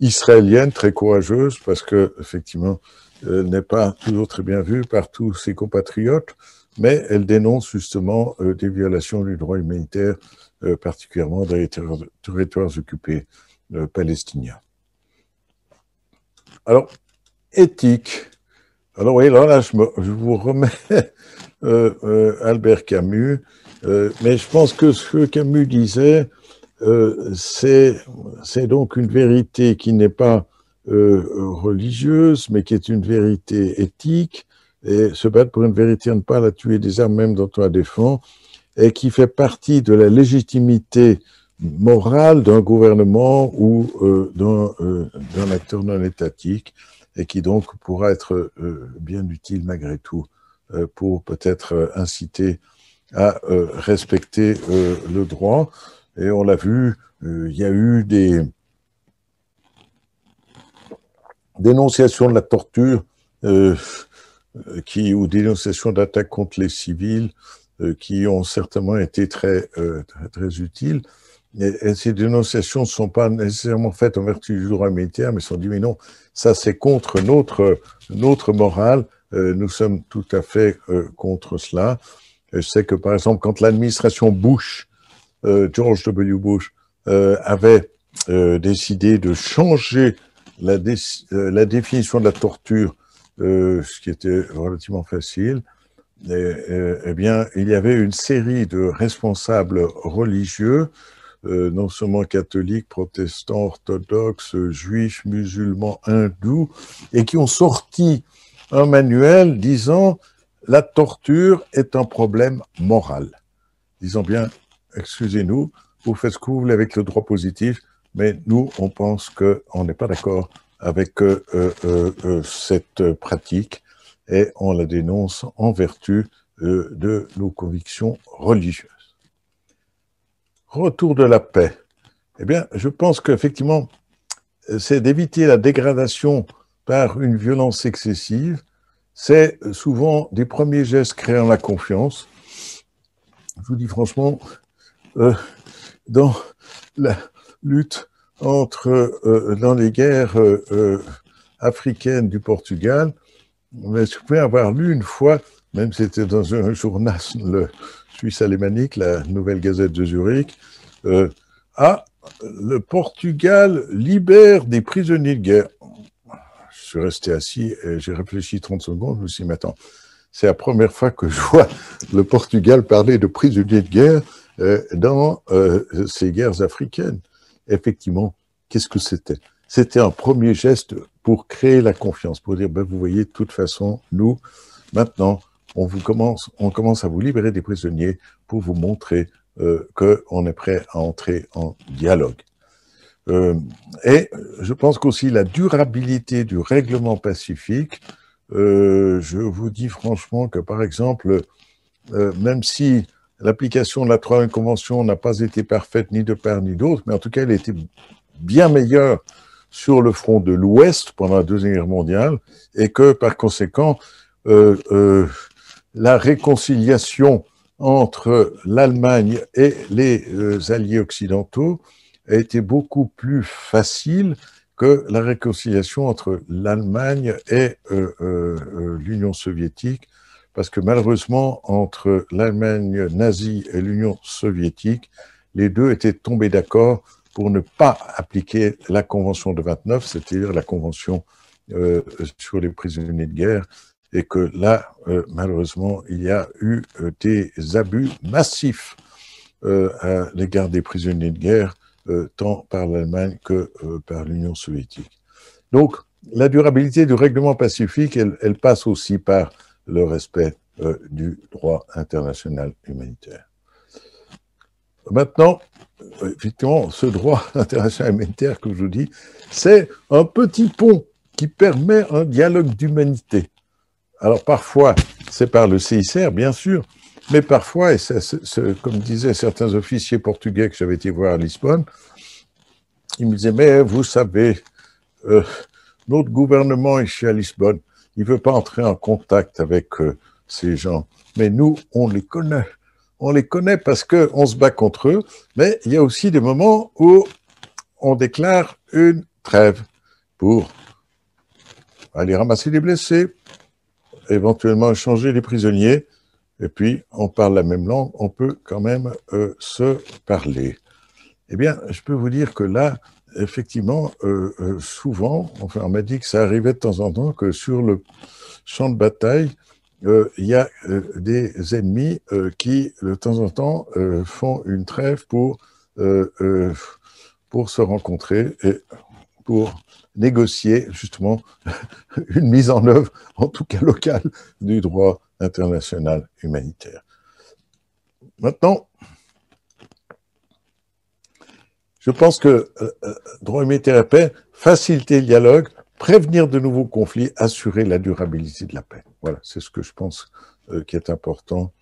israélienne très courageuse parce que effectivement n'est pas toujours très bien vue par tous ses compatriotes, mais elle dénonce justement des violations du droit humanitaire, particulièrement dans les territoires, occupés palestiniens. Alors, éthique. Alors oui, là, je, vous remets (laughs) Albert Camus, euh, mais je pense que ce que Camus disait, euh, c'est donc une vérité qui n'est pas euh, religieuse, mais qui est une vérité éthique, et se battre pour une vérité, ne pas la tuer des armes même dont on la défend, et qui fait partie de la légitimité morale d'un gouvernement ou d'un acteur non étatique, et qui donc pourra être bien utile malgré tout pour peut-être inciter à euh, respecter euh, le droit. Et on l'a vu, euh, il y a eu des dénonciations de la torture qui, ou dénonciations d'attaques contre les civils qui ont certainement été très, très, utiles. Et, ces dénonciations ne sont pas nécessairement faites en vertu du droit militaire, mais sont dit, mais non, ça c'est contre notre, notre morale, nous sommes tout à fait contre cela. Je sais que, par exemple, quand l'administration Bush, euh, George W. Bush, euh, avait euh, décidé de changer la, la, définition de la torture, ce qui était relativement facile, eh bien, il y avait une série de responsables religieux, non seulement catholiques, protestants, orthodoxes, juifs, musulmans, hindous, et qui ont sorti un manuel disant la torture est un problème moral. Disons bien, excusez-nous, vous faites ce que vous voulez avec le droit positif, mais nous, on pense qu'on n'est pas d'accord avec euh, euh, euh, cette pratique et on la dénonce en vertu de nos convictions religieuses. Retour de la paix. Eh bien, je pense qu'effectivement, c'est d'éviter la dégradation par une violence excessive c'est souvent des premiers gestes créant la confiance. Je vous dis franchement, euh, dans la lutte entre, euh, dans les guerres euh, africaines du Portugal, mais je pouvais avoir lu une fois, même c'était dans un journal suisse alémanique, la Nouvelle Gazette de Zurich, ah, le Portugal libère des prisonniers de guerre. Je suis resté assis et j'ai réfléchi 30 secondes. Je me suis dit, mais attends, c'est la première fois que je vois le Portugal parler de prisonniers de guerre euh, dans euh, ces guerres africaines. Effectivement, qu'est-ce que c'était C'était un premier geste pour créer la confiance, pour dire, ben, vous voyez, de toute façon, nous, maintenant, on, vous commence, on commence à vous libérer des prisonniers pour vous montrer euh, qu'on est prêt à entrer en dialogue. Euh, et je pense qu'aussi la durabilité du règlement pacifique, euh, je vous dis franchement que par exemple, euh, même si l'application de la troisième convention n'a pas été parfaite ni de part ni d'autre, mais en tout cas elle était bien meilleure sur le front de l'Ouest pendant la Deuxième Guerre mondiale et que par conséquent, la réconciliation entre l'Allemagne et les alliés occidentaux a été beaucoup plus facile que la réconciliation entre l'Allemagne et euh, euh, euh, l'Union soviétique, parce que malheureusement, entre l'Allemagne nazie et l'Union soviétique, les deux étaient tombés d'accord pour ne pas appliquer la Convention de 29, c'est-à-dire la Convention sur les prisonniers de guerre, et que là, malheureusement, il y a eu des abus massifs à l'égard des prisonniers de guerre, euh, tant par l'Allemagne que euh, par l'Union soviétique. Donc, la durabilité du règlement pacifique, elle, passe aussi par le respect euh, du droit international humanitaire. Maintenant, effectivement, ce droit (laughs) international humanitaire, que je vous dis, c'est un petit pont qui permet un dialogue d'humanité. Alors parfois, c'est par le CICR, bien sûr, mais parfois, et comme disaient certains officiers portugais que j'avais été voir à Lisbonne, ils me disaient, mais vous savez, euh, notre gouvernement ici à Lisbonne, il ne veut pas entrer en contact avec euh, ces gens. Mais nous, on les connaît. On les connaît parce qu'on se bat contre eux, mais il y a aussi des moments où on déclare une trêve pour aller ramasser les blessés, éventuellement échanger les prisonniers, et puis on parle la même langue, on peut quand même euh, se parler. Eh bien, je peux vous dire que là, effectivement, euh, euh, souvent, on m'a dit que ça arrivait de temps en temps que sur le champ de bataille, il y a des ennemis qui, de temps en temps, font une trêve pour, pour se rencontrer et pour négocier justement (laughs) une mise en œuvre, en tout cas locale, du droit internationale humanitaire. Maintenant, je pense que euh, euh, droit humanitaire et paix, faciliter le dialogue, prévenir de nouveaux conflits, assurer la durabilité de la paix. Voilà, c'est ce que je pense euh, qui est important.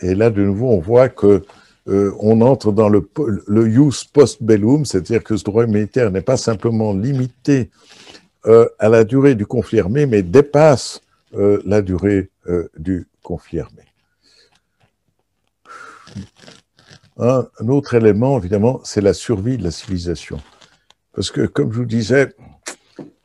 et là, de nouveau, on voit que on entre dans le, le use post bellum, c'est-à-dire que ce droit humanitaire n'est pas simplement limité à la durée du conflit armé, mais dépasse euh, la durée euh, du conflit armé. Un, autre élément, évidemment, c'est la survie de la civilisation. Parce que, comme je vous disais,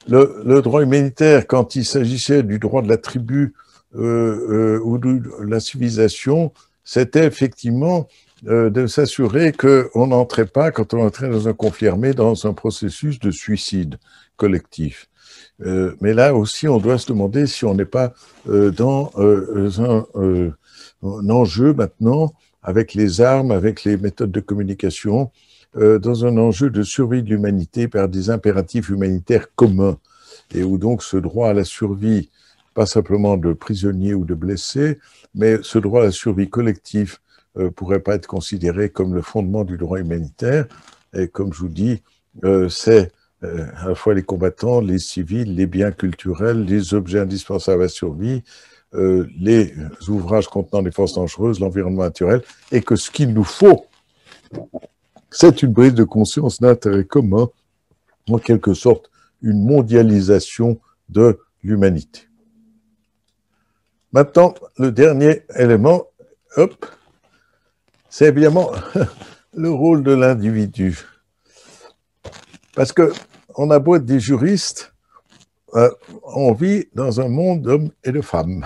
le, droit humanitaire, quand il s'agissait du droit de la tribu euh, ou de la civilisation, c'était effectivement de s'assurer qu'on n'entrait pas, quand on entrait dans un conflit armé, dans un processus de suicide collectif. Euh, mais là aussi, on doit se demander si on n'est pas euh, dans euh, un, enjeu maintenant avec les armes, avec les méthodes de communication, dans un enjeu de survie de l'humanité par des impératifs humanitaires communs, et où donc ce droit à la survie, pas simplement de prisonniers ou de blessés, mais ce droit à la survie collectif pourrait pas être considéré comme le fondement du droit humanitaire. Et comme je vous dis, c'est euh, à la fois les combattants, les civils, les biens culturels, les objets indispensables à la survie, euh, les ouvrages contenant des forces dangereuses, l'environnement naturel, et que ce qu'il nous faut, c'est une brise de conscience d'intérêt commun, en quelque sorte une mondialisation de l'humanité. Maintenant, le dernier élément, hop, c'est évidemment (laughs) le rôle de l'individu. Parce que on a beau des juristes, euh, on vit dans un monde d'hommes et de femmes.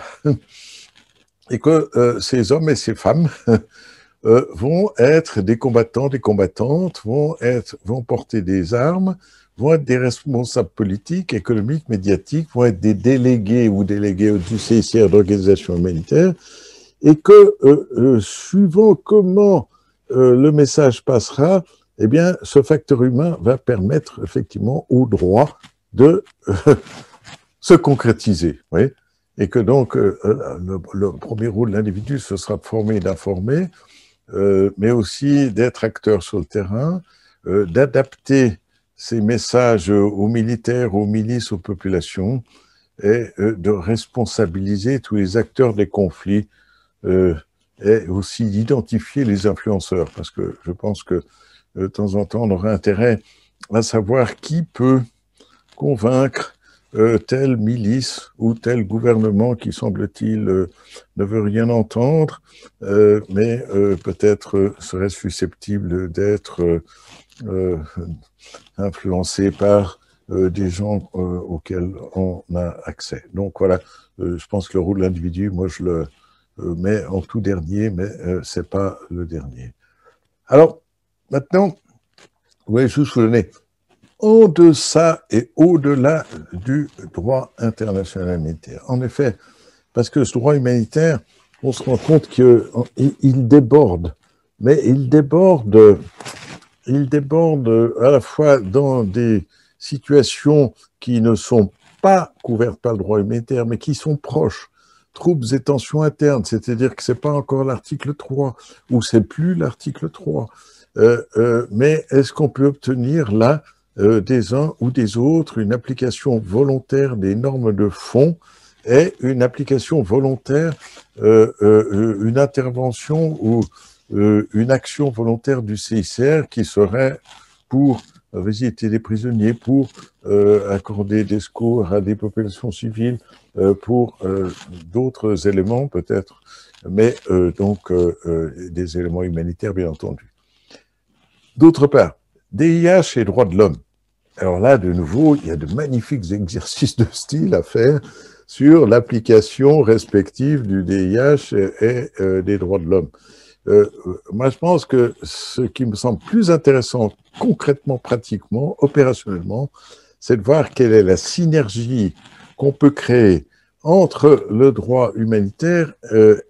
et que euh, ces hommes et ces femmes (laughs) euh, vont être des combattants, des combattantes, vont, être, vont porter des armes, vont être des responsables politiques, économiques, médiatiques, vont être des délégués ou délégués du CICR d'organisation humanitaire, et que suivant comment le message passera, eh bien, ce facteur humain va permettre effectivement au droit de euh, (laughs) se concrétiser. et que donc euh, euh, le, premier rôle de l'individu, ce sera de former et d'informer, mais aussi d'être acteur sur le terrain, d'adapter ses messages aux militaires, aux milices, aux populations, et de responsabiliser tous les acteurs des conflits et aussi d'identifier les influenceurs, parce que je pense que de temps en temps, on aurait intérêt à savoir qui peut convaincre euh, telle milice ou tel gouvernement qui, semble-t-il, euh, ne veut rien entendre, euh, mais peut-être serait susceptible d'être influencé par des gens auxquels on a accès. Donc voilà, je pense que le rôle de l'individu, moi je le mets en tout dernier, mais c'est pas le dernier. Alors, Maintenant, vous voyez sous le nez, en deçà et au-delà du droit international humanitaire. En effet, parce que ce droit humanitaire, on se rend compte qu'il euh, déborde, mais il déborde, il déborde à la fois dans des situations qui ne sont pas couvertes par le droit humanitaire, mais qui sont proches troubles et tensions internes, c'est-à-dire que ce n'est pas encore l'article 3 ou c'est plus l'article 3, euh, euh, mais est-ce qu'on peut obtenir là euh, des uns ou des autres une application volontaire des normes de fonds et une application volontaire, une intervention ou une action volontaire du CICR qui serait pour visiter des prisonniers, pour accorder des secours à des populations civiles, pour d'autres éléments peut-être, mais donc des éléments humanitaires bien entendu. D'autre part, DIH et droits de l'homme. Alors là, de nouveau, il y a de magnifiques (laughs) exercices de style à faire sur l'application respective du DIH et, euh, des droits de l'homme. Euh, euh, moi, je pense que ce qui me semble plus intéressant concrètement, pratiquement, opérationnellement, c'est de voir quelle est la synergie qu'on peut créer entre le droit humanitaire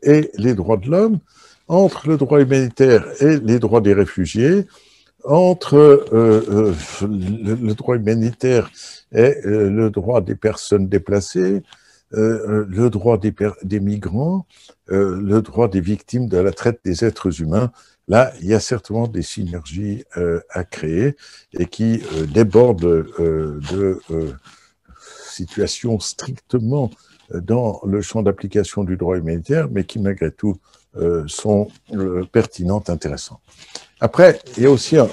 et les droits de l'homme, entre le droit humanitaire et les droits des réfugiés, entre euh, euh le, droit humanitaire et euh, le droit des personnes déplacées, euh, euh le droit des, des migrants, le droit des victimes de la traite des êtres humains. Là, il y a certainement des synergies à créer et qui débordent de situations strictement dans le champ d'application du droit humanitaire, mais qui malgré tout sont pertinentes, intéressantes. Après, il y a aussi un,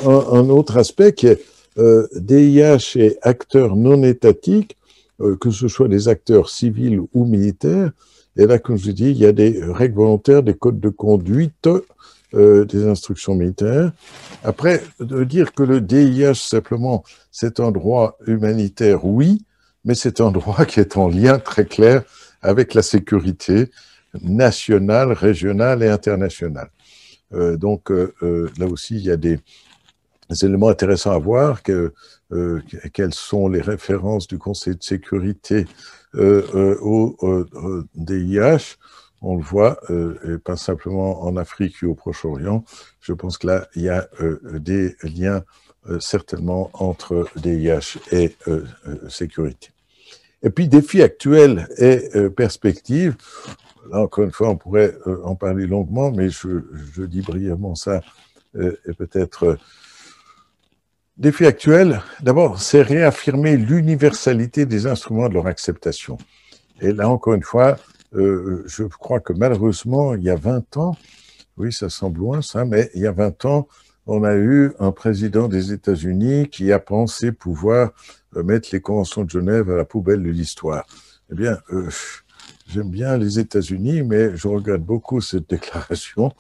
autre aspect qui est DIH euh, et acteurs non étatiques, euh, que ce soit des acteurs civils ou militaires. Et là, comme je vous dis, il y a des règles volontaires, des codes de conduite, euh, des instructions militaires. Après, de dire que le DIH, simplement, c'est un droit humanitaire, oui, mais c'est un droit qui est en lien très clair avec la sécurité nationale, régionale et internationale. Euh, donc euh, euh, là aussi, il y a des, éléments intéressants à voir, que, quelles sont les références du Conseil de sécurité euh, euh, au, DIH. On le voit, et pas simplement en Afrique et au Proche-Orient. Je pense que là, il y a des liens certainement entre DIH et sécurité. Et puis, défis actuels et perspectives là, encore une fois, on pourrait euh, en parler longuement, mais je, dis brièvement ça, euh, et peut-être euh, Défi actuel, d'abord, c'est réaffirmer l'universalité des instruments de leur acceptation. Et là, encore une fois, je crois que malheureusement, il y a 20 ans, oui, ça semble loin, ça, mais il y a 20 ans, on a eu un président des États-Unis qui a pensé pouvoir mettre les conventions de Genève à la poubelle de l'histoire. Eh bien, j'aime bien les États-Unis, mais je regarde beaucoup cette déclaration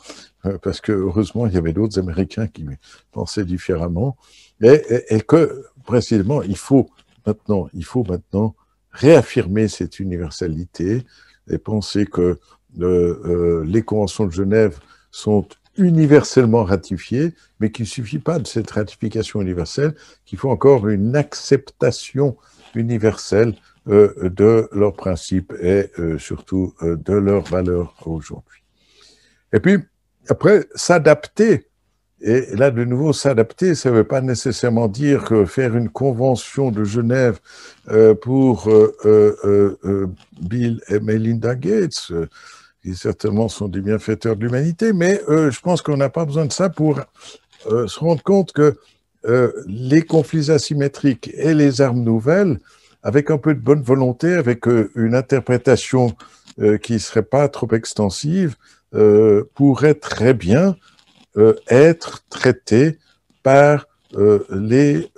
euh, parce que heureusement il y avait d'autres Américains qui pensaient différemment et, que précisément il faut maintenant, il faut maintenant réaffirmer cette universalité et penser que euh, euh, les conventions de Genève sont universellement ratifiées, mais qu'il ne suffit pas de cette ratification universelle, qu'il faut encore une acceptation universelle euh, de leurs principes et euh, surtout euh, de leurs valeurs aujourd'hui. Et puis, après, s'adapter. Et là, de nouveau, s'adapter, ça ne veut pas nécessairement dire que faire une convention de Genève pour Bill et Melinda Gates, qui certainement sont des bienfaiteurs de l'humanité, mais je pense qu'on n'a pas besoin de ça pour se rendre compte que les conflits asymétriques et les armes nouvelles avec un peu de bonne volonté, avec euh, une interprétation euh, qui ne serait pas trop extensive, euh, pourrait très bien être traité par les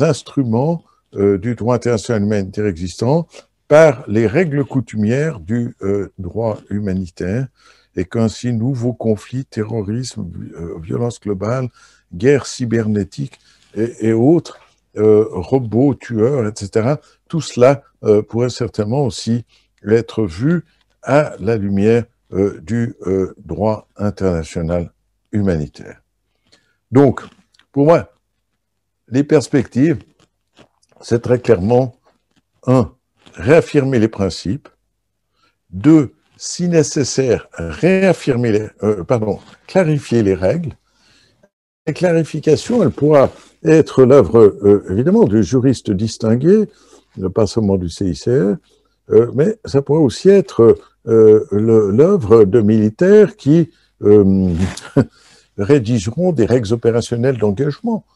instruments du droit international humanitaire existant, par les règles coutumières du droit humanitaire, et qu'ainsi nouveaux conflits, terrorisme, violence globale, guerre cybernétique et, et autres euh, robots, tueurs, etc. Tout cela euh, pourrait certainement aussi être vu à la lumière euh, du droit international humanitaire. Donc, pour moi, les perspectives, c'est très clairement, un, réaffirmer les principes, deux, si nécessaire, réaffirmer les, pardon, clarifier les règles, la clarification, elle pourra être l'œuvre, euh, évidemment, de juristes distingués, euh, pas seulement du CICR, e, euh, mais ça pourrait aussi être l'œuvre de militaires qui (laughs) rédigeront des règles opérationnelles d'engagement.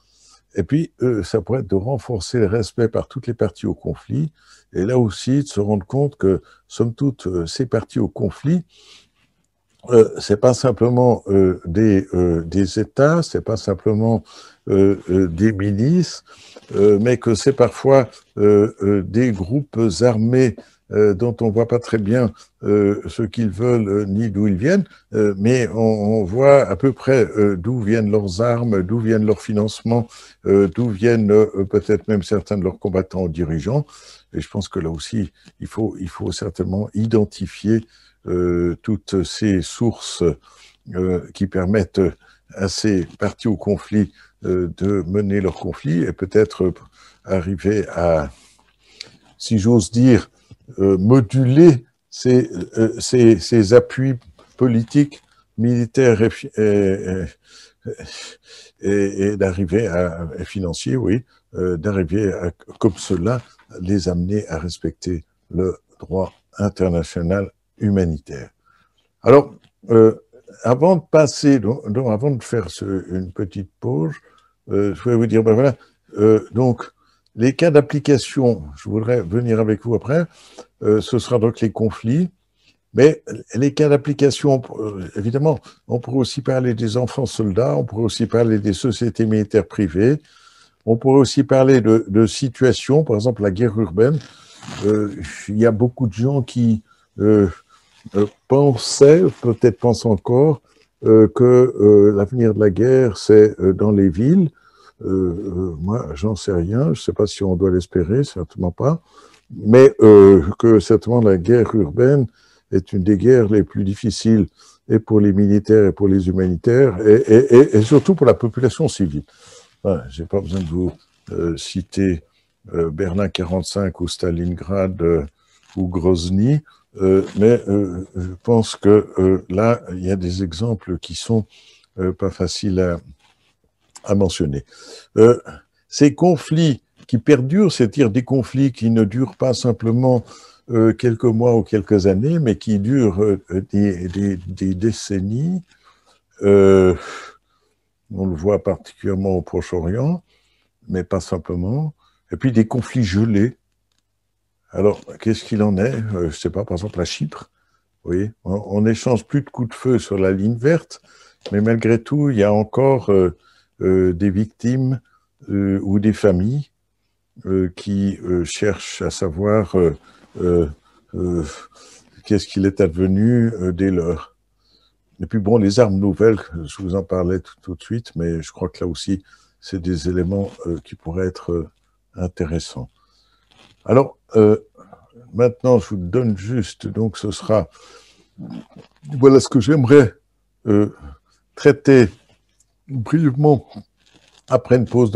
Et puis, ça pourrait être de renforcer le respect par toutes les parties au conflit, et là aussi de se rendre compte que, somme toute, ces parties au conflit euh, c'est pas simplement euh, des, euh, des États, c'est pas simplement euh, euh, des milices, mais que c'est parfois des groupes armés dont on voit pas très bien ce qu'ils veulent ni d'où ils viennent, mais on, on, voit à peu près d'où viennent leurs armes, d'où viennent leurs financements, d'où viennent peut-être même certains de leurs combattants ou dirigeants. Et je pense que là aussi, il faut, il faut certainement identifier euh, toutes ces sources euh, qui permettent à ces parties au conflit euh, de mener leur conflit et peut-être arriver à, si j'ose dire, moduler ces, appuis politiques, militaires et, et, d'arriver à, financiers, oui, d'arriver à, comme cela, les amener à respecter le droit international humanitaire. Alors, euh, avant de passer, avant de faire une petite pause, euh, je voulais vous dire, ben voilà, euh, donc les cas d'application, je voudrais venir avec vous après, ce sera donc les conflits, mais les cas d'application, évidemment, on pourrait aussi parler des enfants soldats, on pourrait aussi parler des sociétés militaires privées, on pourrait aussi parler de, de situations, par exemple la guerre urbaine. Il y a beaucoup de gens qui euh, pensait, peut-être pense encore, euh, que euh, l'avenir de la guerre, c'est dans les villes. moi, j'en sais rien, je ne sais pas si on doit l'espérer, certainement pas, mais que certainement la guerre urbaine est une des guerres les plus difficiles et pour les militaires et pour les humanitaires et, surtout pour la population civile. Je n'ai pas besoin de vous citer Berlin 45 ou Stalingrad ou Grozny. Euh, mais euh, je pense que euh, là, il y a des exemples qui sont pas faciles à, mentionner. ces conflits qui perdurent, c'est-à-dire des conflits qui ne durent pas simplement quelques mois ou quelques années, mais qui durent des, décennies, on le voit particulièrement au Proche-Orient, mais pas simplement, et puis des conflits gelés alors, qu'est-ce qu'il en est euh, Je ne sais pas, par exemple, à Chypre, vous voyez, on n'échange plus de coups de feu sur la ligne verte, mais malgré tout, il y a encore euh, euh, des victimes ou des familles qui cherchent à savoir qu'est-ce qu'il est advenu dès lors. Et puis bon, les armes nouvelles, je vous en parlais tout, tout de suite, mais je crois que là aussi, c'est des éléments qui pourraient être intéressants. Alors, euh, maintenant, je vous donne juste, donc ce sera, voilà ce que j'aimerais euh, traiter brièvement après une pause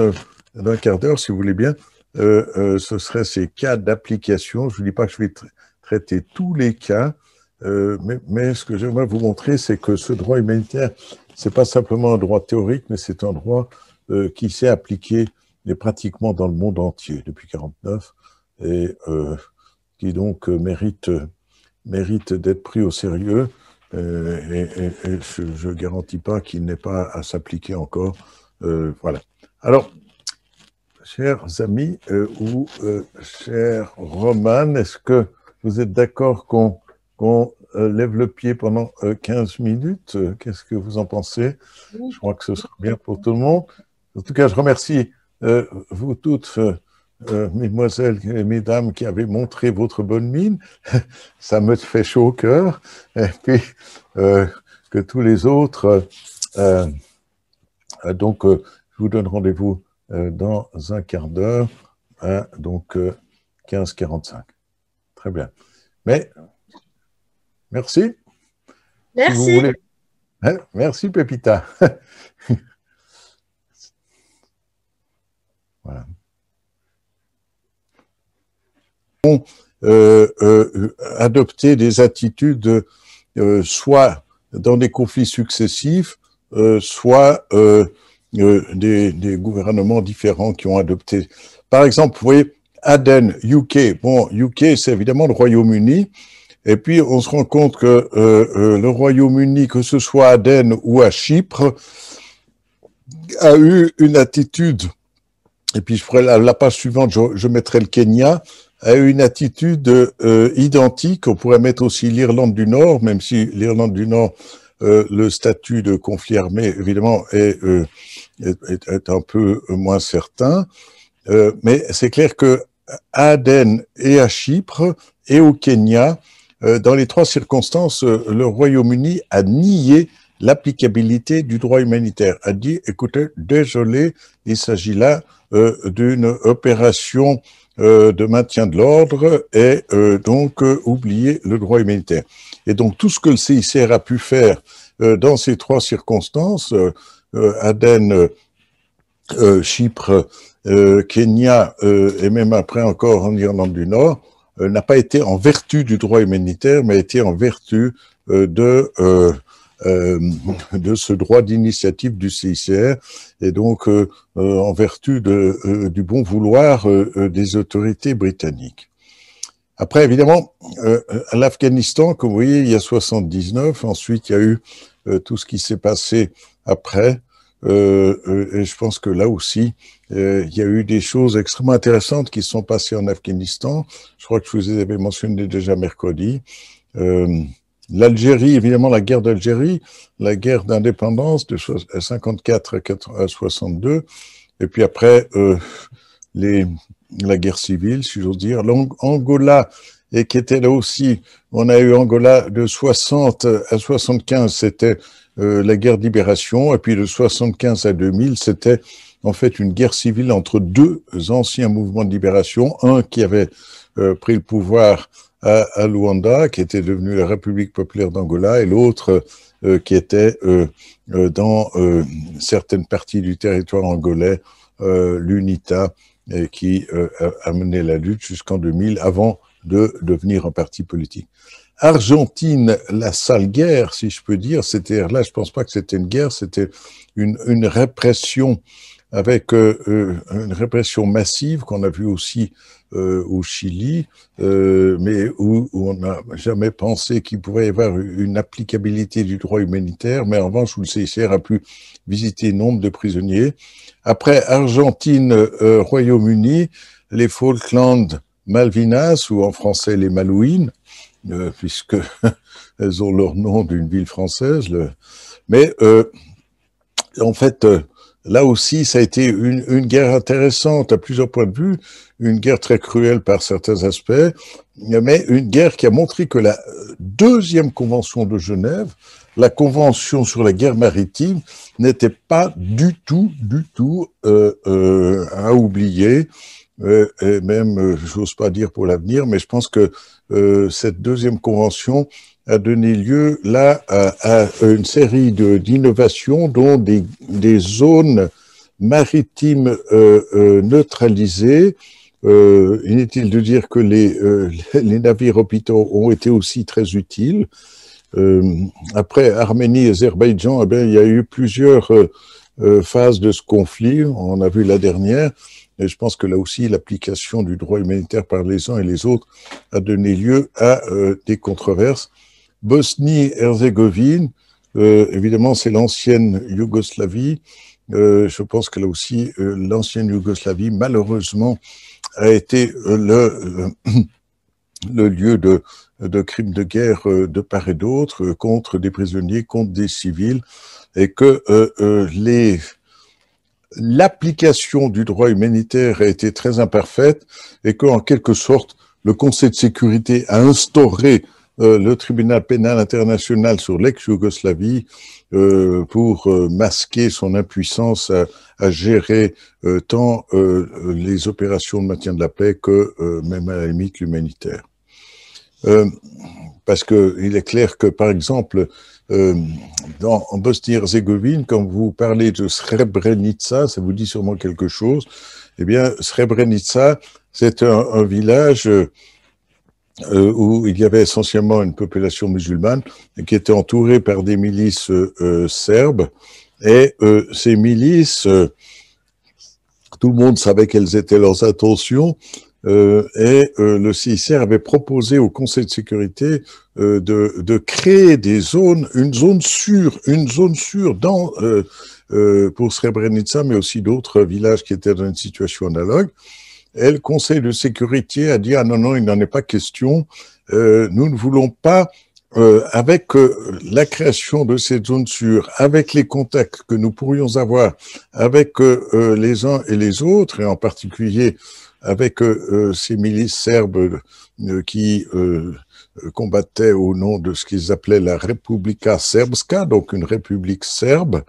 d'un quart d'heure, si vous voulez bien. Euh, ce serait ces cas d'application. Je ne dis pas que je vais traiter tous les cas, mais, ce que j'aimerais vous montrer, c'est que ce droit humanitaire, c'est pas simplement un droit théorique, mais c'est un droit qui s'est appliqué pratiquement dans le monde entier depuis 49 et euh, qui donc mérite, euh, mérite euh, d'être pris au sérieux. et, je ne garantis pas qu'il n'est pas à s'appliquer encore. voilà. Alors, chers amis ou chers romains, est-ce que vous êtes d'accord qu'on qu lève le pied pendant 15 minutes Qu'est-ce que vous en pensez Je crois que ce sera bien pour tout le monde. En tout cas, je remercie vous toutes euh, mesdemoiselles et mesdames qui avez montré votre bonne mine, (laughs) ça me fait chaud au cœur, et puis euh, que tous les autres. Euh, euh, donc, je vous donne rendez-vous dans un quart d'heure, hein, donc 15h45. Très bien. Mais, merci. Merci. Hein, merci, Pépita. (laughs) voilà ont euh, euh, adopté des attitudes euh, soit dans des conflits successifs, soit des, gouvernements différents qui ont adopté. Par exemple, vous voyez, Aden, UK. Bon, UK, c'est évidemment le Royaume-Uni. Et puis, on se rend compte que le Royaume-Uni, que ce soit à Aden ou à Chypre, a eu une attitude. Et puis, je ferai la, page suivante, je, mettrai le Kenya a une attitude euh, identique. On pourrait mettre aussi l'Irlande du Nord, même si l'Irlande du Nord, euh, le statut de conflit armé, évidemment, est, euh, est, est un peu moins certain. mais c'est clair que à Aden et à Chypre et au Kenya, dans les trois circonstances, le Royaume-Uni a nié l'applicabilité du droit humanitaire, a dit, écoutez, désolé, il s'agit là d'une opération euh, de maintien de l'ordre et euh, donc euh, oublier le droit humanitaire. Et donc tout ce que le CICR a pu faire dans ces trois circonstances, Aden, Chypre, Kenya et même après encore en Irlande du Nord, n'a pas été en vertu du droit humanitaire, mais a été en vertu de euh, (laughs) de ce droit d'initiative du CICR et donc euh, euh, en vertu de, du bon vouloir des autorités britanniques. Après, évidemment, l'Afghanistan, comme vous voyez, il y a 79, ensuite il y a eu tout ce qui s'est passé après, euh, et je pense que là aussi, il y a eu des choses extrêmement intéressantes qui sont passées en Afghanistan. Je crois que je vous avais mentionné déjà mercredi. Euh, L'Algérie, évidemment, la guerre d'Algérie, la guerre d'indépendance de 54 euh, à 62, et puis après euh, la guerre civile, si j'ose dire, Angola, et qui était là aussi, on a eu Angola de 60 à 75, c'était euh, la guerre de libération, et puis de 75 à 2000, c'était en fait une guerre civile entre deux anciens mouvements de libération, un qui avait pris le pouvoir à, Luanda, qui était devenue la République populaire d'Angola, et l'autre euh, qui était euh, euh dans euh, certaines parties du territoire angolais, l'UNITA, qui a mené la lutte jusqu'en 2000 avant de devenir un parti politique. Argentine, la sale guerre, si je peux dire, c'était là, je pense pas que c'était une guerre, c'était une, une, répression avec une répression massive qu'on a vu aussi euh, au Chili, euh, mais où, on n'a jamais pensé qu'il pourrait y avoir une applicabilité du droit humanitaire, mais en revanche où le CICR a pu visiter nombre de prisonniers. Après Argentine, euh, Royaume-Uni, les Falklands, Malvinas, ou en français les Malouines, euh, puisque (laughs) elles ont leur nom d'une ville française. Le... Mais en fait, là aussi, ça a été une, guerre intéressante à plusieurs points de vue, une guerre très cruelle par certains aspects, mais une guerre qui a montré que la deuxième convention de Genève, la convention sur la guerre maritime, n'était pas du tout, du tout euh, euh, à oublier. Euh, et même, j'ose pas dire pour l'avenir, mais je pense que cette deuxième convention a donné lieu là à, une série d'innovations dont des, des, zones maritimes euh, euh, neutralisées. Euh, inutile de dire que les, (laughs) les navires hôpitaux ont été aussi très utiles. après Arménie et Azerbaïdjan, eh il y a eu plusieurs phases de ce conflit. On a vu la dernière. Et je pense que là aussi, l'application du droit humanitaire par les uns et les autres a donné lieu à des controverses. Bosnie-Herzégovine, euh, évidemment, c'est l'ancienne Yougoslavie. Euh, je pense que là aussi, euh, l'ancienne Yougoslavie, malheureusement, a été (clears throat) le, lieu de, crimes de guerre de part et d'autre contre des prisonniers, contre des civils, et que l'application du droit humanitaire a été très imparfaite et que, en quelque sorte, le Conseil de sécurité a instauré euh, le tribunal pénal international sur l'ex-Yougoslavie euh, pour euh, masquer son impuissance à, gérer tant les opérations de maintien de la paix que même à la limite l'humanitaire. parce qu'il est clair que, par exemple, en Bosnie-Herzégovine, quand vous parlez de Srebrenica, ça vous dit sûrement quelque chose. Eh bien, Srebrenica, c'est un, village euh, où il y avait essentiellement une population musulmane qui était entourée par des milices euh, euh, serbes. Et ces milices, tout le monde savait quelles étaient leurs intentions. et le CICR avait proposé au Conseil de sécurité de, créer des zones, une zone sûre, une zone sûre dans, pour Srebrenica, mais aussi d'autres villages qui étaient dans une situation analogue. Et le Conseil de sécurité a dit, ah non, non, il n'en est pas question, euh, nous ne voulons pas, euh, avec euh, la création de cette zone sûre, avec les contacts que nous pourrions avoir avec les uns et les autres, et en particulier avec ces milices serbes qui combattaient au nom de ce qu'ils appelaient la Republika Srpska, donc une république serbe,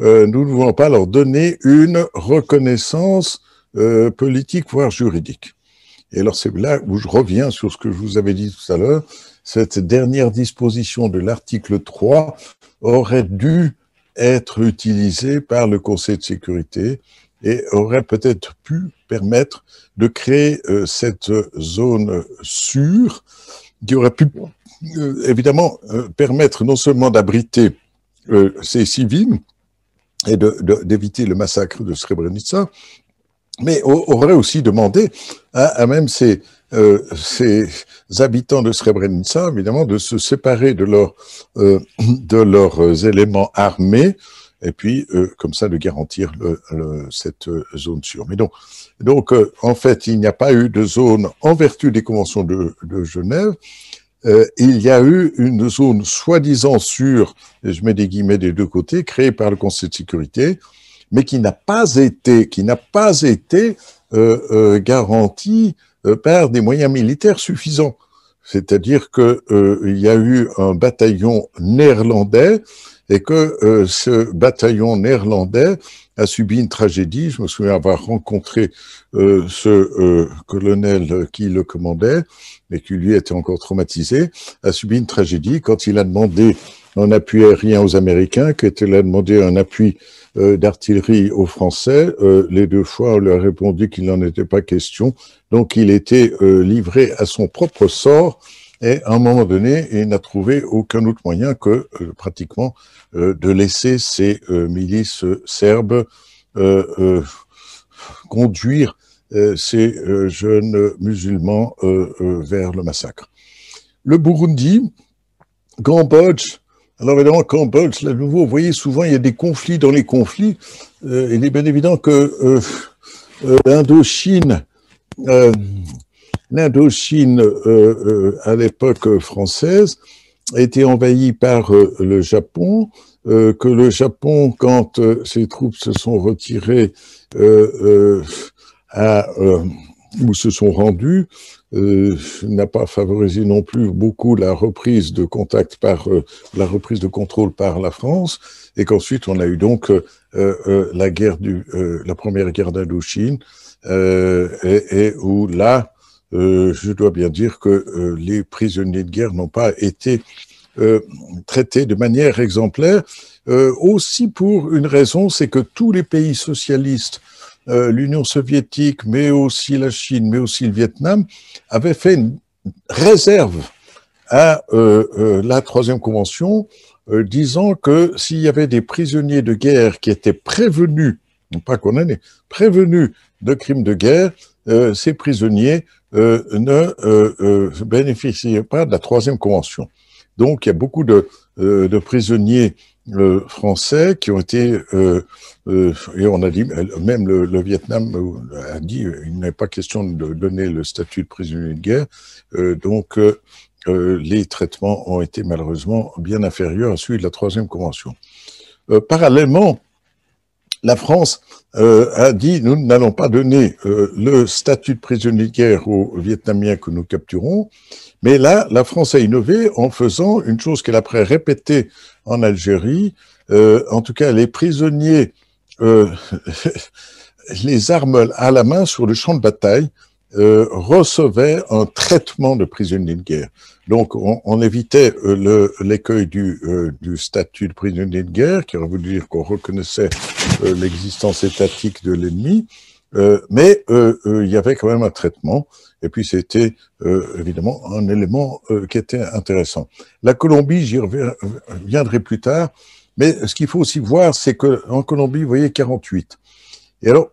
nous ne voulons pas leur donner une reconnaissance euh, politique, voire juridique. Et alors c'est là où je reviens sur ce que je vous avais dit tout à l'heure, cette dernière disposition de l'article 3 aurait dû être utilisée par le Conseil de sécurité et aurait peut-être pu permettre de créer euh, cette zone sûre qui aurait pu euh, évidemment permettre non seulement d'abriter ces civils et d'éviter le massacre de Srebrenica, mais aurait aussi demandé à, même ces, euh, ces, habitants de Srebrenica, évidemment, de se séparer de, leur, euh, de leurs euh, éléments armés et puis comme ça de garantir cette zone sûre. Mais donc, donc en fait, il n'y a pas eu de zone en vertu des conventions de, de Genève. il y a eu une zone soi-disant sûre, je mets des guillemets des deux côtés, créée par le Conseil de sécurité, mais qui n'a pas été, qui n'a pas été euh, euh, euh, par des moyens militaires suffisants. C'est-à-dire que il y a eu un bataillon néerlandais et que ce bataillon néerlandais a subi une tragédie. Je me souviens avoir rencontré ce colonel qui le commandait, mais qui lui était encore traumatisé, a subi une tragédie quand il a demandé un appui aérien aux Américains, qu'il il a demandé un appui euh, d'artillerie aux Français. Euh, les deux fois, on leur a répondu qu'il n'en était pas question. Donc, il était euh, livré à son propre sort. Et à un moment donné, il n'a trouvé aucun autre moyen que pratiquement de laisser ces milices serbes conduire ces jeunes musulmans vers le massacre. Le Burundi, Cambodge, alors évidemment, Boltz, là, nouveau, vous voyez, souvent il y a des conflits dans les conflits. Euh, il est bien évident que euh, euh, l'Indochine, à l'époque française, a été envahie par le Japon. que le Japon, quand ses troupes se sont retirées à, ou se sont rendues, euh, n'a pas favorisé non plus beaucoup la reprise de contact par euh, la reprise de contrôle par la France, et qu'ensuite on a eu donc euh, la guerre du la première guerre d'Indochine, et, et, où là, je dois bien dire que les prisonniers de guerre n'ont pas été traités de manière exemplaire. aussi pour une raison, c'est que tous les pays socialistes euh, l'Union soviétique, mais aussi la Chine, mais aussi le Vietnam, avaient fait une réserve à euh, euh, la troisième convention, disant que s'il y avait des prisonniers de guerre qui étaient prévenus, pas condamnés, prévenus de crimes de guerre, ces prisonniers ne bénéficiaient pas de la troisième convention. Donc, il y a beaucoup de, de prisonniers français qui ont été, euh, euh, et on a dit, même le, Vietnam euh, a dit, il n'est pas question de donner le statut de prisonnier de guerre, donc les traitements ont été malheureusement bien inférieurs à celui de la troisième convention. parallèlement, la France a dit nous n'allons pas donner le statut de prisonnier de guerre aux Vietnamiens que nous capturons, mais là, la France a innové en faisant une chose qu'elle a après répétée en Algérie. Euh, en tout cas, les prisonniers, euh, (laughs) les armes à la main sur le champ de bataille, euh, recevaient un traitement de prisonnier de guerre. Donc, on, évitait l'écueil du, du, statut de prisonnier de guerre, qui aurait voulu dire qu'on reconnaissait l'existence étatique de l'ennemi, euh, mais euh, euh, il y avait quand même un traitement, et puis c'était évidemment un élément qui était intéressant. La Colombie, j'y reviendrai plus tard, mais ce qu'il faut aussi voir, c'est que en Colombie, vous voyez, 48. Et alors,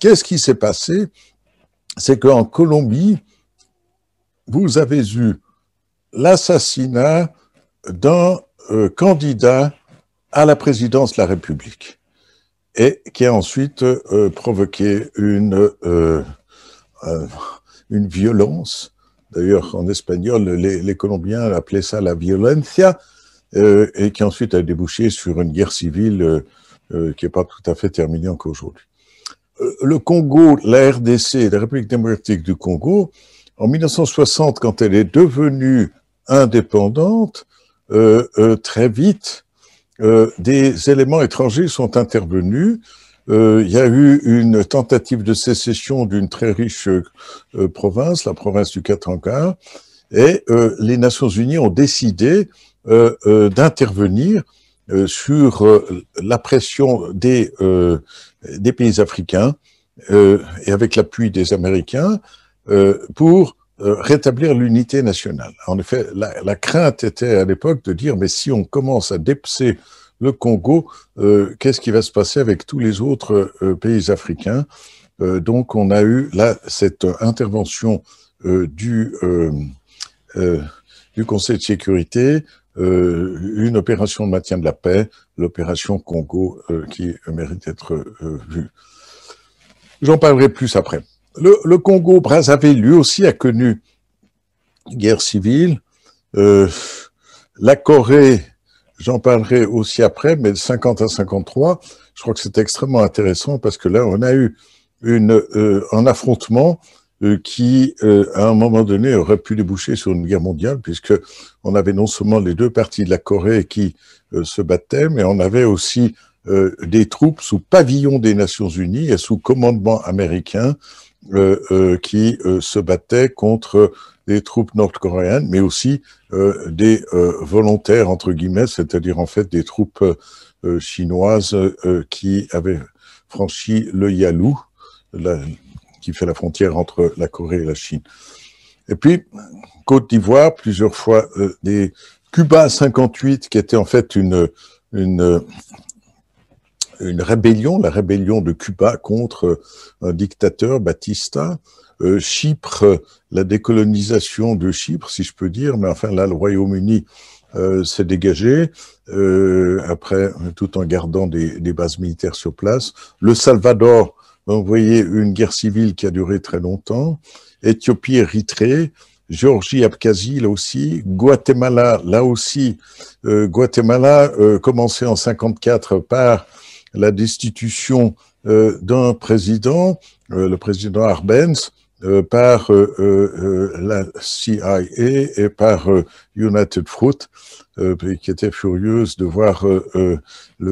qu'est-ce qui s'est passé C'est qu'en Colombie, vous avez eu l'assassinat d'un candidat à la présidence de la République et qui a ensuite euh, provoqué une, euh, euh, une violence. D'ailleurs, en espagnol, les, Colombiens appelaient ça la violencia, et qui ensuite a débouché sur une guerre civile qui n'est pas tout à fait terminée encore aujourd'hui. le Congo, la RDC, la République démocratique du Congo, en 1960, quand elle est devenue indépendante, très vite, euh, des éléments étrangers sont intervenus. Euh, il y a eu une tentative de sécession d'une très riche euh, province, la province du Katanga, et euh, les Nations Unies ont décidé d'intervenir sur la pression des, des pays africains et avec l'appui des Américains pour euh, rétablir l'unité nationale. En effet, la, crainte était à l'époque de dire, mais si on commence à dépecer le Congo, euh, qu'est-ce qui va se passer avec tous les autres euh, pays africains Donc on a eu là cette intervention du Conseil de sécurité, une opération de maintien de la paix, l'opération Congo qui mérite d'être vue. J'en parlerai plus après le, Congo-Brazzaville, lui aussi, a connu guerre civile. Euh, la Corée, j'en parlerai aussi après, mais de 50 à 53, je crois que c'est extrêmement intéressant parce que là, on a eu euh, un affrontement euh, qui, à un moment donné, aurait pu déboucher sur une guerre mondiale, puisque on avait non seulement les deux parties de la Corée qui se battaient, mais on avait aussi des troupes sous pavillon des Nations Unies et sous commandement américain euh, euh, qui euh, se battaient contre des troupes nord-coréennes, mais aussi des volontaires, entre guillemets, c'est-à-dire en fait des troupes chinoises qui avaient franchi le Yalu, qui fait la frontière entre la Corée et la Chine. Et puis, Côte d'Ivoire, plusieurs fois, des Cuba 58, qui était en fait une, une une rébellion, la rébellion de Cuba contre euh, un dictateur, Batista. Euh, Chypre, la décolonisation de Chypre, si je peux dire, mais enfin là, le Royaume-Uni euh, s'est dégagé, après, tout en gardant des, des, bases militaires sur place. Le Salvador vous voyez, une guerre civile qui a duré très longtemps. Éthiopie, Érythrée, Géorgie, Abkhazie, là aussi, Guatemala, là aussi, Guatemala commencé en 54 par la destitution euh, d'un président, euh, le président Arbenz, euh, par la CIA et par United Fruit, qui était furieuse de voir le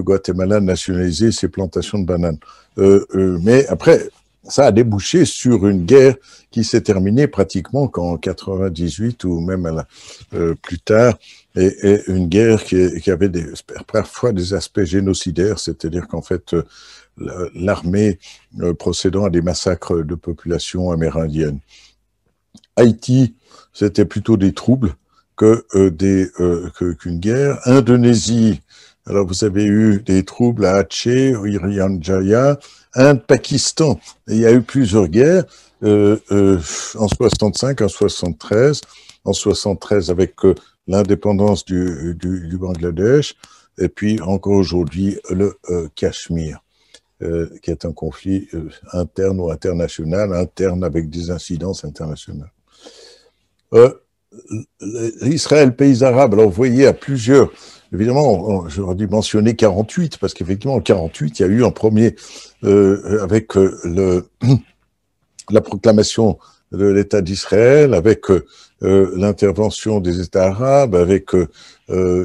Guatemala nationaliser ses plantations de bananes. mais après, ça a débouché sur une guerre qui s'est terminée pratiquement qu'en 98 ou même plus tard, et, une guerre qui, avait des, parfois des aspects génocidaires, c'est-à-dire qu'en fait, euh, l'armée euh, procédant à des massacres de populations amérindiennes. Haïti, c'était plutôt des troubles euh, que qu'une guerre. Indonésie, alors vous avez eu des troubles à Aceh, Jaya, Inde, Pakistan. il y a eu plusieurs guerres en 65, en 73, en 73 avec l'indépendance du, Bangladesh, et puis encore aujourd'hui le euh, Cachemire, euh, qui est un conflit euh, interne ou international, interne avec des incidences internationales. Israël, pays arabe, alors vous voyez à plusieurs, évidemment, j'aurais dû mentionner 48, parce qu'effectivement, en 48, il y a eu un premier, avec le, (clears throat) la proclamation de l'État d'Israël, avec euh, euh, l'intervention des États arabes, avec euh,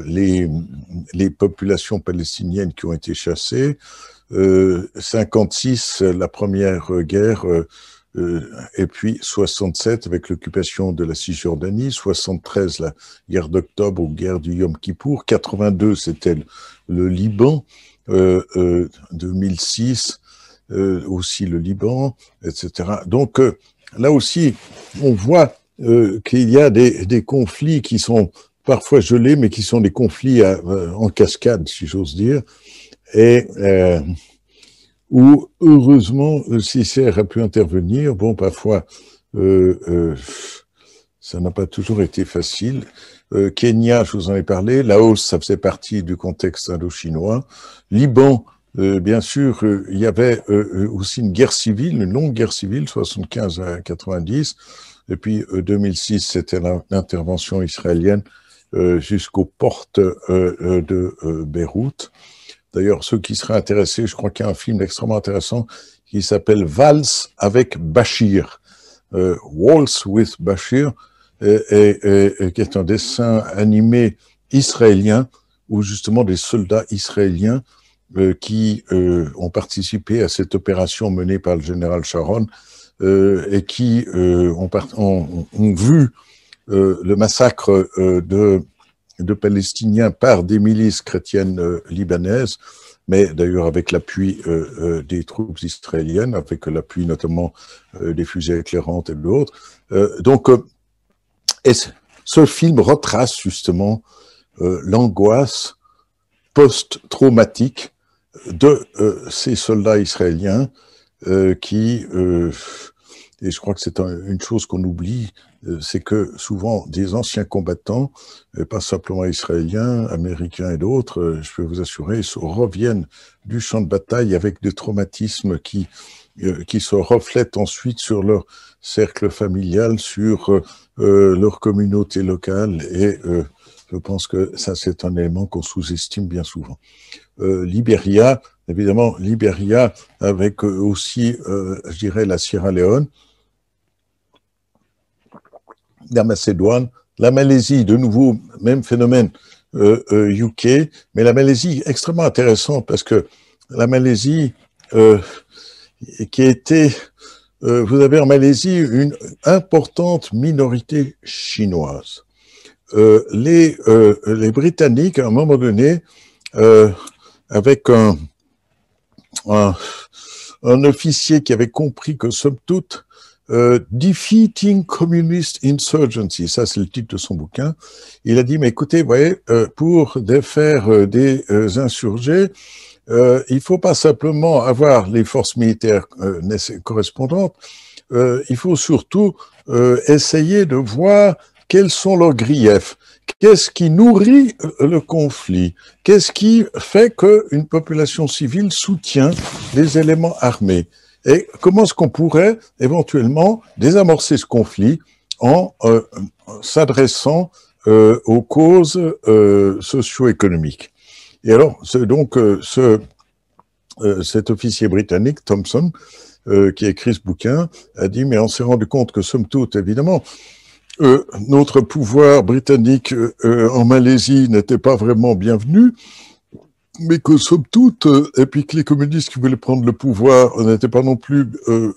les, les, populations palestiniennes qui ont été chassées. 56, la première guerre et puis 67 avec l'occupation de la Cisjordanie, 73 la guerre d'octobre ou guerre du Yom Kippour, 82 c'était le Liban, 2006 aussi le Liban, etc. Donc là aussi, on voit euh, qu'il y a des, conflits qui sont parfois gelés, mais qui sont des conflits euh, en cascade, si j'ose dire, et euh, où, heureusement, CICER euh, a pu intervenir. Bon, parfois, ça n'a pas toujours été facile. Kenya, je vous en ai parlé. Laos, ça faisait partie du contexte indo-chinois. Liban, euh, bien sûr, euh, il y avait euh, aussi une guerre civile, une longue guerre civile, 75 à 90, et puis 2006, c'était l'intervention israélienne jusqu'aux portes de Beyrouth. D'ailleurs, ceux qui seraient intéressés, je crois qu'il y a un film extrêmement intéressant qui s'appelle Valse avec Bachir, Waltz with Bachir, et, et, qui est un dessin animé israélien où justement des soldats israéliens euh, qui euh, ont participé à cette opération menée par le général Sharon euh, et qui ont, ont, vu le massacre de, de, Palestiniens par des milices chrétiennes libanaises mais d'ailleurs avec l'appui des troupes israéliennes, avec l'appui notamment des fusées éclairantes et de l'autre. donc, ce film retrace justement l'angoisse post-traumatique de euh, ces soldats israéliens euh, qui, euh, et je crois que c'est une chose qu'on oublie, c'est que souvent des anciens combattants, pas simplement israéliens, américains et d'autres, je peux vous assurer, reviennent du champ de bataille avec des traumatismes qui, qui se reflètent ensuite sur leur cercle familial, sur leur communauté locale et je pense que ça, c'est un élément qu'on sous-estime bien souvent. Euh, Libéria, évidemment, Libéria avec euh, aussi, euh, je dirais, la Sierra Leone, la Macédoine, la Malaisie, de nouveau, même phénomène UK, mais la Malaisie extrêmement intéressante parce que la Malaisie qui était, vous avez en Malaisie une importante minorité chinoise. Euh, euh, les, Britanniques, à un moment donné, euh, avec un, officier qui avait compris que, somme toute, Defeating Communist Insurgency, ça c'est le titre de son bouquin, il a dit, mais écoutez, vous voyez, pour défaire des insurgés, il il faut pas simplement avoir les forces militaires correspondantes, il faut surtout essayer de voir quels sont leurs griefs, qu'est-ce qui nourrit euh, le conflit, qu'est-ce qui fait qu'une population civile soutient les éléments armés, et comment est-ce qu'on pourrait éventuellement désamorcer ce conflit en euh, s'adressant euh, aux causes socio-économiques. Et alors, donc cet officier britannique, Thompson, qui a écrit ce bouquin, a dit, mais on s'est rendu compte que, somme toute, évidemment, euh, notre pouvoir britannique euh, euh, en Malaisie n'était pas vraiment bienvenu, mais que somme toute, et puis que les communistes qui voulaient prendre le pouvoir n'étaient pas non plus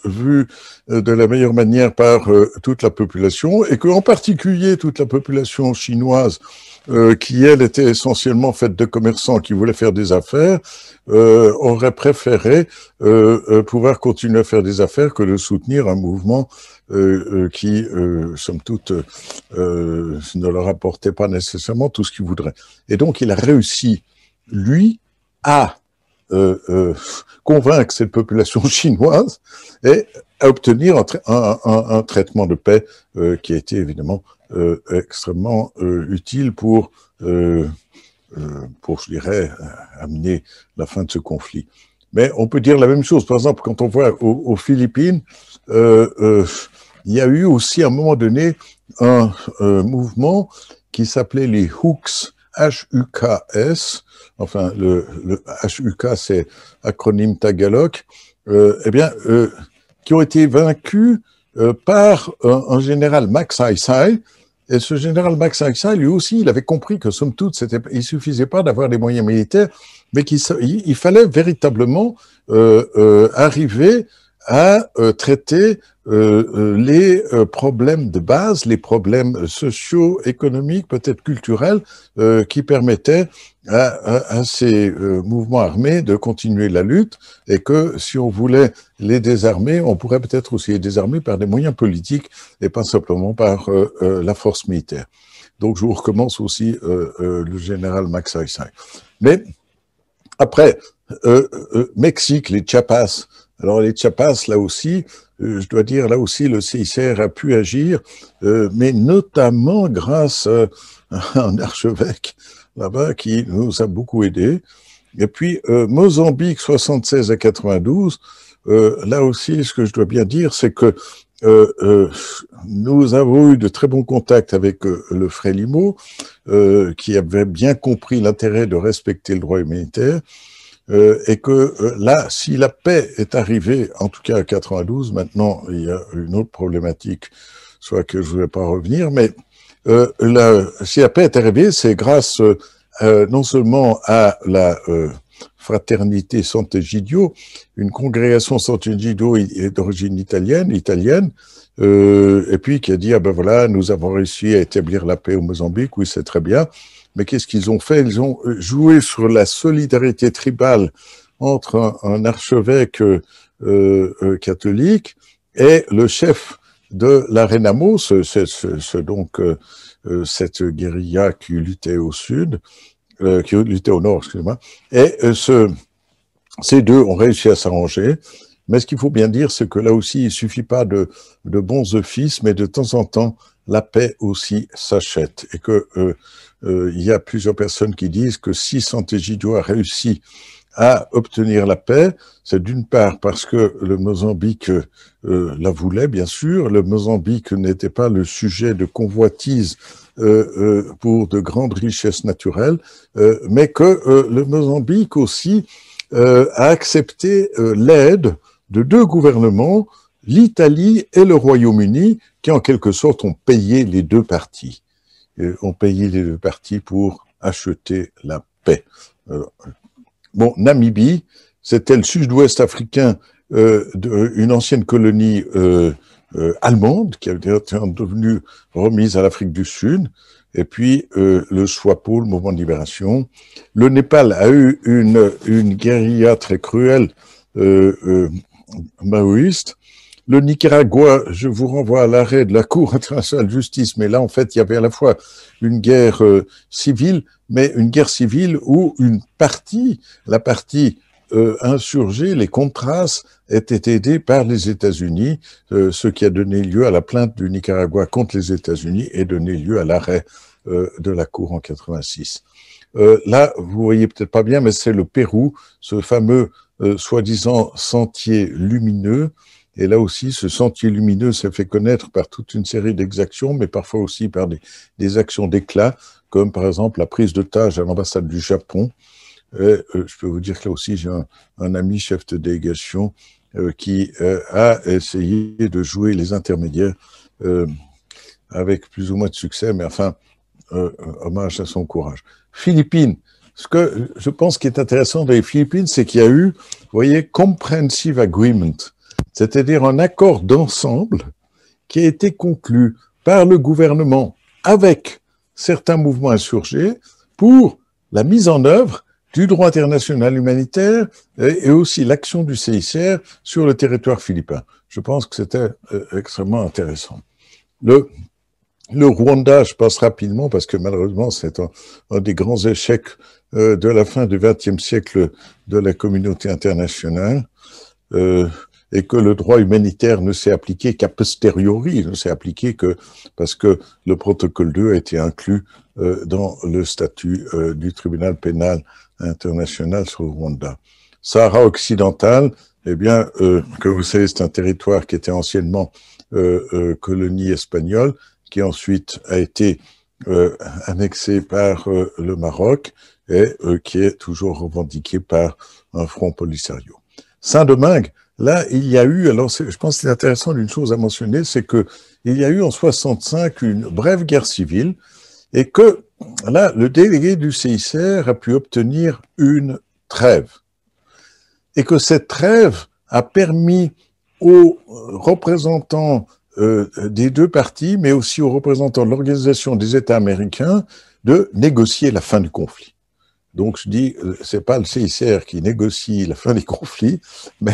vus de la meilleure manière par toute la population, et qu'en particulier toute la population chinoise euh, qui elle était essentiellement faite de commerçants qui voulaient faire des affaires, euh, aurait préféré euh, euh, pouvoir continuer à faire des affaires que de soutenir un mouvement qui, somme toute, ne leur apportait pas nécessairement tout ce qu'ils voudraient. Et donc il a réussi, lui, à convaincre cette population (laughs) chinoise et à obtenir un, traitement de paix qui a été évidemment euh, extrêmement euh, utile pour, euh, pour, je dirais, amener la fin de ce conflit. Mais on peut dire la même chose. Par exemple, quand on voit aux, Philippines, il y a eu aussi à un moment donné un mouvement qui s'appelait les Hooks, H-U-K-S. Enfin, le, le H-U-K, c'est acronyme Tagalog. eh bien, qui ont été vaincus euh, par euh, un, général Max Aysai. Et ce général Max Aysai, lui aussi, il avait compris que somme toute, il suffisait pas d'avoir des moyens militaires, mais qu'il fallait véritablement euh, arriver à traiter les problèmes de base, les problèmes sociaux, économiques, peut-être culturels, qui permettaient à, ces euh, mouvements armés de continuer la lutte et que si on voulait les désarmer, on pourrait peut-être aussi les désarmer par des moyens politiques et pas simplement par euh, euh, la force militaire. Donc je vous recommence aussi le général Max Mais après, Mexique, les Chiapas. Alors les Chiapas, là aussi, je dois dire, là aussi, le CICR a pu agir, mais notamment grâce à un archevêque là-bas qui nous a beaucoup aidés. Et puis, euh, Mozambique 76 à 92, euh, là aussi, ce que je dois bien dire, c'est que euh, nous avons eu de très bons contacts avec le Frélimo, qui avait bien compris l'intérêt de respecter le droit humanitaire, et que là, si la paix est arrivée, en tout cas à 92, maintenant, il y a une autre problématique, soit que je ne vais pas revenir, mais euh, la, si la paix est arrivée, c'est grâce euh, euh, non seulement à la euh, fraternité Sant'Egidio, une congrégation Sant'Egidio d'origine italienne, italienne, et puis qui a dit, ah ben voilà, nous avons réussi à établir la paix au Mozambique, oui c'est très bien, mais qu'est-ce qu'ils ont fait Ils ont joué sur la solidarité tribale entre un, un archevêque catholique et le chef de l'Arenamo, ce, donc euh, euh, cette guérilla qui luttait au sud, euh, qui au nord, et ces deux ont réussi à s'arranger. Mais ce qu'il faut bien dire, c'est que là aussi, il suffit pas de, bons offices, mais de temps en temps, la paix aussi s'achète. Et que y a plusieurs personnes qui disent que si Santé a réussi à obtenir la paix. C'est d'une part parce que le Mozambique euh, la voulait, bien sûr. Le Mozambique n'était pas le sujet de convoitise euh, euh, pour de grandes richesses naturelles, mais que le Mozambique aussi a accepté l'aide de deux gouvernements, l'Italie et le Royaume-Uni, qui en quelque sorte ont payé les deux parties. ont payé les deux parties pour acheter la paix. Bon, Namibie, c'était le sud-ouest africain, euh, une ancienne colonie euh, euh, allemande qui avait devenue remise à l'Afrique du Sud, et puis euh, le SWAPO, le mouvement de libération. Le Népal a eu une, une guérilla très cruelle maoïste. Le Nicaragua, je vous renvoie à l'arrêt de la Cour internationale de justice, mais là, en fait, il y avait à la fois une guerre civile mais une guerre civile où une partie, la partie euh, insurgée, les Contras, étaient aidés par les États-Unis, euh, ce qui a donné lieu à la plainte du Nicaragua contre les États-Unis et donné lieu à l'arrêt euh, de la Cour en 86. là, vous ne voyez peut-être pas bien, mais c'est le Pérou, ce fameux soi-disant sentier lumineux et là aussi, ce sentier lumineux s'est fait connaître par toute une série d'exactions, mais parfois aussi par des, des actions d'éclat comme par exemple la prise tâche à l'ambassade du Japon. Et, euh, je peux vous dire que là aussi, j'ai un, ami chef de délégation euh, qui euh, a essayé de jouer les intermédiaires avec plus ou moins de succès, mais enfin, hommage à son courage. Philippines. Ce que je pense qui est intéressant dans les Philippines, c'est qu'il y a eu, vous voyez, comprehensive agreement, c'est-à-dire un accord d'ensemble qui a été conclu par le gouvernement avec certains mouvements insurgés pour la mise en œuvre du droit international humanitaire et aussi l'action du CICR sur le territoire philippin. Je pense que c'était euh, extrêmement intéressant. Le, le Rwanda, je passe rapidement parce que malheureusement c'est un, des grands échecs euh, de la fin du XXe siècle de la communauté internationale. Euh, et que le droit humanitaire ne s'est appliqué qu'a posteriori, ne s'est appliqué que parce que le protocole 2 a été inclus euh, dans le statut euh, du tribunal pénal international sur le Rwanda. Sahara occidental, eh bien, euh, que vous savez, c'est un territoire qui était anciennement colonie espagnole, qui ensuite a été annexé par le Maroc et qui est toujours revendiqué par un front polisario. Saint-Domingue, Là, il y a eu, alors je pense que c'est intéressant d'une chose à mentionner, c'est que il y a eu en 65 une brève guerre civile et que là, le délégué du CICR a pu obtenir une trêve. Et que cette trêve a permis aux représentants euh, des deux parties, mais aussi aux représentants de l'Organisation des États américains, de négocier la fin du conflit. Donc je dis, euh, c'est pas le CICR qui négocie la fin des conflits, (laughs) mais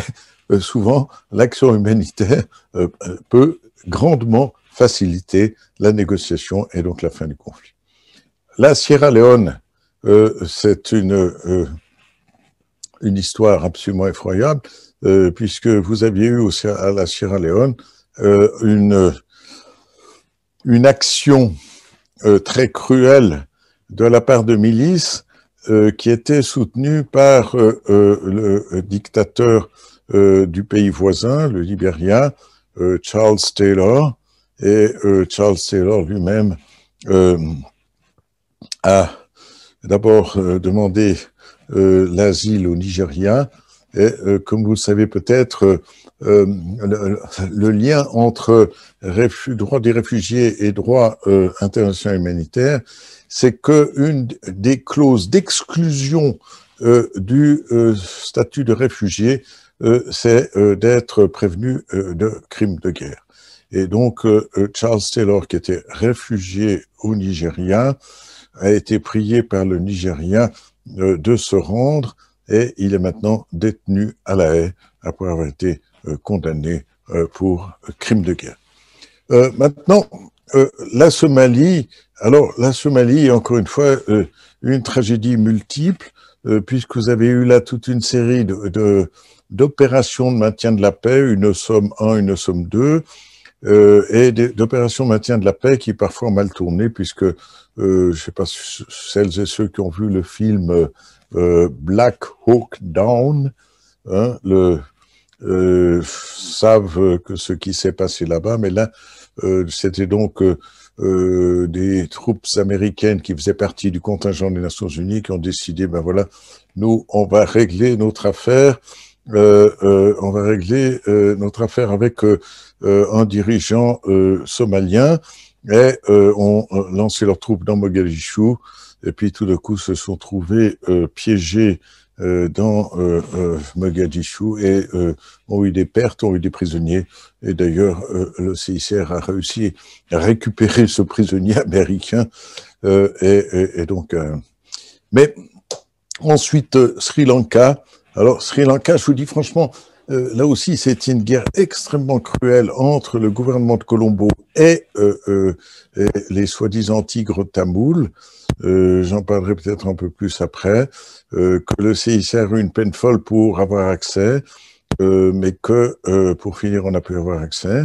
euh, souvent, l'action humanitaire euh, euh, peut grandement faciliter la négociation et donc la fin du conflit. La Sierra Leone, c'est une, une histoire absolument effroyable, puisque vous aviez eu aussi à la Sierra Leone une, une action très cruelle de la part de milices qui étaient soutenues par le dictateur euh, du pays voisin, le Libérien, euh, Charles Taylor, et euh, Charles Taylor lui-même a d'abord demandé l'asile au Nigeria. et comme vous le savez peut-être, le, lien entre droit des réfugiés et droit international humanitaire, c'est qu'une des clauses d'exclusion du statut de réfugié, euh, c'est euh, d'être prévenu euh, de crimes de guerre. Et donc, Charles Taylor, qui était réfugié au Nigéria, a été prié par le nigérien de se rendre et il est maintenant détenu à la haie après avoir été condamné pour crimes de guerre. maintenant, la Somalie, alors la Somalie est encore une fois une tragédie multiple, puisque vous avez eu là toute une série de, d'opérations de maintien de la paix, une somme 1, une somme 2, euh, et d'opérations de maintien de la paix qui parfois ont mal tourné, puisque euh, je ne sais pas celles et ceux qui ont vu le film euh, Black Hawk Down hein, le, savent que ce qui s'est passé là-bas, mais là, c'était donc des troupes américaines qui faisaient partie du contingent des Nations Unies qui ont décidé, ben voilà, nous, on va régler notre affaire euh, on va régler euh, notre affaire avec euh, un dirigeant somalien et ont lancé leurs troupes dans Mogadishu et puis tout d'un coup se sont trouvés piégés dans Mogadishu Mogadiscio et ont eu des pertes, ont eu des prisonniers. Et d'ailleurs, le CICR a réussi à récupérer ce prisonnier américain. et, donc, mais ensuite, Sri Lanka, alors, Sri Lanka, je vous dis franchement, euh, là aussi, c'est une guerre extrêmement cruelle entre le gouvernement de Colombo et, euh, euh, les soi-disant tigres tamouls. Euh, j'en parlerai peut-être un peu plus après. Euh, que le CICR eu une peine folle pour avoir accès, mais que pour finir, on a pu avoir accès.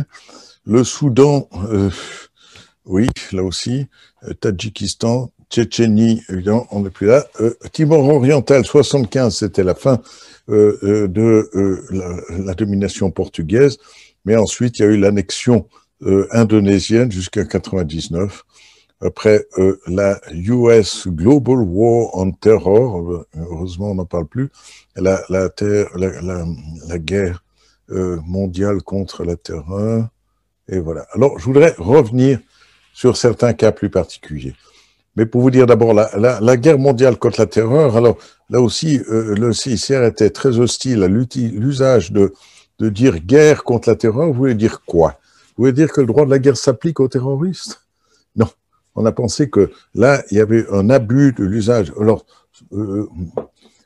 Le Soudan, oui, là aussi, Tadjikistan, Tchétchénie, évidemment, on n'est plus là. Euh, Timor oriental, 75, c'était la fin euh, euh, de la, domination portugaise, mais ensuite il y a eu l'annexion indonésienne jusqu'à 99. Après la US Global War on Terror, heureusement on n'en parle plus, la, la guerre mondiale contre la terreur, et voilà. Alors je voudrais revenir sur certains cas plus particuliers. Mais pour vous dire d'abord, la, la, guerre mondiale contre la terreur, alors là aussi, euh, le CICR était très hostile à l'usage de, de dire guerre contre la terreur. Vous voulez dire quoi Vous voulez dire que le droit de la guerre s'applique aux terroristes Non. On a pensé que là, il y avait un abus de l'usage. Alors, euh,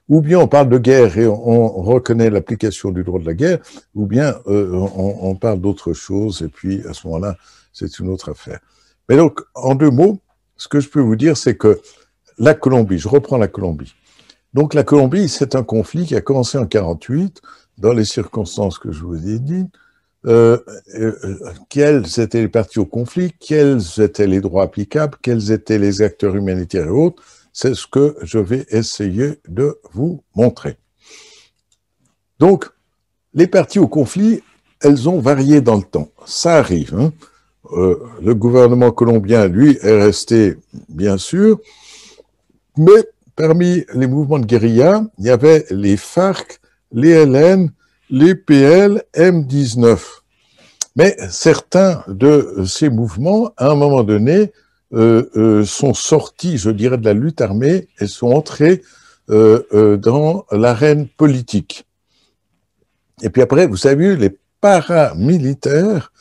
ou bien on parle de guerre et on, reconnaît l'application du droit de la guerre, ou bien euh, on, on, parle d'autre chose, et puis à ce moment-là, c'est une autre affaire. Mais donc, en deux mots, ce que je peux vous dire, c'est que la Colombie, je reprends la Colombie. Donc la Colombie, c'est un conflit qui a commencé en 1948, dans les circonstances que je vous ai dites. Euh, euh quels étaient les parties au conflit, quels étaient les droits applicables, quels étaient les acteurs humanitaires et autres. C'est ce que je vais essayer de vous montrer. Donc, les parties au conflit, elles ont varié dans le temps. Ça arrive. Hein. Euh, le gouvernement colombien, lui, est resté, bien sûr, mais parmi les mouvements de guérilla, il y avait les FARC, les LN, les PL, M19. Mais certains de ces mouvements, à un moment donné, euh, euh, sont sortis, je dirais, de la lutte armée et sont entrés dans l'arène politique. Et puis après, vous savez, les paramilitaires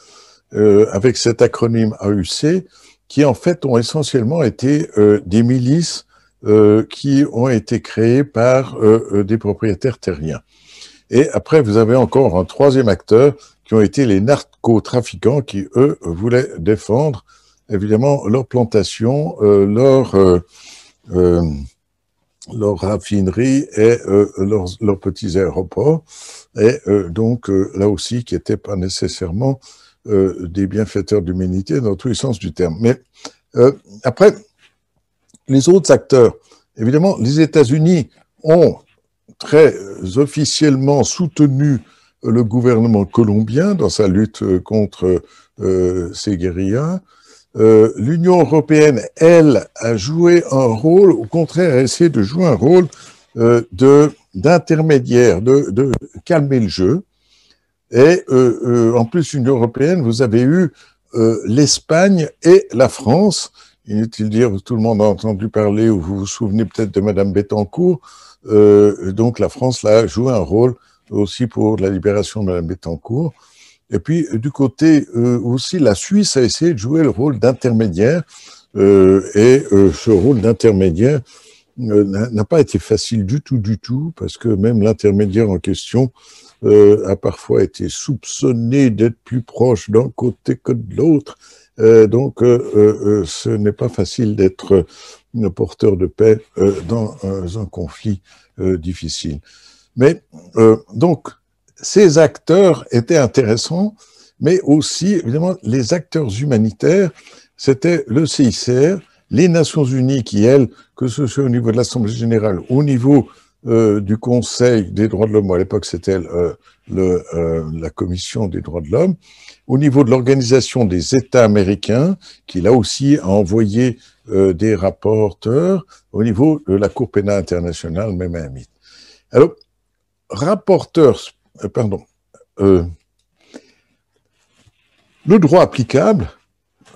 euh, avec cet acronyme AUC, qui en fait ont essentiellement été euh, des milices euh, qui ont été créées par euh, euh, des propriétaires terriens. Et après, vous avez encore un troisième acteur qui ont été les narcotrafiquants qui, eux, voulaient défendre évidemment leurs plantations, leurs leurs raffineries et euh, leurs, petits aéroports, et donc là aussi qui n'étaient pas nécessairement euh, des bienfaiteurs d'humanité dans tous les sens du terme. Mais euh, après, les autres acteurs, évidemment, les États-Unis ont très officiellement soutenu le gouvernement colombien dans sa lutte contre euh, ces guérillas. L'Union européenne, elle, a joué un rôle, au contraire, a essayé de jouer un rôle d'intermédiaire, de, calmer le jeu. Et euh, euh, en plus, l'Union européenne, vous avez eu euh, l'Espagne et la France. Inutile dire, tout le monde a entendu parler, ou vous vous souvenez peut-être de Madame Bettencourt. Euh, donc la France là joué un rôle aussi pour la libération de Madame Bettencourt. Et puis du côté aussi, la Suisse a essayé de jouer le rôle d'intermédiaire. et ce rôle d'intermédiaire n'a pas été facile du tout, du tout, parce que même l'intermédiaire en question euh, a parfois été soupçonné d'être plus proche d'un côté que de l'autre. Euh, donc, euh, ce n'est pas facile d'être un porteur de paix dans un conflit difficile. Mais donc, ces acteurs étaient intéressants, mais aussi, évidemment, les acteurs humanitaires, c'était le CICR, les Nations Unies qui, elles, que ce soit au niveau de l'Assemblée générale, au niveau euh, du Conseil des droits de l'homme, à l'époque c'était euh, euh, la Commission des droits de l'homme, au niveau de l'Organisation des États américains, qui là aussi a envoyé des rapporteurs, au niveau de la Cour pénale internationale, même Alors, rapporteurs, pardon, le droit applicable,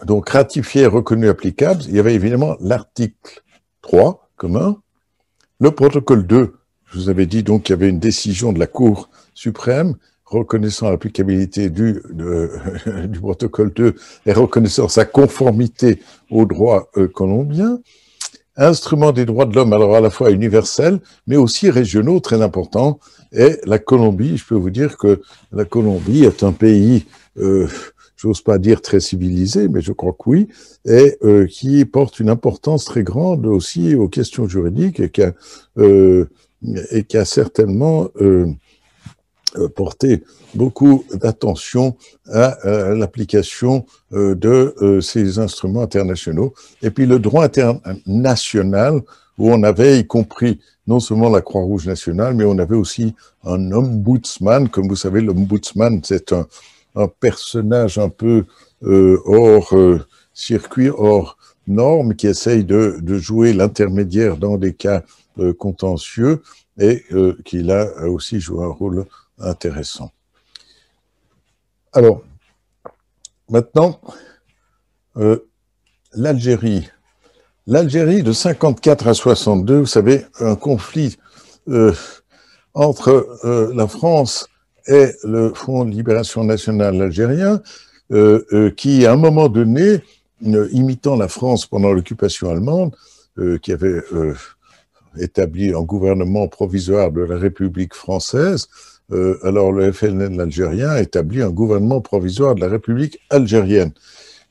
donc ratifié reconnu applicable, il y avait évidemment l'article 3 commun, le protocole 2, je vous avais dit donc qu'il y avait une décision de la Cour suprême reconnaissant l'applicabilité du, (laughs) du protocole 2 et reconnaissant sa conformité au droit euh, colombien, instrument des droits de l'homme, alors à la fois universel, mais aussi régionaux très important, est la Colombie, je peux vous dire que la Colombie est un pays euh, j'ose pas dire très civilisé, mais je crois que oui, et euh, qui porte une importance très grande aussi aux questions juridiques et qui a, euh, qui a certainement euh, porté beaucoup d'attention à, à l'application de ces instruments internationaux. Et puis le droit international, où on avait y compris non seulement la Croix-Rouge nationale, mais on avait aussi un ombudsman. Comme vous savez, l'ombudsman, c'est un, un personnage un peu euh, hors euh, circuit, hors norme, qui essaye de, jouer l'intermédiaire dans des cas euh, contentieux et qui là a aussi joué un rôle intéressant. Alors, maintenant, l'Algérie. L'Algérie de 54 à 62, vous savez, un conflit entre la France est le Front de libération nationale algérien, euh, euh, qui, à un moment donné, imitant la France pendant l'occupation allemande, euh, qui avait établi un gouvernement provisoire de la République française, alors le FLN algérien a établi un gouvernement provisoire de la République algérienne.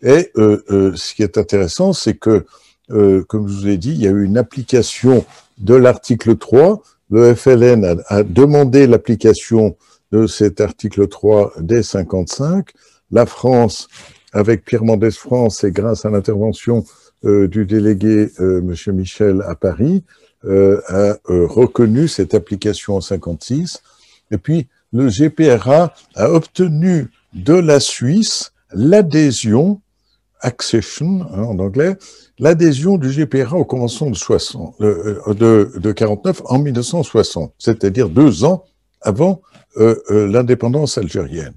Et ce qui est intéressant, c'est que, comme je vous ai dit, il y a eu une application de l'article 3. Le FLN a demandé l'application de cet article 3 des 55. La France, avec Pierre Mendès France et grâce à l'intervention euh, du délégué euh, M. Michel à Paris, euh, a reconnu cette application en 56. Et puis, le GPRA a obtenu de la Suisse l'adhésion, accession hein, en anglais, l'adhésion du GPRA au commencement de, 60, de 49 en 1960, c'est-à-dire deux ans avant euh, euh, l'indépendance algérienne.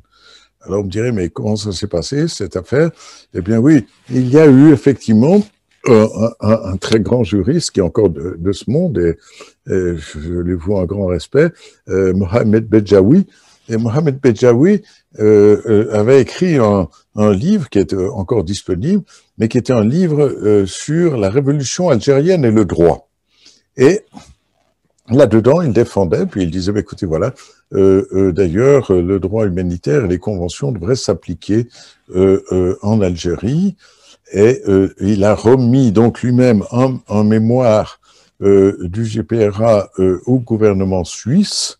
Alors vous me dirait, mais comment ça s'est passé, cette affaire Eh bien oui, il y a eu effectivement un, très grand juriste qui est encore de, ce monde, et, je lui vois un grand respect, euh, Mohamed Bejaoui. Et Mohamed Bejaoui avait écrit un, un, livre qui est encore disponible, mais qui était un livre sur la révolution algérienne et le droit. Et là-dedans, il défendait, puis il disait, bah, écoutez, voilà, euh, euh, d'ailleurs, euh, le droit humanitaire et les conventions devraient s'appliquer en Algérie. Et il a remis donc lui-même en, mémoire du GPRA au gouvernement suisse.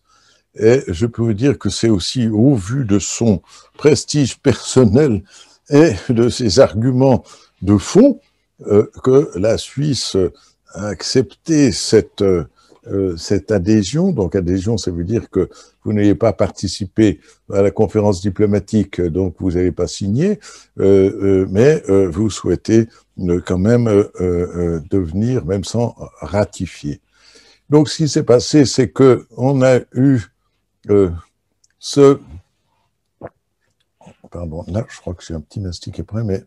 Et je peux vous dire que c'est aussi au vu de son prestige personnel et de ses arguments de fond que la Suisse a accepté cette euh, cette adhésion. Donc adhésion, ça veut dire que vous n'ayez pas participé à la conférence diplomatique, donc vous n'avez pas signé, euh, euh, mais vous souhaitez quand même devenir, même sans ratifier. Donc ce qui s'est passé, c'est que on a eu ce... Pardon, là je crois que j'ai un petit mastic après, mais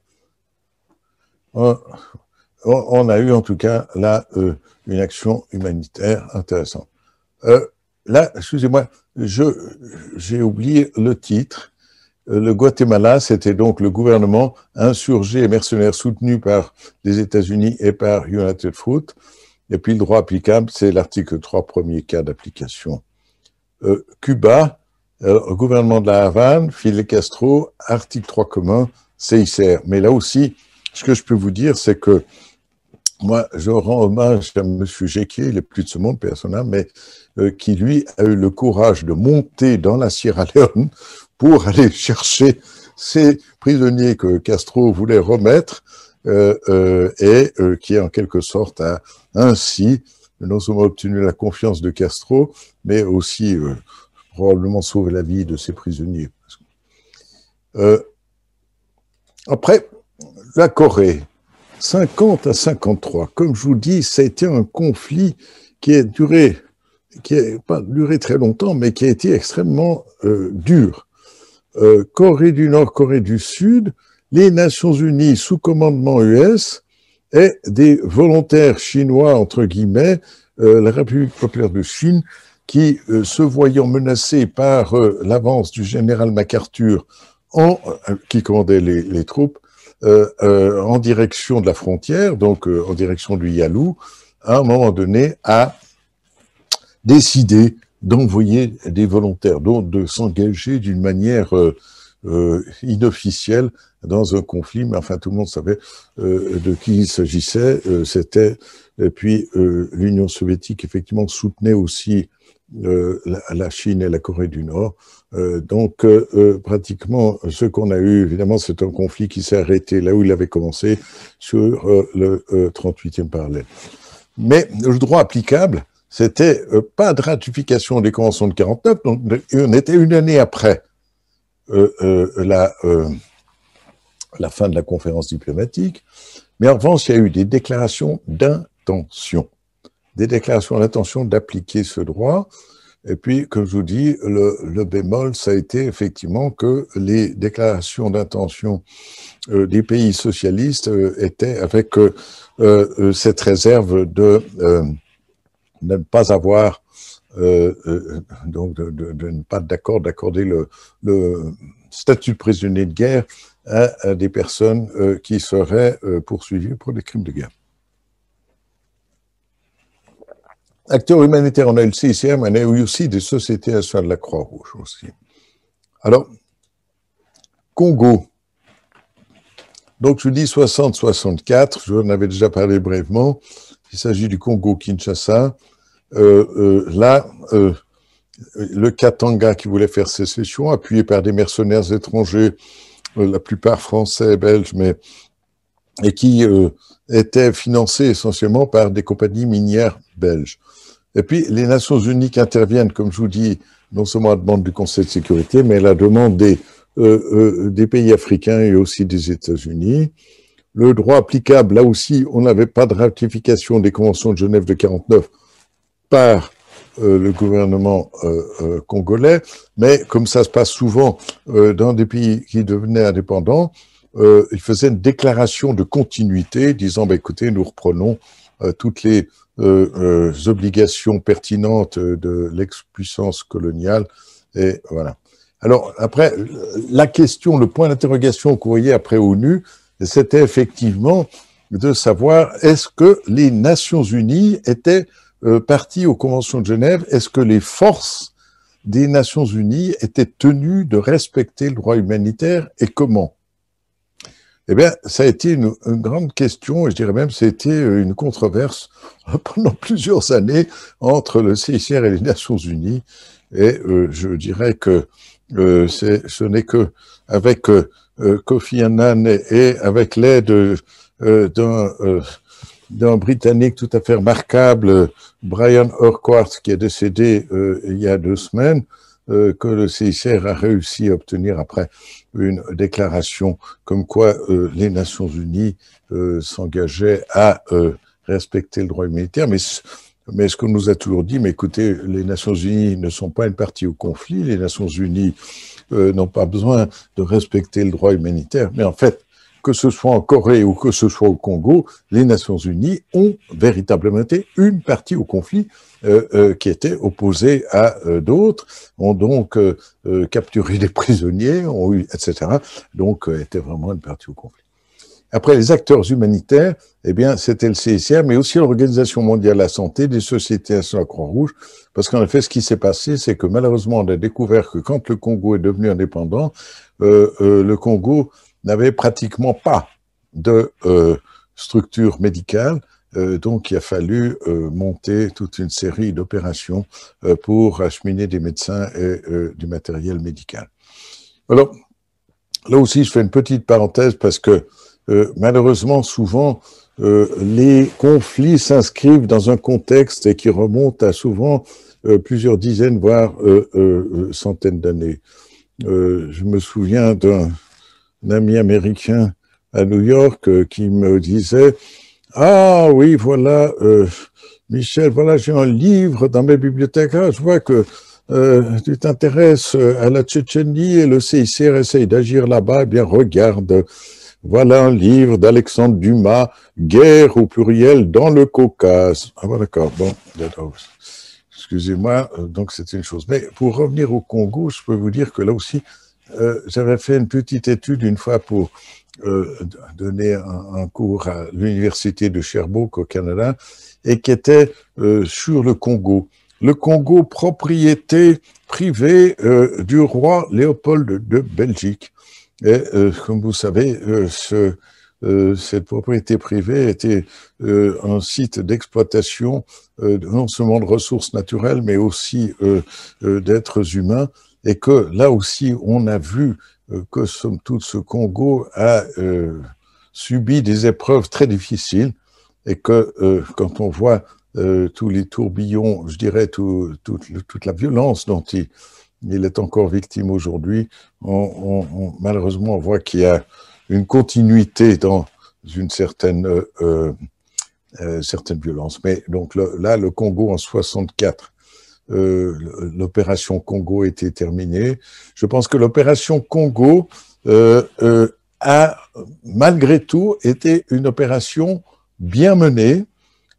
on, a eu en tout cas là euh, une action humanitaire intéressante. Euh, là, excusez-moi, j'ai oublié le titre. Euh, le Guatemala, c'était donc le gouvernement insurgé et mercenaire soutenu par les États-Unis et par United Fruit. Et puis le droit applicable, c'est l'article 3, premier cas d'application. Cuba, gouvernement de la Havane, Fidel Castro, article 3 commun, CICR. Mais là aussi, ce que je peux vous dire, c'est que moi, je rends hommage à M. Jacquier, il est plus de ce monde, personnel, mais euh, qui, lui, a eu le courage de monter dans la Sierra Leone pour (laughs) aller chercher ces prisonniers que Castro voulait remettre euh, euh, et qui, en quelque sorte, a ainsi non seulement obtenu la confiance de Castro, mais aussi probablement sauvé la vie de ces prisonniers. après, la Corée, 50 à 53, comme je vous dis, ça a été un conflit qui a duré, qui n'a pas duré très longtemps, mais qui a été extrêmement euh, dur. Euh, Corée du Nord, Corée du Sud, les Nations Unies sous commandement US et des volontaires chinois, entre guillemets, euh, la République populaire de Chine, qui, se voyant menacés par l'avance du général MacArthur, qui commandait les troupes, euh, euh, en direction de la frontière, donc euh, en direction du Yalou, à un moment donné, a décidé d'envoyer des volontaires, donc de s'engager d'une manière inofficielle dans un conflit, mais enfin tout le monde savait de qui il s'agissait. C'était et puis l'Union soviétique effectivement soutenait aussi euh, la, Chine et la Corée du Nord. Euh, donc, euh, pratiquement, ce qu'on a eu, évidemment, c'est un conflit qui s'est arrêté là où il avait commencé, sur le 38e parallèle. Mais le droit applicable, c'était pas de ratification des conventions de 49, donc on était une année après la, la fin de la conférence diplomatique. Mais en revanche, il y a eu des déclarations d'intention des déclarations d'intention d'appliquer ce droit. Et puis, comme je vous dis, le, bémol, ça a été effectivement que les déclarations d'intention euh, des pays socialistes euh, étaient avec euh, cette réserve de, ne pas avoir, donc de, ne pas d'accord d'accorder le, statut de prisonnier de guerre à des personnes qui seraient poursuivies pour des crimes de guerre. acteurs humanitaires, on a le CICM, on a aussi des sociétés à faire de la Croix-Rouge aussi. Alors, Congo. Donc, je dis 60-64, je vous en avais déjà parlé brièvement. Il s'agit du Congo-Kinshasa. Euh, euh, là, euh, le Katanga qui voulait faire sécession, appuyé par des mercenaires étrangers, la plupart français, belges, mais et qui était financé essentiellement par des compagnies minières belges. Et puis, les Nations Unies interviennent, comme je vous dis, non seulement à la demande du Conseil de sécurité, mais à la demande euh, euh, des, pays africains et aussi des États-Unis. Le droit applicable, là aussi, on n'avait pas de ratification des conventions de Genève de 49 par euh, le gouvernement congolais, mais comme ça se passe souvent dans des pays qui devenaient indépendants, ils faisaient une déclaration de continuité disant, bah, écoutez, nous reprenons euh, toutes les euh, euh, obligations pertinentes de l'ex-puissance coloniale. Et voilà. Alors après, la question, le point d'interrogation qu'on voyait après ONU, c'était effectivement de savoir est-ce que les Nations Unies étaient parties aux conventions de Genève, est-ce que les forces des Nations Unies étaient tenues de respecter le droit humanitaire et comment eh bien, ça a été une, grande question, et je dirais même que c'était euh, une controverse (laughs) pendant plusieurs années entre le CICR et les Nations Unies. Et euh, je dirais que euh, ce n'est que avec Kofi Annan et, et avec l'aide d'un Britannique tout à fait remarquable, Brian Urquhart, qui est décédé il y a deux semaines, euh, que le CICR a réussi à obtenir après une déclaration comme quoi euh, les Nations Unies euh, s'engageaient à respecter le droit humanitaire. Mais, mais ce qu'on nous a toujours dit, mais écoutez, les Nations Unies ne sont pas une partie au conflit, les Nations Unies n'ont pas besoin de respecter le droit humanitaire. Mais en fait, que ce soit en Corée ou que ce soit au Congo, les Nations Unies ont véritablement été une partie au conflit euh, euh, qui était opposée à euh, d'autres, ont donc capturé des (laughs) prisonniers, ont eu, etc. Donc, étaient vraiment une partie au conflit. Après les acteurs humanitaires, eh bien, c'était le CICR, mais aussi l'Organisation mondiale de la santé, des sociétés à la Croix-Rouge, parce qu'en effet, ce qui s'est passé, c'est que malheureusement, on a découvert que quand le Congo est devenu indépendant, le Congo n'avait pratiquement pas de euh, structure médicale, euh, donc il a fallu euh, monter toute une série d'opérations pour acheminer des médecins et du matériel médical. Alors, là aussi, je fais une petite parenthèse parce que malheureusement, souvent, les conflits s'inscrivent dans un contexte qui remonte à souvent plusieurs dizaines, voire centaines d'années. je me souviens d'un un ami américain à New York euh, qui me disait Ah oui, voilà, euh, Michel, voilà, j'ai un livre dans mes bibliothèques. Ah, je vois que euh, tu t'intéresses à la Tchétchénie et le CICR essaye d'agir là-bas. Eh bien, regarde, voilà un livre d'Alexandre Dumas, Guerre au pluriel dans le Caucase. Ah, bon, d'accord, bon, excusez-moi, donc c'était une chose. Mais pour revenir au Congo, je peux vous dire que là aussi, euh, j'avais fait une petite étude une fois pour euh, donner un, cours à l'université de Sherbrooke au Canada et qui était euh, sur le Congo. Le Congo, propriété privée du roi Léopold de, Belgique. Et comme vous savez, cette propriété privée était un site d'exploitation non seulement de ressources naturelles, mais aussi d'êtres humains et que là aussi, on a vu euh, que, somme toute, ce Congo a euh, subi des épreuves très difficiles et que euh, quand on voit tous les tourbillons, je dirais toute la violence dont il, est encore victime aujourd'hui, on, malheureusement, on voit qu'il y a une continuité dans une certaine, certaine violence. Mais donc là, le Congo en 64 euh, l'opération Congo était terminée. Je pense que l'opération Congo euh, euh, a, malgré tout, été une opération bien menée,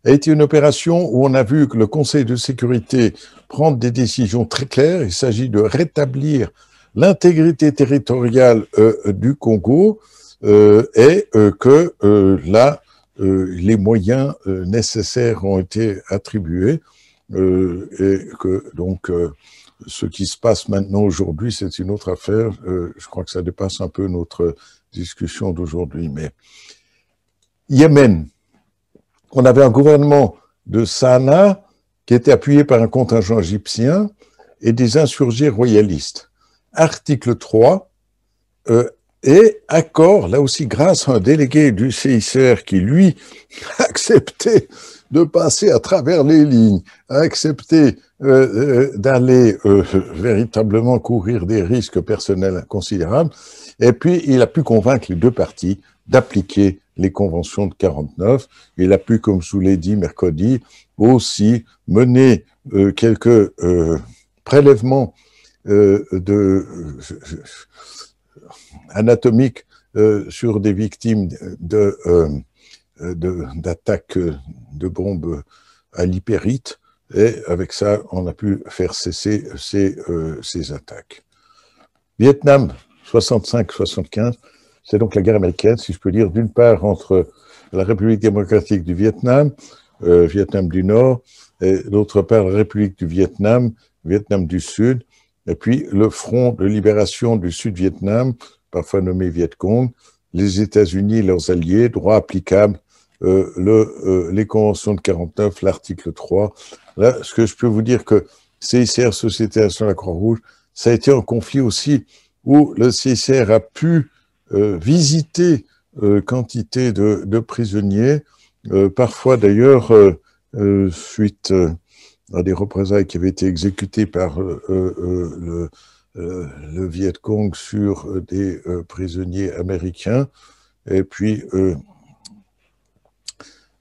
a été une opération où on a vu que le Conseil de sécurité prendre des décisions très claires. Il s'agit de rétablir l'intégrité territoriale du Congo et que là, les moyens nécessaires ont été attribués. Euh, et que donc euh, ce qui se passe maintenant aujourd'hui, c'est une autre affaire. Euh, je crois que ça dépasse un peu notre discussion d'aujourd'hui. Mais Yémen, on avait un gouvernement de Sanaa qui était appuyé par un contingent égyptien et des insurgés royalistes. Article 3, et accord, là aussi grâce à un délégué du CICR qui, lui, (laughs) acceptait de passer à travers les lignes, à accepter euh, euh, d'aller euh, véritablement courir des risques personnels considérables. Et puis, il a pu convaincre les deux parties d'appliquer les conventions de 49. Il a pu, comme je vous dit mercredi, aussi mener quelques prélèvements de, anatomiques sur des victimes de d'attaques de bombes à l'hyperite, et avec ça, on a pu faire cesser ces, euh, attaques. Vietnam, 65-75, c'est donc la guerre américaine, si je peux dire, d'une part entre la République démocratique du Vietnam, euh, Vietnam du Nord, et d'autre part la République du Vietnam, Vietnam du Sud, et puis le Front de libération du Sud-Vietnam, parfois nommé Viet Cong, les États-Unis, leurs alliés, droit applicable euh, le, euh, les conventions de 49, l'article 3. Là, ce que je peux vous dire que CICR, Société nationale de la Croix-Rouge, ça a été un conflit aussi où le CICR a pu euh, visiter quantité de, prisonniers, parfois d'ailleurs suite à des représailles qui avaient été exécutées par le, le Viet Cong sur des prisonniers américains. Et puis,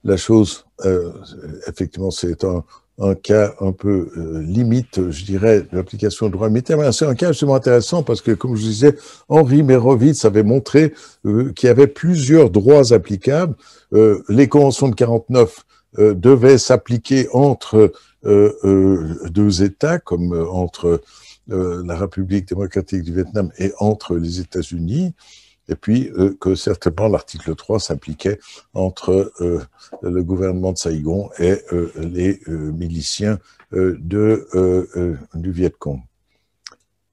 la chose, euh, effectivement, c'est un, cas un peu euh, limite, je dirais, de l'application du droit militaire, c'est un cas justement intéressant parce que, comme je disais, Henri Merovitz avait montré euh, qu'il y avait plusieurs droits applicables. les conventions de 49 devaient s'appliquer entre deux États, comme entre la République démocratique du Vietnam et entre les États-Unis et puis euh, que certainement l'article 3 s'appliquait entre euh, le gouvernement de Saigon et euh, les miliciens du Viet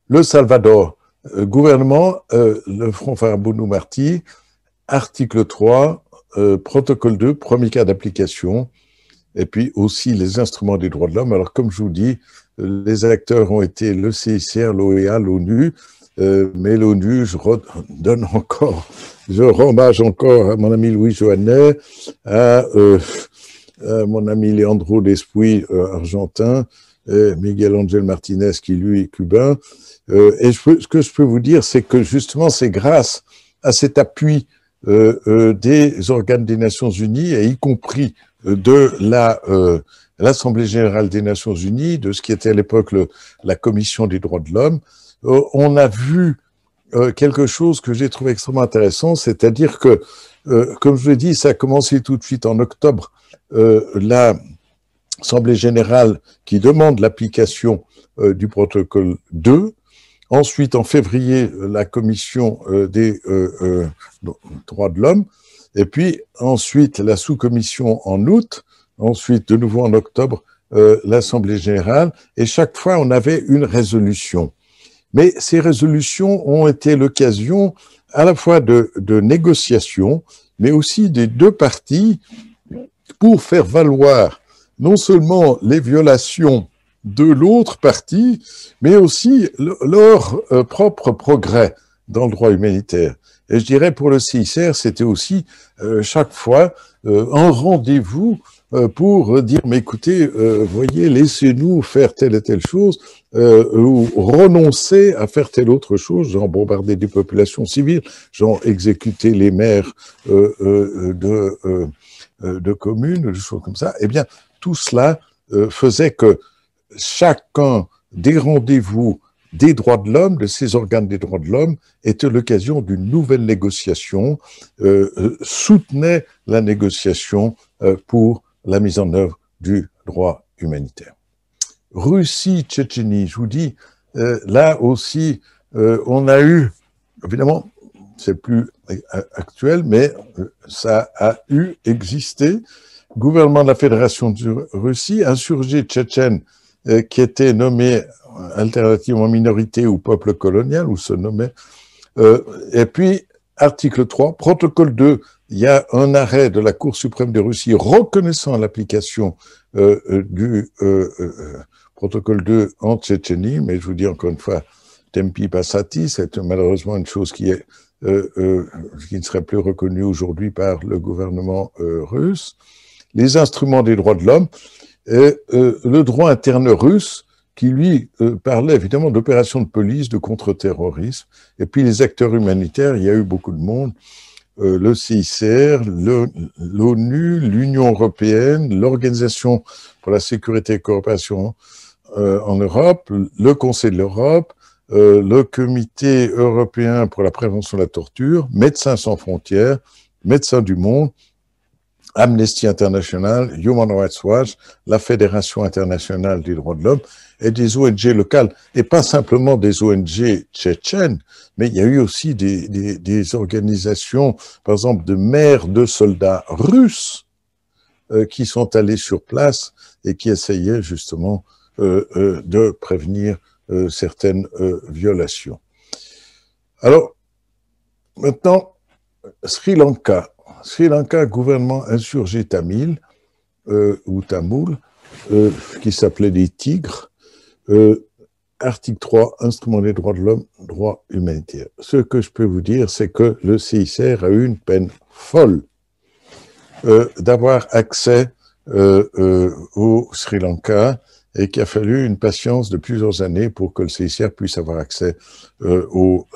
Le Salvador, gouvernement, le Front Farabundo Marti, article 3, protocole 2, premier cas d'application, et puis aussi les instruments des droits de l'homme. Alors comme je vous dis, les acteurs ont été le CICR, l'OEA, l'ONU, euh, mais l'ONU, je redonne encore, je rends encore à hein, mon ami Louis Joannet, à, euh, mon ami Leandro Despuy, euh, argentin, et Miguel Angel Martinez, qui lui est cubain. Euh, et ce que je peux vous dire, c'est que justement, c'est grâce à cet appui des organes des Nations Unies, et y compris de la l'Assemblée générale des Nations Unies, de ce qui était à l'époque la Commission des droits de l'homme, euh, on a vu euh, quelque chose que j'ai trouvé extrêmement intéressant, c'est-à-dire que, euh, comme je l'ai dit, ça a commencé tout de suite en octobre. L'Assemblée générale qui demande l'application du protocole 2. Ensuite, en février, la Commission des droits de l'homme. Et puis, ensuite, la sous-commission en août. Ensuite, de nouveau en octobre, l'Assemblée générale, et chaque fois on avait une résolution. Mais ces résolutions ont été l'occasion à la fois de, de négociations, mais aussi des deux parties pour faire valoir non seulement les violations de l'autre partie, mais aussi leur euh, propre progrès dans le droit humanitaire. Et je dirais pour le CICR, c'était aussi euh, chaque fois euh, un rendez-vous euh, pour dire, mais écoutez, euh, voyez, laissez-nous faire telle et telle chose, euh, ou renoncer à faire telle autre chose, genre bombarder des populations civiles, genre exécuter les maires de, de communes, des choses comme ça, eh bien, tout cela faisait que chacun des rendez-vous des droits de l'homme, de ces organes des droits de l'homme, était l'occasion d'une nouvelle négociation, soutenait la négociation pour la mise en œuvre du droit humanitaire. Russie, Tchétchénie, je vous dis, euh, là aussi, euh, on a eu, évidemment, c'est plus actuel, mais euh, ça a eu existé. Gouvernement de la Fédération de Russie, insurgé tchétchène qui était nommé alternativement minorité ou peuple colonial, ou se nommait. et puis, article 3, protocole 2 il y a un arrêt de la Cour suprême de Russie reconnaissant l'application euh, euh, du euh, protocole 2 en Tchétchénie, mais je vous dis encore une fois, tempi passati, c'est malheureusement une chose qui, est, qui ne serait plus reconnue aujourd'hui par le gouvernement russe. Les instruments des droits de l'homme et le droit interne russe qui lui parlait évidemment d'opérations de police, de contre-terrorisme, et puis les acteurs humanitaires, il y a eu beaucoup de monde, euh, le CICR, l'ONU, l'Union européenne, l'Organisation pour la sécurité et la coopération euh, en Europe, le Conseil de l'Europe, euh, le Comité européen pour la prévention de la torture, Médecins sans frontières, Médecins du monde, Amnesty International, Human Rights Watch, la Fédération internationale des droits de l'homme et des ONG locales, et pas simplement des ONG tchétchènes, mais il y a eu aussi des, des, des organisations, par exemple, de mères de soldats russes euh, qui sont allés sur place et qui essayaient justement euh, euh, de prévenir certaines violations. Alors, maintenant, Sri Lanka. Sri Lanka, gouvernement insurgé tamil ou tamoul, qui s'appelait les Tigres, euh, article 3, instrument des droits de l'homme, droit humanitaire. Ce que je peux vous dire, c'est que le CICR a eu une peine folle euh, d'avoir accès euh, au Sri Lanka et qu'il a fallu une patience de plusieurs années pour que le CICR puisse avoir accès au,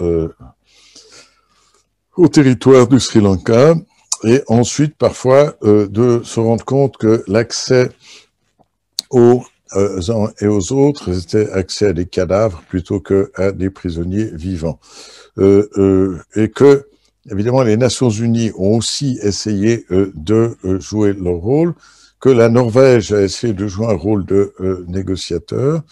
au territoire du Sri Lanka et ensuite parfois de se rendre compte que l'accès au euh, et aux autres, c'était accès à des cadavres plutôt que à des prisonniers vivants. Euh, euh, et que, évidemment, les Nations Unies ont aussi essayé de jouer leur rôle, que la Norvège a essayé de jouer un rôle de négociateur,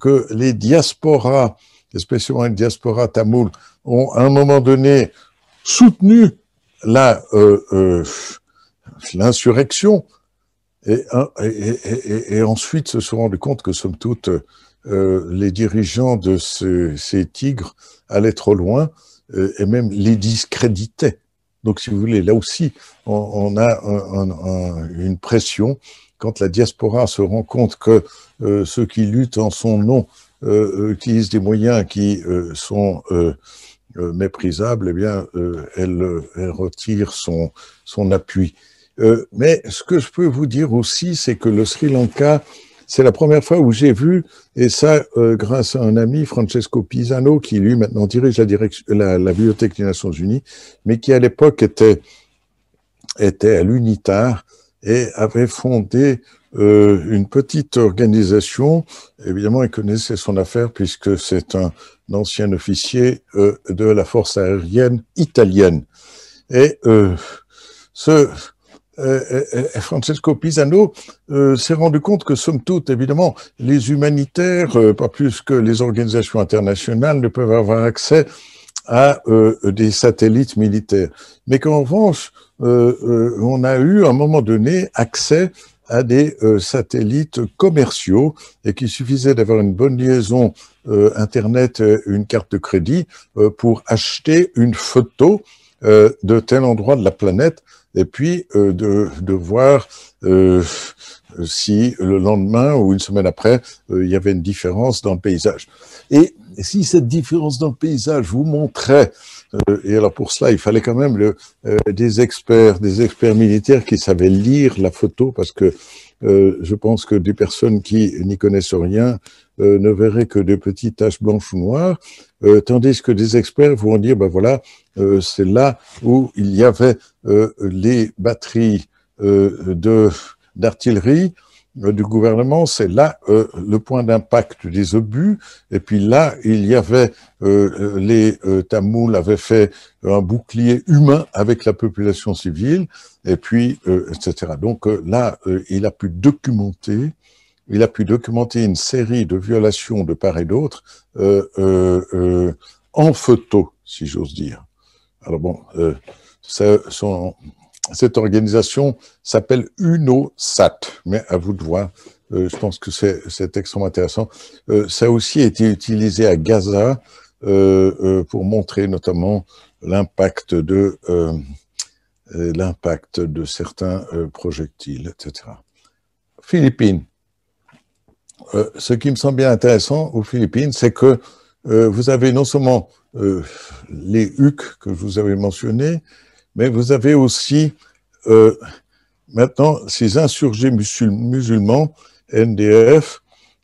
que les diasporas, spécialement les diasporas tamoules, ont à un moment donné soutenu la l'insurrection Hein, et, ensuite se sont rendus compte que, somme toute, euh, les dirigeants de ces tigres allaient trop loin euh, et même les discréditaient. Donc, si vous voulez, là aussi, on, a une pression quand la diaspora se rend compte que euh, ceux qui luttent en son nom utilisent des moyens qui sont méprisables, eh bien, elle, retire son appui. Euh, mais ce que je peux vous dire aussi, c'est que le Sri Lanka, c'est la première fois où j'ai vu, et ça euh, grâce à un ami, Francesco Pisano, qui lui maintenant dirige la, direction, la, Bibliothèque des Nations Unies, mais qui à l'époque était, était à l'UNITAR et avait fondé euh, une petite organisation. Évidemment, il connaissait son affaire puisque c'est un ancien officier de la force aérienne italienne. Et ce, euh, euh, euh, Francesco Pisano s'est rendu compte que, somme toute, évidemment, les humanitaires, pas plus que les organisations internationales, ne peuvent avoir accès à des satellites militaires. Mais qu'en revanche, on a eu à un moment donné accès à des satellites commerciaux et qu'il suffisait d'avoir une bonne liaison Internet, une carte de crédit pour acheter une photo euh, de tel endroit de la planète et puis euh, de, de, voir euh, si le lendemain ou une semaine après, il y avait une différence dans le paysage. Et si cette différence dans le paysage vous montrait, et alors pour cela, il fallait quand même le, des experts, des experts militaires qui savaient lire la photo, parce que je pense que des personnes qui n'y connaissent rien euh, ne verrait que des petites taches blanches ou noires, euh, tandis que des experts vont dire, ben voilà, euh, c'est là où il y avait les batteries d'artillerie du gouvernement, c'est là le point d'impact des obus, et puis là, il y avait, les Tamouls avaient fait un bouclier humain avec la population civile, et puis, etc. Donc là, il a pu documenter il a pu documenter une série de violations de part et d'autre euh, euh, euh, en photo, si j'ose dire. Alors bon, cette organisation s'appelle UNOSAT, mais à vous de voir, je pense que c'est extrêmement intéressant. ça a aussi été utilisé à Gaza pour montrer notamment l'impact de l'impact de certains projectiles, etc. Philippines. Euh, ce qui me semble bien intéressant aux Philippines, c'est que euh, vous avez non seulement euh, les HUC que vous avez mentionnés, mais vous avez aussi maintenant ces insurgés musulmans, NDF,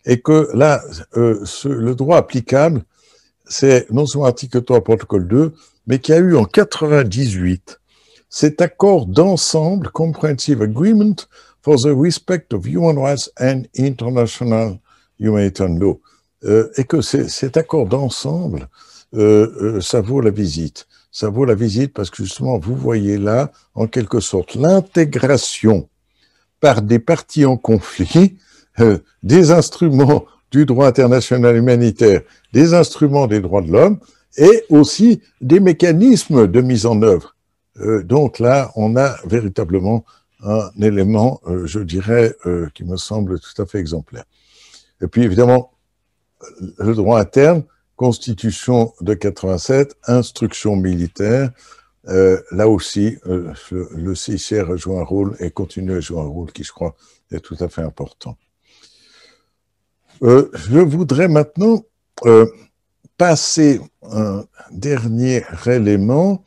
et que là, le droit applicable, c'est non seulement article 3, protocole 2, mais qu'il y a eu en 98 cet accord d'ensemble, Comprehensive Agreement, for the respect of human rights and international humanitarian law. Euh, et que cet accord d'ensemble, euh, euh, ça vaut la visite. Ça vaut la visite parce que justement, vous voyez là, en quelque sorte, l'intégration par des parties en conflit des instruments du droit international humanitaire, des instruments des droits de l'homme et aussi des mécanismes de mise en œuvre. donc là, on a véritablement un élément, euh, je dirais, euh, qui me semble tout à fait exemplaire. Et puis évidemment, le droit interne, constitution de 87, instruction militaire, euh, là aussi, le, CICR joue un rôle et continue à jouer un rôle qui, je crois, est tout à fait important. je voudrais maintenant passer un dernier élément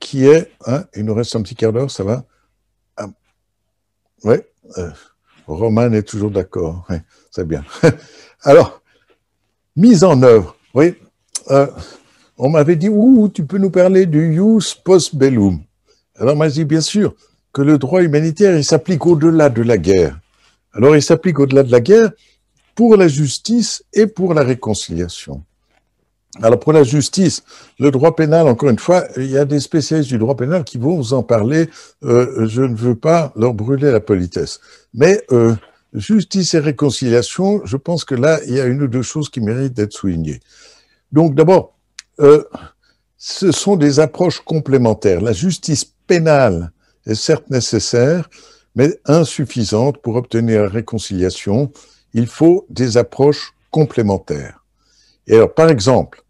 qui est, hein, il nous reste un petit quart d'heure, ça va, oui, euh, Roman est toujours d'accord. Oui, c'est bien. (laughs) Alors, mise en œuvre. Oui, euh, on m'avait dit, ouh, tu peux nous parler du jus post bellum. Alors, moi, je bien sûr, que le droit humanitaire, il s'applique au-delà de la guerre. Alors, il s'applique au-delà de la guerre pour la justice et pour la réconciliation. Alors pour la justice, le droit pénal, encore une fois, il y a des spécialistes du droit pénal qui vont vous en parler. Euh, je ne veux pas leur brûler la politesse. Mais euh, justice et réconciliation, je pense que là, il y a une ou deux choses qui méritent d'être soulignées. Donc d'abord, euh, ce sont des approches complémentaires. La justice pénale est certes nécessaire, mais insuffisante pour obtenir la réconciliation. Il faut des approches complémentaires. Et alors, par exemple,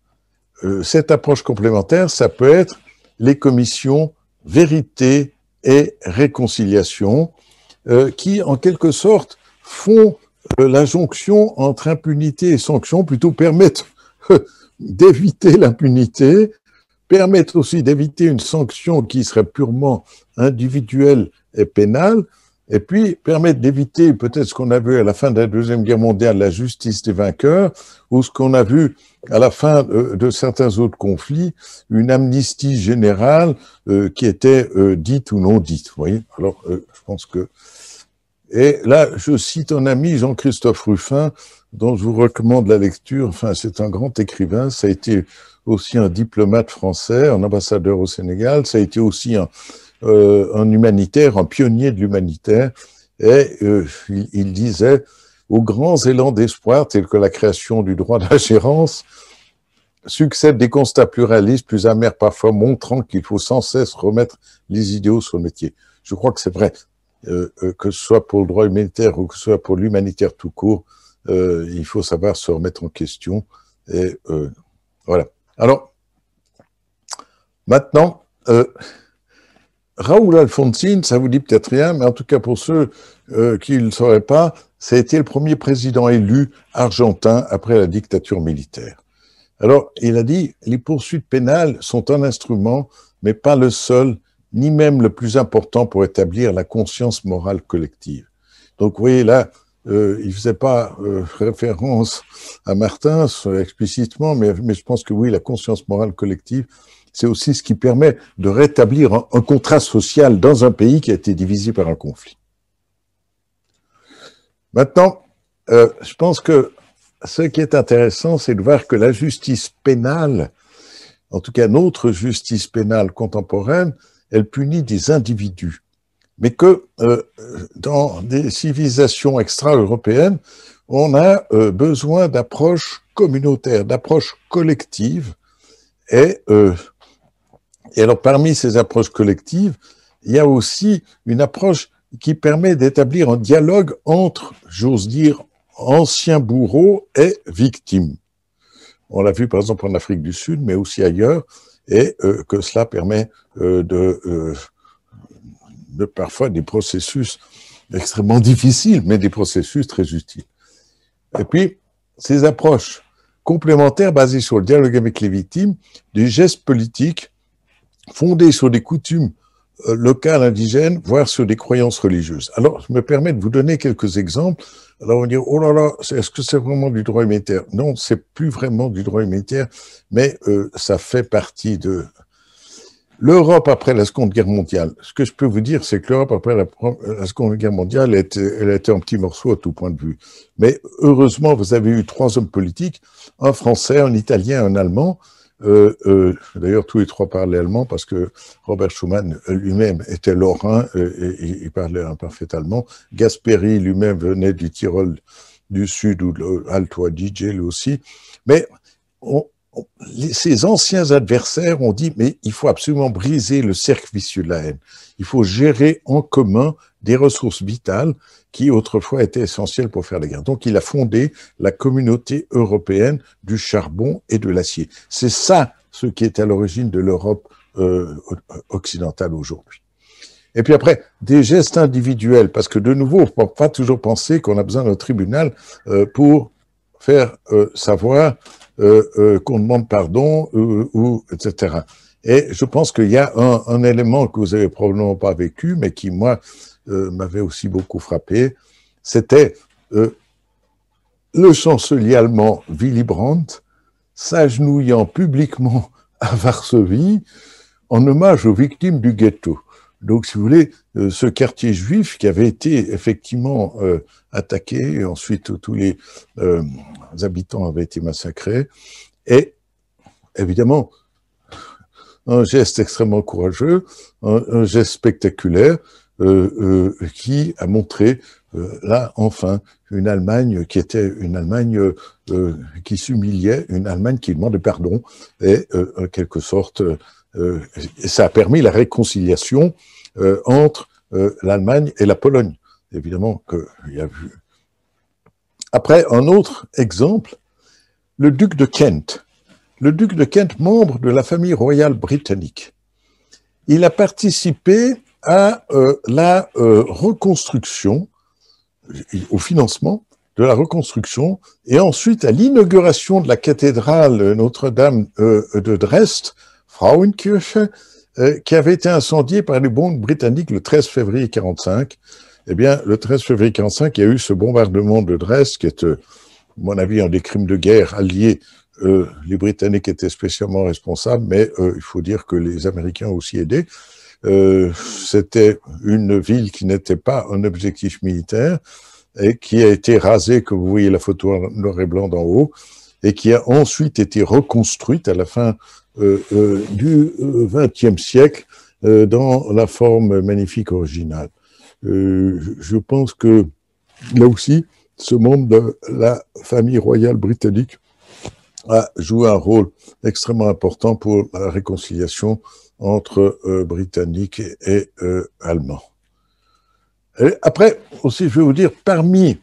euh, cette approche complémentaire, ça peut être les commissions vérité et réconciliation, euh, qui en quelque sorte font euh, l'injonction entre impunité et sanction, plutôt permettent (laughs) d'éviter l'impunité, permettent aussi d'éviter une sanction qui serait purement individuelle et pénale, et puis permettre d'éviter peut-être ce qu'on a vu à la fin de la Deuxième Guerre mondiale, la justice des vainqueurs, ou ce qu'on a vu à la fin euh, de, certains autres conflits, une amnistie générale euh, qui était euh, dite ou non dite. Vous voyez Alors, je pense que... Et là, je cite un ami, Jean-Christophe Ruffin, dont je vous recommande la lecture. Enfin, c'est un grand écrivain. Ça a été aussi un diplomate français, un ambassadeur au Sénégal. Ça a été aussi un, euh, un humanitaire, un pionnier de l'humanitaire, et euh, il, disait aux grands élans d'espoir tels que la création du droit d'ingérence succèdent des constats plus pluralistes, plus amers parfois, montrant qu'il faut sans cesse remettre les idéaux sur le métier. Je crois que c'est vrai, euh, que ce soit pour le droit humanitaire ou que ce soit pour l'humanitaire tout court, il faut savoir se remettre en question. Et voilà. Alors, maintenant, Raoul Alfonsine, ça vous dit peut-être rien, mais en tout cas pour ceux euh, qui ne le sauraient pas, ça a été le premier président élu argentin après la dictature militaire. Alors, il a dit, les poursuites pénales sont un instrument, mais pas le seul, ni même le plus important pour établir la conscience morale collective. Donc, vous voyez là, euh, il ne faisait pas euh, référence à Martin explicitement, mais je pense que oui, la conscience morale collective, c'est aussi ce qui permet de rétablir un, contrat social dans un pays qui a été divisé par un conflit. Maintenant, euh, je pense que ce qui est intéressant, c'est de voir que la justice pénale, en tout cas notre justice pénale contemporaine, elle punit des individus. Mais que euh, dans des civilisations extra-européennes, on a euh, besoin d'approches communautaires, d'approches collectives, et et alors, parmi ces approches collectives, il y a aussi une approche qui permet d'établir un dialogue entre, j'ose dire, anciens bourreaux et victimes. On l'a vu par exemple en Afrique du Sud, mais aussi ailleurs, et euh, que cela permet euh, de, euh, de parfois des processus extrêmement (laughs) difficiles, mais des processus très utiles. Et puis, ces approches complémentaires basées sur le dialogue avec les victimes, des gestes politiques, fondée sur des coutumes euh, locales indigènes, voire sur des croyances religieuses. Alors, je me permets de vous donner quelques exemples. Alors, on va dire, oh là là, est-ce que c'est vraiment du droit humanitaire Non, c'est plus vraiment du droit humanitaire, mais euh, ça fait partie de l'Europe après la Seconde Guerre mondiale. Ce que je peux vous dire, c'est que l'Europe après la, euh, Seconde Guerre mondiale, elle était, elle était un petit morceau à tout point de vue. Mais heureusement, vous avez eu trois hommes politiques, un Français, un Italien, un Allemand, euh, euh, d'ailleurs, tous les trois parlaient allemand parce que Robert Schumann euh, lui-même était lorrain et il parlait un parfait allemand. Gasperi lui-même venait du Tyrol du Sud ou de Alto Adige, lui aussi. Mais ses anciens adversaires ont dit, mais il faut absolument briser le cercle vicieux de la haine. Il faut gérer en commun des ressources vitales qui autrefois était essentiel pour faire la guerre. Donc il a fondé la communauté européenne du charbon et de l'acier. C'est ça ce qui est à l'origine de l'Europe euh, euh, occidentale aujourd'hui. Et puis après, des gestes individuels, parce que de nouveau, on ne peut pas toujours penser qu'on a besoin d'un tribunal euh, pour faire savoir qu'on demande pardon, ou etc. Et je pense qu'il y a un, un, élément que vous avez probablement pas vécu, mais qui, moi, euh, m'avait aussi beaucoup frappé, c'était euh, le chancelier allemand Willy Brandt s'agenouillant publiquement à Varsovie en hommage aux victimes du ghetto. Donc, si vous voulez, euh, ce quartier juif qui avait été effectivement attaqué, et ensuite tous les, habitants avaient été massacrés, est, évidemment, un geste extrêmement courageux, un geste spectaculaire, euh, euh, qui a montré, euh, là enfin, une Allemagne qui était une Allemagne qui s'humiliait, une Allemagne qui demandait pardon, et en quelque sorte, ça a permis la réconciliation entre l'Allemagne et la Pologne. Évidemment qu'il y a eu. Après, un autre exemple, le duc de Kent. Le duc de Kent, membre de la famille royale britannique. Il a participé à euh, la euh, reconstruction, au financement de la reconstruction, et ensuite à l'inauguration de la cathédrale Notre-Dame euh, de Dresde, Frauenkirche, qui avait été incendiée par les bombes britanniques le 13 février 1945. Eh bien, le 13 février 45, il y a eu ce bombardement de Dresde, qui est, à mon avis, un des crimes de guerre alliés les Britanniques étaient spécialement responsables, mais il faut dire que les Américains ont aussi aidé. Euh, c'était une ville qui n'était pas un objectif militaire et qui a été rasée, comme vous voyez la photo en noir et blanc d'en haut, et qui a ensuite été reconstruite à la fin euh, euh du XXe euh, siècle dans la forme magnifique originale. je pense que là aussi, ce membre de la famille royale britannique a joué un rôle extrêmement important pour la réconciliation entre euh, Britanniques et, euh, Allemands. après, aussi, je vais vous dire, parmi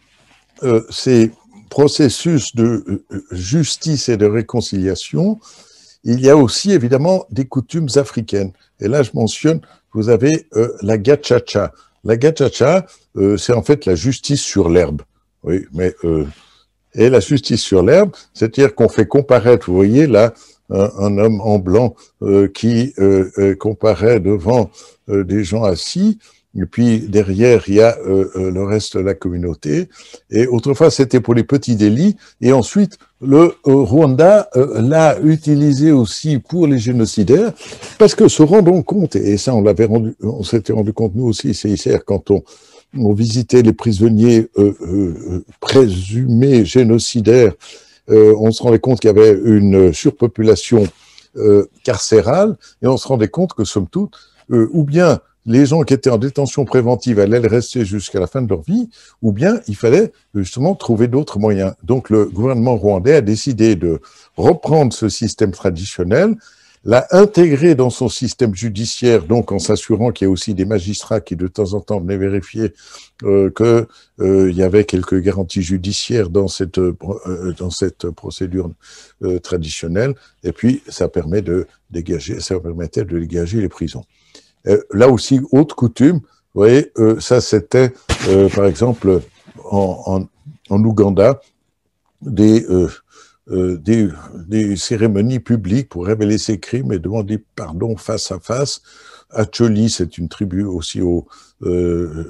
euh, ces processus de justice et de réconciliation, il y a aussi évidemment des coutumes africaines. Et là, je mentionne, vous avez la gachacha. La gachacha, c'est en fait la justice sur l'herbe. Oui, mais et la justice sur l'herbe, c'est-à-dire qu'on fait comparaître, vous voyez là, un homme en blanc euh, qui euh, euh, comparait devant des gens assis. Et puis derrière, il y a le reste de la communauté. Et autrefois, c'était pour les petits délits. Et ensuite, le Rwanda l'a utilisé aussi pour les génocidaires, parce que se rendant compte, et ça, on l'avait rendu, on s'était rendu compte nous aussi, c'est quand on, on visitait les prisonniers présumés génocidaires euh, on se rendait compte qu'il y avait une surpopulation euh, carcérale et on se rendait compte que, somme toute, euh, ou bien les gens qui étaient en détention préventive allaient le rester jusqu'à la fin de leur vie, ou bien il fallait justement trouver d'autres moyens. Donc le gouvernement rwandais a décidé de reprendre ce système traditionnel l'a intégré dans son système judiciaire, donc en s'assurant qu'il y a aussi des magistrats qui de temps en temps venaient vérifier euh, qu'il euh, y avait quelques garanties judiciaires dans cette, euh, dans cette procédure traditionnelle, et puis ça, permet de dégager, ça permettait de dégager les prisons. là aussi, autre coutume, vous voyez, ça c'était par exemple en, en, Ouganda, des, euh, des, cérémonies publiques pour révéler ses crimes et demander pardon face à face. À Choli, c'est une tribu aussi au, euh,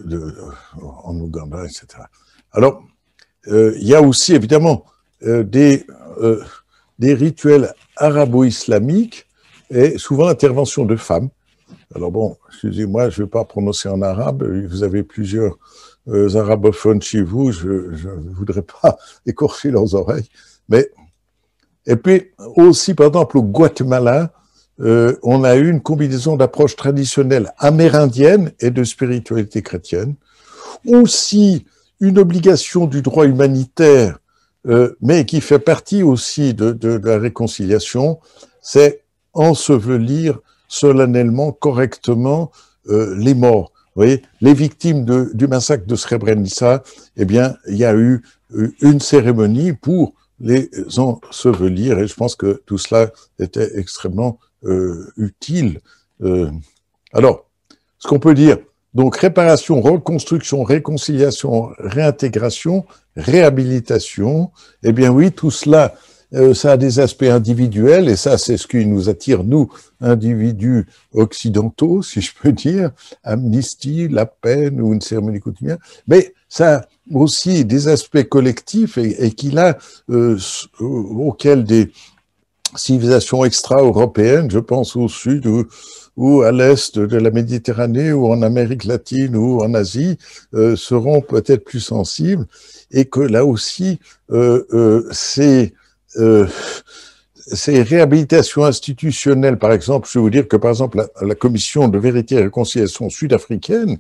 en Ouganda, etc. Alors, euh, il y a aussi évidemment des, des rituels arabo-islamiques et souvent l'intervention de femmes. Alors bon, excusez-moi, je ne vais pas prononcer en arabe, vous avez plusieurs arabophones chez vous, je ne voudrais pas (laughs) écorcher leurs oreilles, mais et puis aussi, par exemple, au Guatemala, euh, on a eu une combinaison d'approches traditionnelles amérindiennes et de spiritualité chrétienne. Aussi, une obligation du droit humanitaire, euh, mais qui fait partie aussi de, la réconciliation, c'est ensevelir solennellement, correctement euh, les morts. Vous voyez, les victimes du massacre de Srebrenica, eh bien, il y a eu une cérémonie pour les ensevelir. Et je pense que tout cela était extrêmement euh, utile. Euh, alors, ce qu'on peut dire, donc réparation, reconstruction, réconciliation, réintégration, réhabilitation, eh bien oui, tout cela, euh, ça a des aspects individuels, et ça, c'est ce qui nous attire, nous, individus occidentaux, si je peux dire, amnistie, la peine ou une cérémonie quotidienne, mais ça aussi des aspects collectifs et, et qu'il a, euh, euh, auxquels des civilisations extra-européennes, je pense au sud ou, ou à l'est de la Méditerranée ou en Amérique latine ou en Asie, euh, seront peut-être plus sensibles et que là aussi, euh, euh ces ces réhabilitations institutionnelles, par exemple, je vais vous dire que par exemple la, la commission de vérité et réconciliation sud-africaine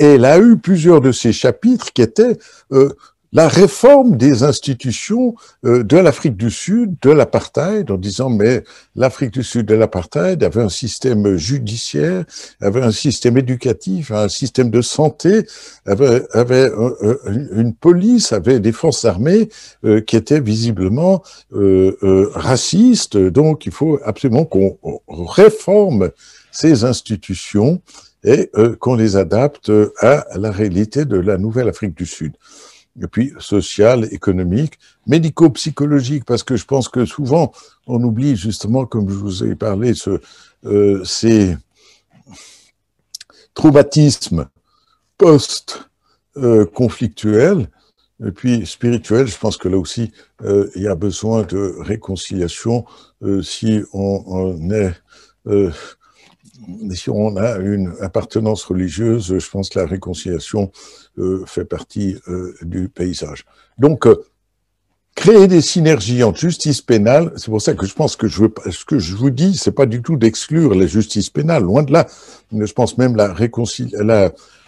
et elle a eu plusieurs de ces chapitres qui étaient euh, la réforme des institutions euh, de l'Afrique du Sud, de l'apartheid, en disant mais l'Afrique du Sud de l'apartheid avait un système judiciaire, avait un système éducatif, un système de santé, avait, euh, une police, avait des forces armées qui étaient visiblement racistes. Donc il faut absolument qu'on réforme ces institutions et euh, qu'on les adapte à la réalité de la nouvelle Afrique du Sud. Et puis social, économique, médico-psychologique, parce que je pense que souvent on oublie justement, comme je vous ai parlé, ce, euh, ces traumatismes post-conflictuels. Euh, et puis spirituels, je pense que là aussi, il y a besoin de réconciliation si on, on est euh, si on a une appartenance religieuse, je pense que la réconciliation euh, fait partie euh, du paysage. Donc, euh, créer des synergies entre justice pénale, c'est pour ça que je pense que ce que je vous dis, c'est pas du tout d'exclure la justice pénale, loin de là. Je pense même la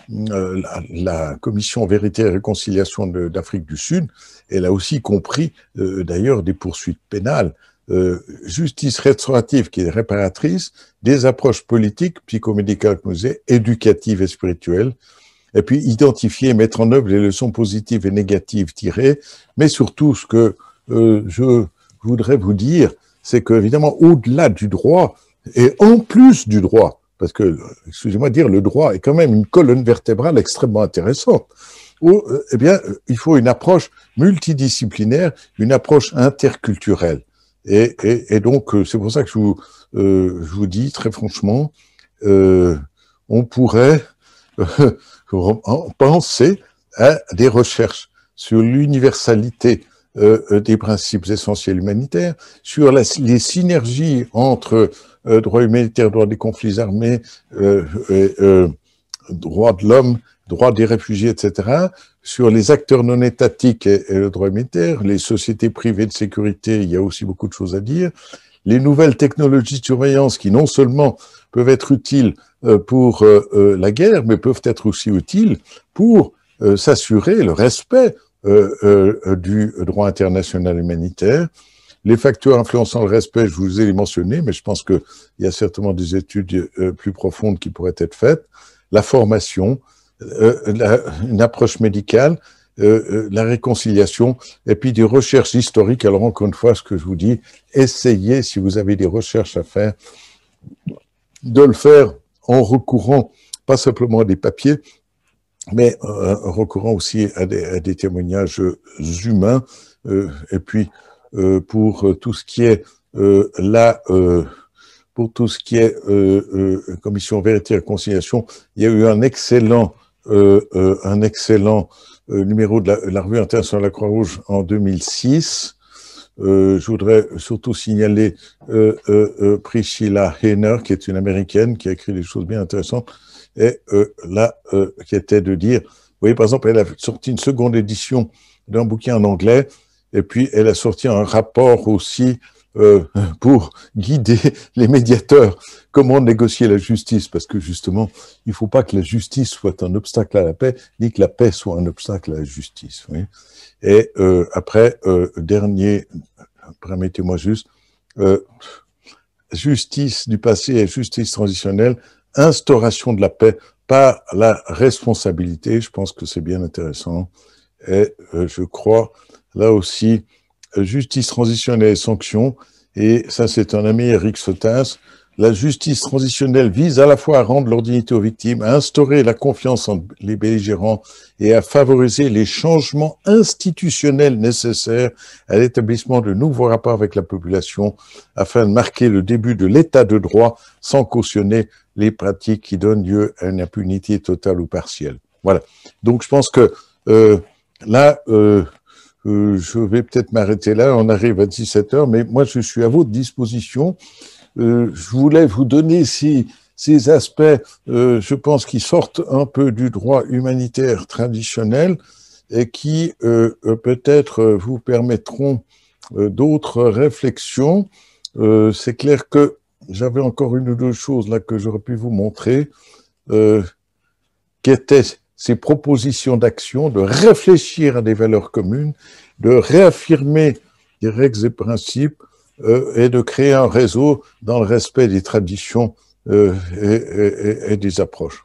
la, commission Vérité et Réconciliation d'Afrique du Sud, elle a aussi compris d'ailleurs des poursuites pénales. Euh, justice restaurative qui est réparatrice, des approches politiques, psychomédicales, éducatives et spirituelles, et puis identifier et mettre en œuvre les leçons positives et négatives tirées, mais surtout ce que euh, je voudrais vous dire, c'est que évidemment au-delà du droit, et en plus du droit, parce que, excusez-moi de dire, le droit est quand même une colonne vertébrale extrêmement intéressante, où, euh, eh bien, il faut une approche multidisciplinaire, une approche interculturelle. Et, donc, euh, c'est pour ça que je vous, euh, dis très franchement, euh, on pourrait (laughs) penser à des recherches sur l'universalité des principes essentiels humanitaires, sur les synergies entre euh, droit humanitaire, droit des conflits armés, euh, droit de l'homme droit des réfugiés, etc., sur les acteurs non étatiques et, le droit militaire, les sociétés privées de sécurité, il y a aussi beaucoup de choses à dire, les nouvelles technologies de surveillance qui non seulement peuvent être utiles euh, pour euh, euh, la guerre, mais peuvent être aussi utiles pour s'assurer le respect du droit international humanitaire. Les facteurs influençant le respect, je vous ai mentionné, mais je pense qu'il y a certainement des études plus profondes qui pourraient être faites. La formation, euh, une approche médicale, euh, euh, la réconciliation, et puis des recherches historiques. Alors encore une fois, ce que je vous dis, essayez, si vous avez des recherches à faire, de le faire en recourant pas simplement à des papiers, mais en recourant aussi à des, témoignages humains, et puis pour tout ce qui est la pour tout ce qui est commission vérité et réconciliation, il y a eu un excellent euh, euh, un excellent euh, numéro de la, revue internationale de la Croix-Rouge en 2006. je voudrais surtout signaler euh, euh, Priscilla Hainer, qui est une américaine qui a écrit des choses bien intéressantes, et là, qui était de dire, vous voyez, par exemple, elle a sorti une seconde édition d'un bouquin en anglais, et puis elle a sorti un rapport aussi euh, pour guider (laughs) les médiateurs comment négocier la justice, parce que justement, il ne faut pas que la justice soit un obstacle à la paix, ni que la paix soit un obstacle à la justice. Oui. Et euh, après, euh, dernier, permettez-moi juste, justice du passé et justice transitionnelle, instauration de la paix par la responsabilité, je pense que c'est bien intéressant. Et je crois, là aussi, justice transitionnelle et sanctions. Et ça, c'est un ami, Eric Sotas. La justice transitionnelle vise à la fois à rendre l'ordinité aux victimes, à instaurer la confiance en les belligérants et à favoriser les changements institutionnels nécessaires à l'établissement de nouveaux rapports avec la population afin de marquer le début de l'état de droit sans cautionner les pratiques qui donnent lieu à une impunité totale ou partielle. Voilà. Donc je pense que euh, là, euh, euh, je vais peut-être m'arrêter là, on arrive à 17h, mais moi je suis à votre disposition. Euh, je voulais vous donner ces, ces aspects, euh, je pense, qui sortent un peu du droit humanitaire traditionnel et qui peut-être vous permettront d'autres réflexions. C'est clair que j'avais encore une ou deux choses là que j'aurais pu vous montrer, qui étaient ces propositions d'action, de réfléchir à des valeurs communes, de réaffirmer des règles et principes euh, et de créer un réseau dans le respect des traditions euh, et des approches.